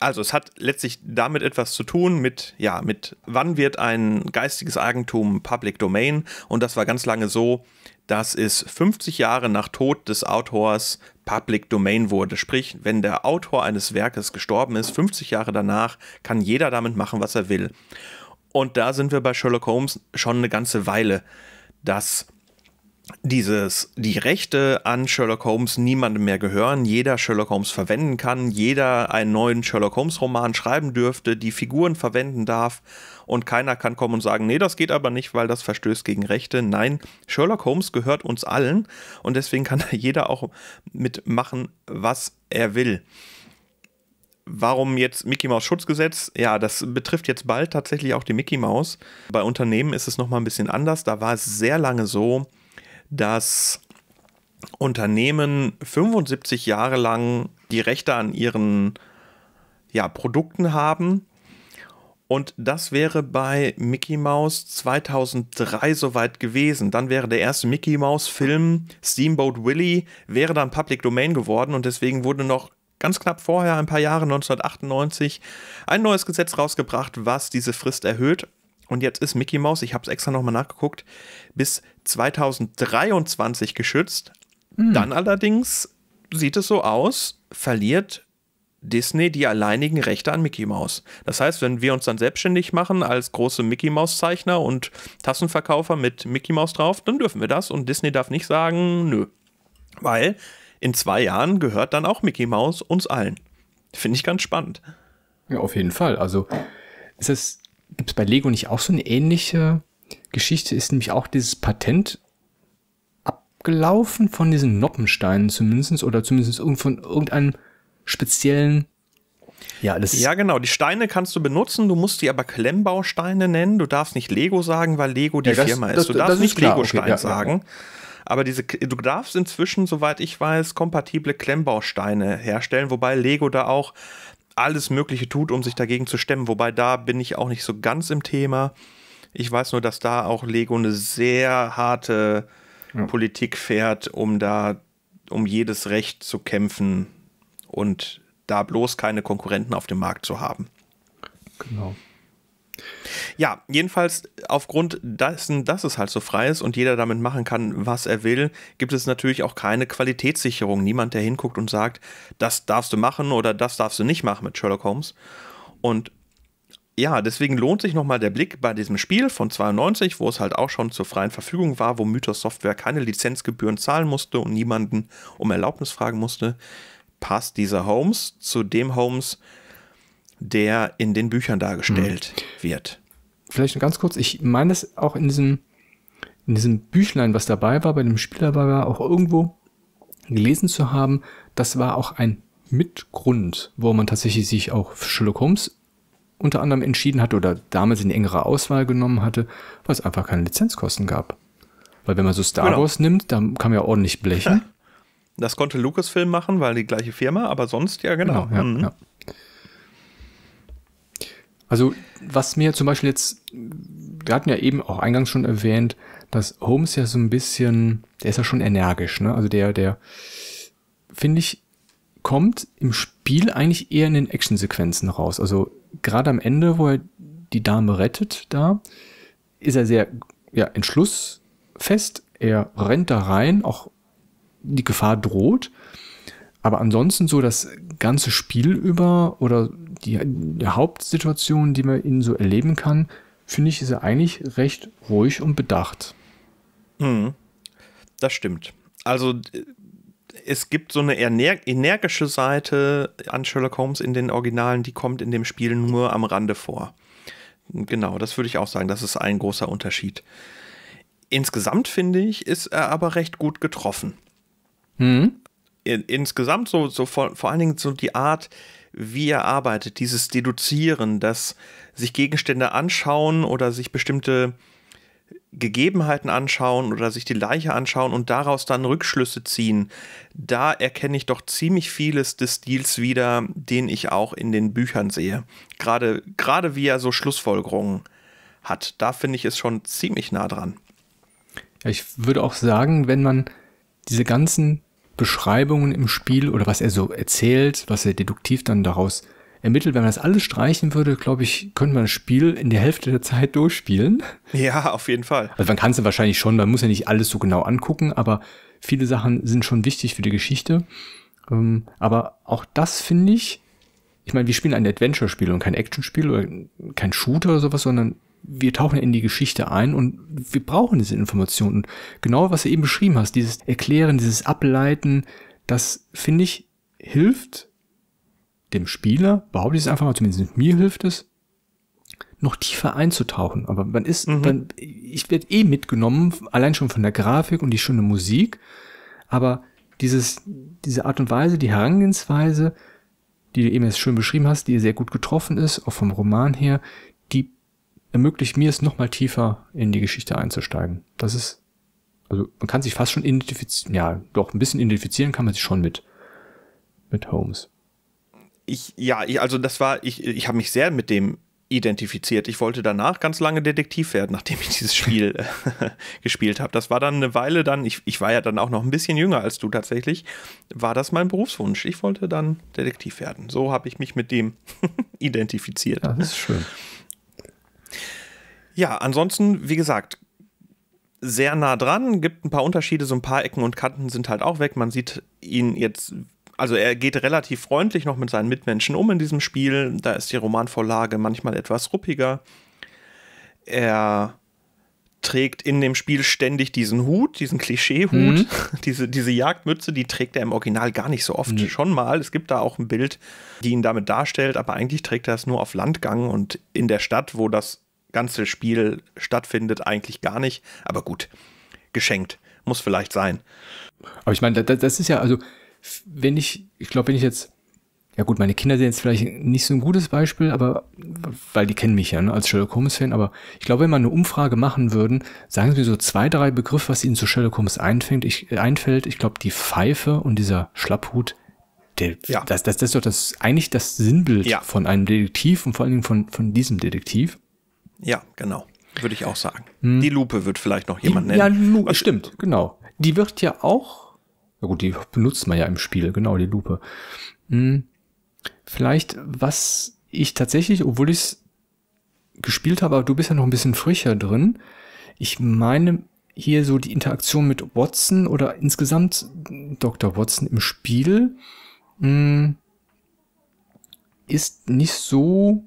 Also es hat letztlich damit etwas zu tun mit, ja, mit wann wird ein geistiges Eigentum Public Domain? Und das war ganz lange so, dass es 50 Jahre nach Tod des Autors Public Domain wurde. Sprich, wenn der Autor eines Werkes gestorben ist, 50 Jahre danach, kann jeder damit machen, was er will. Und da sind wir bei Sherlock Holmes schon eine ganze Weile, dass dieses, die Rechte an Sherlock Holmes niemandem mehr gehören, jeder Sherlock Holmes verwenden kann, jeder einen neuen Sherlock Holmes Roman schreiben dürfte, die Figuren verwenden darf und keiner kann kommen und sagen, nee, das geht aber nicht, weil das verstößt gegen Rechte. Nein, Sherlock Holmes gehört uns allen und deswegen kann da jeder auch mitmachen, was er will. Warum jetzt Mickey Maus Schutzgesetz? Ja, das betrifft jetzt bald tatsächlich auch die Mickey Maus. Bei Unternehmen ist es nochmal ein bisschen anders. Da war es sehr lange so, dass Unternehmen 75 Jahre lang die Rechte an ihren ja, Produkten haben. Und das wäre bei Mickey Mouse 2003 soweit gewesen. Dann wäre der erste Mickey Mouse-Film Steamboat Willie, wäre dann Public Domain geworden und deswegen wurde noch ganz knapp vorher, ein paar Jahre 1998, ein neues Gesetz rausgebracht, was diese Frist erhöht. Und jetzt ist Mickey Mouse, ich habe es extra nochmal nachgeguckt, bis 2023 geschützt. Mhm. Dann allerdings sieht es so aus, verliert Disney die alleinigen Rechte an Mickey Mouse. Das heißt, wenn wir uns dann selbstständig machen als große Mickey Mouse Zeichner und Tassenverkäufer mit Mickey Mouse drauf, dann dürfen wir das und Disney darf nicht sagen, nö. Weil in zwei Jahren gehört dann auch Mickey Mouse uns allen. Finde ich ganz spannend. Ja, auf jeden Fall. Also gibt es bei Lego nicht auch so eine ähnliche Geschichte ist nämlich auch dieses Patent abgelaufen von diesen Noppensteinen zumindest oder zumindest von irgendeinem speziellen ja, das ja, genau. Die Steine kannst du benutzen, du musst die aber Klemmbausteine nennen. Du darfst nicht Lego sagen, weil Lego die ja, das, Firma ist. Du das, darfst das nicht Lego-Stein okay, ja, sagen. Ja, aber diese, du darfst inzwischen, soweit ich weiß, kompatible Klemmbausteine herstellen, wobei Lego da auch alles Mögliche tut, um sich dagegen zu stemmen. Wobei da bin ich auch nicht so ganz im Thema. Ich weiß nur, dass da auch Lego eine sehr harte ja. Politik fährt, um da um jedes Recht zu kämpfen und da bloß keine Konkurrenten auf dem Markt zu haben. Genau. Ja, jedenfalls aufgrund dessen, dass es halt so frei ist und jeder damit machen kann, was er will, gibt es natürlich auch keine Qualitätssicherung. Niemand, der hinguckt und sagt, das darfst du machen oder das darfst du nicht machen mit Sherlock Holmes. Und ja, deswegen lohnt sich nochmal der Blick bei diesem Spiel von 92, wo es halt auch schon zur freien Verfügung war, wo Mythos Software keine Lizenzgebühren zahlen musste und niemanden um Erlaubnis fragen musste, passt dieser Holmes zu dem Holmes, der in den Büchern dargestellt hm. wird. Vielleicht nur ganz kurz, ich meine es auch in diesem, in diesem Büchlein, was dabei war, bei dem Spiel dabei war, auch irgendwo gelesen zu haben, das war auch ein Mitgrund, wo man tatsächlich sich auch Sherlock Holmes unter anderem entschieden hatte oder damals in engere Auswahl genommen hatte, weil es einfach keine Lizenzkosten gab. Weil wenn man so Star genau. Wars nimmt, dann kann man ja ordentlich blechen. Das konnte Lucasfilm machen, weil die gleiche Firma, aber sonst ja genau. genau ja, mhm. ja. Also was mir zum Beispiel jetzt, wir hatten ja eben auch eingangs schon erwähnt, dass Holmes ja so ein bisschen, der ist ja schon energisch, ne? Also der, der, finde ich, kommt im Spiel eigentlich eher in den Actionsequenzen raus. Also gerade am Ende, wo er die Dame rettet, da ist er sehr ja, entschlussfest. Er rennt da rein, auch die Gefahr droht. Aber ansonsten so das ganze Spiel über oder die, die Hauptsituation, die man ihn so erleben kann, finde ich, ist er eigentlich recht ruhig und bedacht. Hm, das stimmt. Also äh, es gibt so eine energische Seite an Sherlock Holmes in den Originalen, die kommt in dem Spiel nur am Rande vor. Genau, das würde ich auch sagen. Das ist ein großer Unterschied. Insgesamt finde ich, ist er aber recht gut getroffen. Mhm. Insgesamt so, so vor, vor allen Dingen so die Art, wie er arbeitet, dieses Deduzieren, dass sich Gegenstände anschauen oder sich bestimmte Gegebenheiten anschauen oder sich die Leiche anschauen und daraus dann Rückschlüsse ziehen, da erkenne ich doch ziemlich vieles des Stils wieder, den ich auch in den Büchern sehe. Gerade, gerade wie er so Schlussfolgerungen hat. Da finde ich es schon ziemlich nah dran. Ja, ich würde auch sagen, wenn man diese ganzen Beschreibungen im Spiel oder was er so erzählt, was er deduktiv dann daraus ermittelt. wenn man das alles streichen würde, glaube ich, könnte man das Spiel in der Hälfte der Zeit durchspielen. Ja, auf jeden Fall. Also man kann es ja wahrscheinlich schon, man muss ja nicht alles so genau angucken, aber viele Sachen sind schon wichtig für die Geschichte. Ähm, aber auch das finde ich, ich meine, wir spielen ein Adventure-Spiel und kein Action-Spiel oder kein Shooter oder sowas, sondern wir tauchen in die Geschichte ein und wir brauchen diese Informationen. Und genau, was du eben beschrieben hast, dieses Erklären, dieses Ableiten, das finde ich hilft dem Spieler, behaupte ich es einfach mal, zumindest mir hilft es, noch tiefer einzutauchen. Aber man ist, mhm. man, ich werde eh mitgenommen, allein schon von der Grafik und die schöne Musik. Aber dieses, diese Art und Weise, die Herangehensweise, die du eben jetzt schön beschrieben hast, die sehr gut getroffen ist, auch vom Roman her, die ermöglicht mir es nochmal tiefer in die Geschichte einzusteigen. Das ist, also man kann sich fast schon identifizieren, ja, doch ein bisschen identifizieren kann man sich schon mit, mit Holmes ich, ja, ich, also das war, ich, ich habe mich sehr mit dem identifiziert. Ich wollte danach ganz lange Detektiv werden, nachdem ich dieses Spiel äh, gespielt habe. Das war dann eine Weile dann, ich, ich war ja dann auch noch ein bisschen jünger als du tatsächlich, war das mein Berufswunsch. Ich wollte dann Detektiv werden. So habe ich mich mit dem identifiziert. Ja, das ist schön. Ja, ansonsten, wie gesagt, sehr nah dran, gibt ein paar Unterschiede, so ein paar Ecken und Kanten sind halt auch weg. Man sieht ihn jetzt also er geht relativ freundlich noch mit seinen Mitmenschen um in diesem Spiel. Da ist die Romanvorlage manchmal etwas ruppiger. Er trägt in dem Spiel ständig diesen Hut, diesen Klischeehut, mhm. diese, diese Jagdmütze, die trägt er im Original gar nicht so oft. Mhm. Schon mal, es gibt da auch ein Bild, die ihn damit darstellt, aber eigentlich trägt er es nur auf Landgang und in der Stadt, wo das ganze Spiel stattfindet, eigentlich gar nicht. Aber gut, geschenkt, muss vielleicht sein. Aber ich meine, das, ist ja, also wenn ich, ich glaube, wenn ich jetzt, ja gut, meine Kinder sind jetzt vielleicht nicht so ein gutes Beispiel, aber weil die kennen mich ja ne, als Sherlock Holmes-Fan, aber ich glaube, wenn wir eine Umfrage machen würden, sagen Sie mir so zwei, drei Begriffe, was Ihnen zu Sherlock Holmes einfängt, ich, äh, einfällt. Ich glaube, die Pfeife und dieser Schlapphut, der, ja. das, das, das ist doch das, eigentlich das Sinnbild ja. von einem Detektiv und vor allen Dingen von, von diesem Detektiv. Ja, genau. Würde ich auch sagen. Hm. Die Lupe wird vielleicht noch jemand nennen. Ja, Lu was, also stimmt, genau. Die wird ja auch ja gut, die benutzt man ja im Spiel, genau, die Lupe. Hm, vielleicht, was ich tatsächlich, obwohl ich es gespielt habe, aber du bist ja noch ein bisschen frischer drin. Ich meine, hier so die Interaktion mit Watson oder insgesamt Dr. Watson im Spiel hm, ist nicht so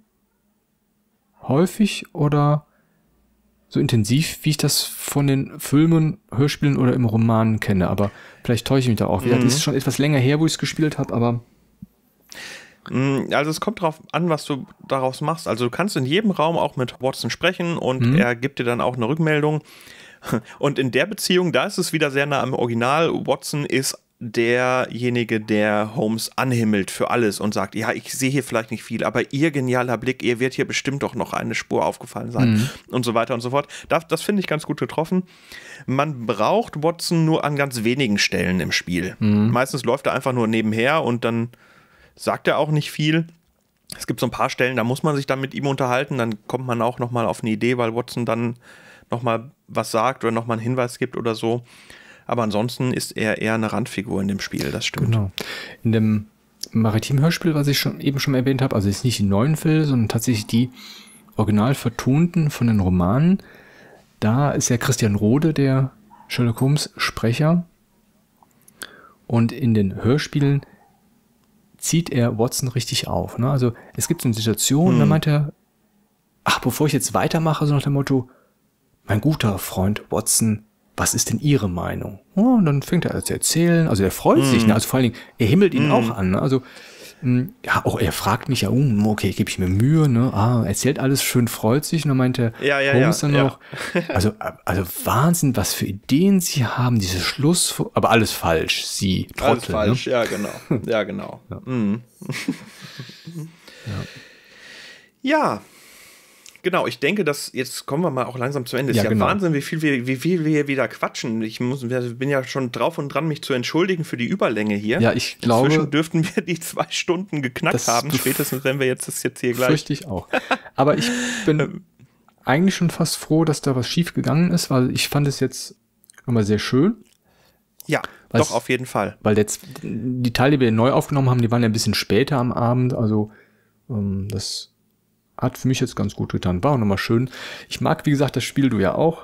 häufig oder so intensiv, wie ich das von den Filmen, Hörspielen oder im Roman kenne. Aber Vielleicht täusche ich mich da auch wieder. Mhm. Das ist schon etwas länger her, wo ich es gespielt habe, aber. Mhm, also es kommt darauf an, was du daraus machst. Also du kannst in jedem Raum auch mit Watson sprechen und mhm. er gibt dir dann auch eine Rückmeldung. Und in der Beziehung, da ist es wieder sehr nah am Original. Watson ist derjenige, der Holmes anhimmelt für alles und sagt, ja, ich sehe hier vielleicht nicht viel, aber ihr genialer Blick, ihr wird hier bestimmt doch noch eine Spur aufgefallen sein mhm. und so weiter und so fort. Das, das finde ich ganz gut getroffen. Man braucht Watson nur an ganz wenigen Stellen im Spiel. Mhm. Meistens läuft er einfach nur nebenher und dann sagt er auch nicht viel. Es gibt so ein paar Stellen, da muss man sich dann mit ihm unterhalten, dann kommt man auch nochmal auf eine Idee, weil Watson dann nochmal was sagt oder nochmal einen Hinweis gibt oder so. Aber ansonsten ist er eher eine Randfigur in dem Spiel, das stimmt. Genau. In dem Maritim-Hörspiel, was ich schon, eben schon erwähnt habe, also jetzt nicht die neuen Filme, sondern tatsächlich die original vertonten von den Romanen, da ist ja Christian Rode der Sherlock Holmes Sprecher. Und in den Hörspielen zieht er Watson richtig auf. Ne? Also es gibt so eine Situation, hm. da meint er, ach, bevor ich jetzt weitermache, so nach dem Motto, mein guter Freund Watson, was ist denn Ihre Meinung? Oh, und dann fängt er an zu erzählen. Also er freut mm. sich, mhm. ne? also vor allen Dingen, er himmelt ihn mm. auch an. Ne? Also mm, ja, auch er fragt mich ja, um, uh, okay, gebe ich mir Mühe, ne? Ah, erzählt alles schön, freut sich. Und dann meinte ja, ja, Holmes ja, dann ja. noch. also, also Wahnsinn, was für Ideen sie haben, diese Schluss, aber alles falsch, sie. trotzdem. alles ne? falsch, ne? ja, genau. Ja, genau. ja. Mhm. ja. Genau, ich denke, dass jetzt kommen wir mal auch langsam zum Ende. Ja, ist ja genau. Wahnsinn, wie viel, wir, wie viel wir hier wieder quatschen. Ich muss, bin ja schon drauf und dran, mich zu entschuldigen für die Überlänge hier. Ja, ich glaube. Inzwischen dürften wir die zwei Stunden geknackt haben, spätestens wenn wir jetzt das jetzt hier gleich. Richtig auch. Aber ich bin ähm. eigentlich schon fast froh, dass da was schief gegangen ist, weil ich fand es jetzt immer sehr schön. Ja, weil doch, auf jeden Fall. Weil jetzt die Teile, die wir neu aufgenommen haben, die waren ja ein bisschen später am Abend, also ähm, das hat für mich jetzt ganz gut getan. War auch nochmal schön. Ich mag, wie gesagt, das Spiel du ja auch.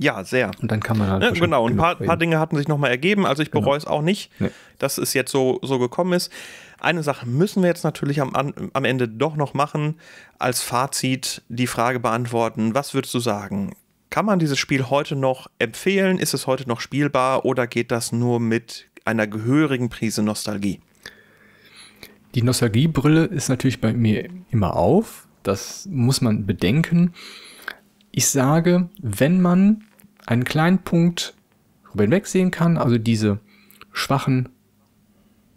Ja, sehr. Und dann kann man halt. Ja, genau, ein paar, paar, Dinge hatten sich nochmal ergeben. Also ich genau. bereue es auch nicht, nee. dass es jetzt so, so gekommen ist. Eine Sache müssen wir jetzt natürlich am, am Ende doch noch machen, als Fazit die Frage beantworten. Was würdest du sagen? Kann man dieses Spiel heute noch empfehlen? Ist es heute noch spielbar oder geht das nur mit einer gehörigen Prise Nostalgie? die Nostalgiebrille ist natürlich bei mir immer auf. Das muss man bedenken. Ich sage, wenn man einen kleinen Punkt darüber hinwegsehen kann, also diese schwachen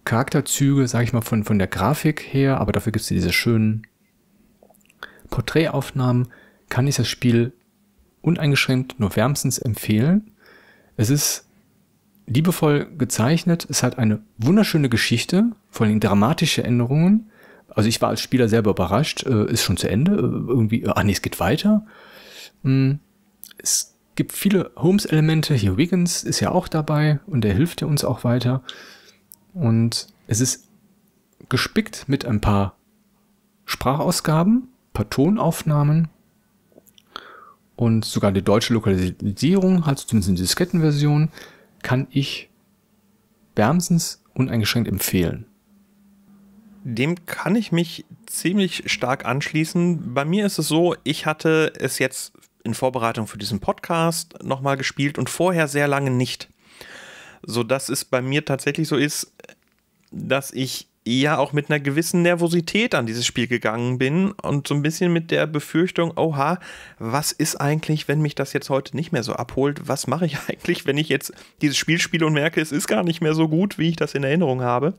Charakterzüge, sage ich mal, von, von der Grafik her, aber dafür gibt es diese schönen Porträtaufnahmen, kann ich das Spiel uneingeschränkt nur wärmstens empfehlen. Es ist liebevoll gezeichnet. Es hat eine wunderschöne Geschichte, vor allem dramatische Änderungen. Also ich war als Spieler selber überrascht, äh, ist schon zu Ende. Äh, irgendwie, äh, ah nee, es geht weiter. Mm, es gibt viele Holmes-Elemente. Hier Wiggins ist ja auch dabei und der hilft ja uns auch weiter. Und es ist gespickt mit ein paar Sprachausgaben, ein paar Tonaufnahmen und sogar die deutsche Lokalisierung, also zumindest in Diskettenversion kann ich wärmstens uneingeschränkt empfehlen. Dem kann ich mich ziemlich stark anschließen. Bei mir ist es so, ich hatte es jetzt in Vorbereitung für diesen Podcast nochmal gespielt und vorher sehr lange nicht. Sodass es bei mir tatsächlich so ist, dass ich eher auch mit einer gewissen Nervosität an dieses Spiel gegangen bin und so ein bisschen mit der Befürchtung, oha, was ist eigentlich, wenn mich das jetzt heute nicht mehr so abholt? Was mache ich eigentlich, wenn ich jetzt dieses Spiel spiele und merke, es ist gar nicht mehr so gut, wie ich das in Erinnerung habe?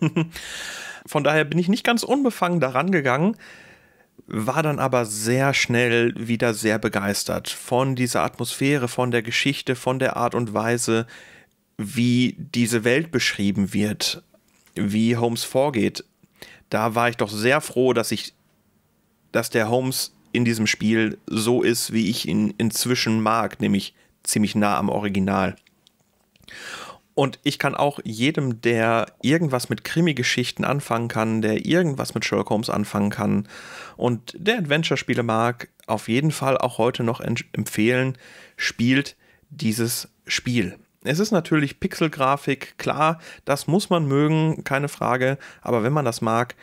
Von daher bin ich nicht ganz unbefangen daran gegangen, war dann aber sehr schnell wieder sehr begeistert von dieser Atmosphäre, von der Geschichte, von der Art und Weise, wie diese Welt beschrieben wird wie Holmes vorgeht, da war ich doch sehr froh, dass ich, dass der Holmes in diesem Spiel so ist, wie ich ihn inzwischen mag, nämlich ziemlich nah am Original. Und ich kann auch jedem, der irgendwas mit Krimi-Geschichten anfangen kann, der irgendwas mit Sherlock Holmes anfangen kann und der Adventure-Spiele mag, auf jeden Fall auch heute noch empfehlen, spielt dieses Spiel. Es ist natürlich Pixelgrafik, klar, das muss man mögen, keine Frage, aber wenn man das mag,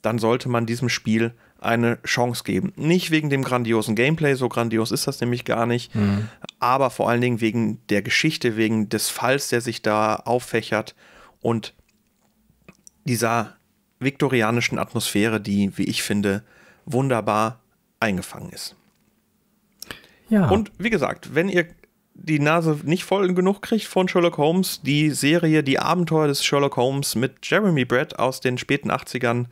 dann sollte man diesem Spiel eine Chance geben. Nicht wegen dem grandiosen Gameplay, so grandios ist das nämlich gar nicht, mhm. aber vor allen Dingen wegen der Geschichte, wegen des Falls, der sich da auffächert und dieser viktorianischen Atmosphäre, die, wie ich finde, wunderbar eingefangen ist. Ja. Und wie gesagt, wenn ihr die Nase nicht voll genug kriegt von Sherlock Holmes, die Serie Die Abenteuer des Sherlock Holmes mit Jeremy Brett aus den späten 80ern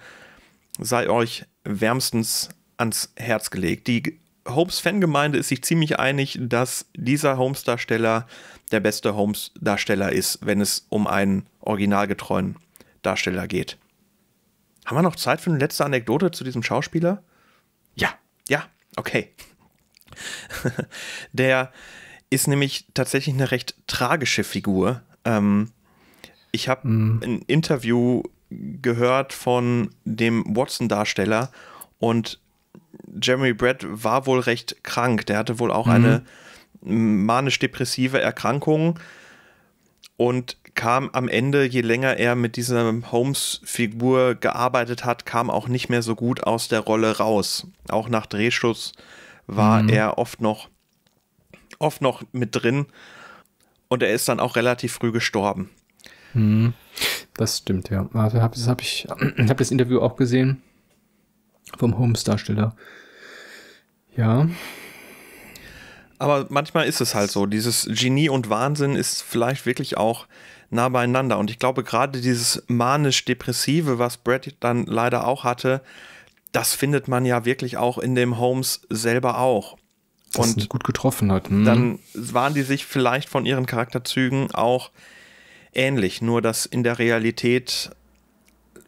sei euch wärmstens ans Herz gelegt. Die Holmes-Fangemeinde ist sich ziemlich einig, dass dieser Holmes-Darsteller der beste Holmes-Darsteller ist, wenn es um einen originalgetreuen Darsteller geht. Haben wir noch Zeit für eine letzte Anekdote zu diesem Schauspieler? Ja, ja, okay. der ist nämlich tatsächlich eine recht tragische Figur. Ähm, ich habe mhm. ein Interview gehört von dem Watson-Darsteller und Jeremy Brett war wohl recht krank. Der hatte wohl auch mhm. eine manisch-depressive Erkrankung und kam am Ende, je länger er mit dieser Holmes-Figur gearbeitet hat, kam auch nicht mehr so gut aus der Rolle raus. Auch nach Drehschluss war mhm. er oft noch oft noch mit drin. Und er ist dann auch relativ früh gestorben. Hm, das stimmt, ja. Also hab, das hab ich habe das Interview auch gesehen vom Holmes-Darsteller. Ja. Aber manchmal ist es halt so. Dieses Genie und Wahnsinn ist vielleicht wirklich auch nah beieinander. Und ich glaube, gerade dieses manisch-depressive, was Brad dann leider auch hatte, das findet man ja wirklich auch in dem Holmes selber auch und gut getroffen hat. Hm. Dann waren die sich vielleicht von ihren Charakterzügen auch ähnlich, nur dass in der Realität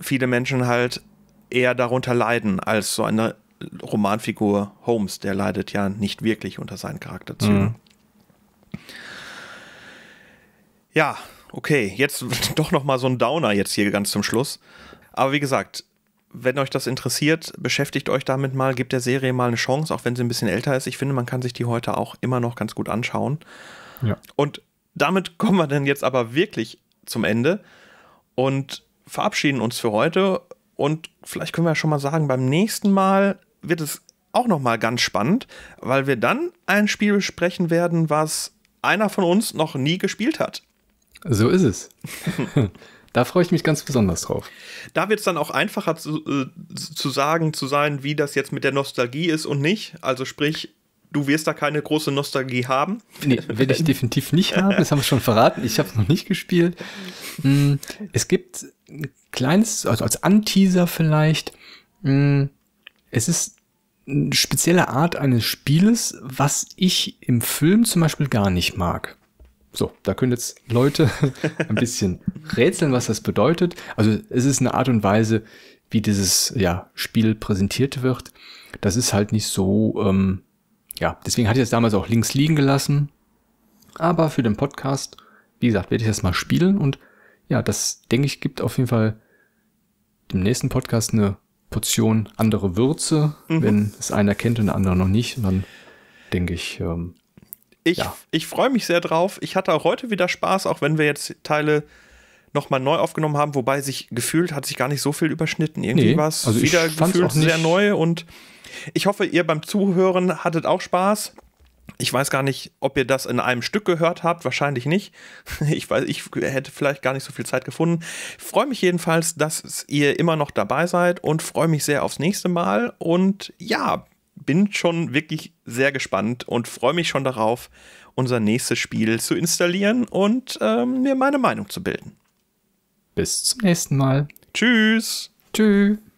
viele Menschen halt eher darunter leiden als so eine Romanfigur Holmes, der leidet ja nicht wirklich unter seinen Charakterzügen. Mhm. Ja, okay, jetzt doch noch mal so ein Downer jetzt hier ganz zum Schluss. Aber wie gesagt, wenn euch das interessiert, beschäftigt euch damit mal, gebt der Serie mal eine Chance, auch wenn sie ein bisschen älter ist. Ich finde, man kann sich die heute auch immer noch ganz gut anschauen. Ja. Und damit kommen wir dann jetzt aber wirklich zum Ende und verabschieden uns für heute. Und vielleicht können wir ja schon mal sagen, beim nächsten Mal wird es auch noch mal ganz spannend, weil wir dann ein Spiel besprechen werden, was einer von uns noch nie gespielt hat. So ist es. Da freue ich mich ganz besonders drauf. Da wird es dann auch einfacher zu, äh, zu sagen, zu sein, wie das jetzt mit der Nostalgie ist und nicht. Also sprich, du wirst da keine große Nostalgie haben. Nee, werde ich definitiv nicht haben. Das haben wir schon verraten. Ich habe es noch nicht gespielt. Hm, es gibt ein kleines, also als Anteaser vielleicht. Hm, es ist eine spezielle Art eines Spieles, was ich im Film zum Beispiel gar nicht mag. So, da können jetzt Leute ein bisschen rätseln, was das bedeutet. Also es ist eine Art und Weise, wie dieses ja, Spiel präsentiert wird. Das ist halt nicht so, ähm, ja, deswegen hatte ich das damals auch links liegen gelassen. Aber für den Podcast, wie gesagt, werde ich das mal spielen. Und ja, das, denke ich, gibt auf jeden Fall dem nächsten Podcast eine Portion andere Würze, mhm. wenn es einer kennt und der andere noch nicht. Und dann denke ich, ähm, ich, ja. ich freue mich sehr drauf. Ich hatte auch heute wieder Spaß, auch wenn wir jetzt Teile nochmal neu aufgenommen haben, wobei sich gefühlt hat sich gar nicht so viel überschnitten. Irgendwie nee, war es also wieder gefühlt sehr neu und ich hoffe, ihr beim Zuhören hattet auch Spaß. Ich weiß gar nicht, ob ihr das in einem Stück gehört habt, wahrscheinlich nicht. Ich weiß, ich hätte vielleicht gar nicht so viel Zeit gefunden. Freue mich jedenfalls, dass ihr immer noch dabei seid und freue mich sehr aufs nächste Mal und ja, bin schon wirklich sehr gespannt und freue mich schon darauf, unser nächstes Spiel zu installieren und ähm, mir meine Meinung zu bilden. Bis zum nächsten Mal. Tschüss. Tschüss.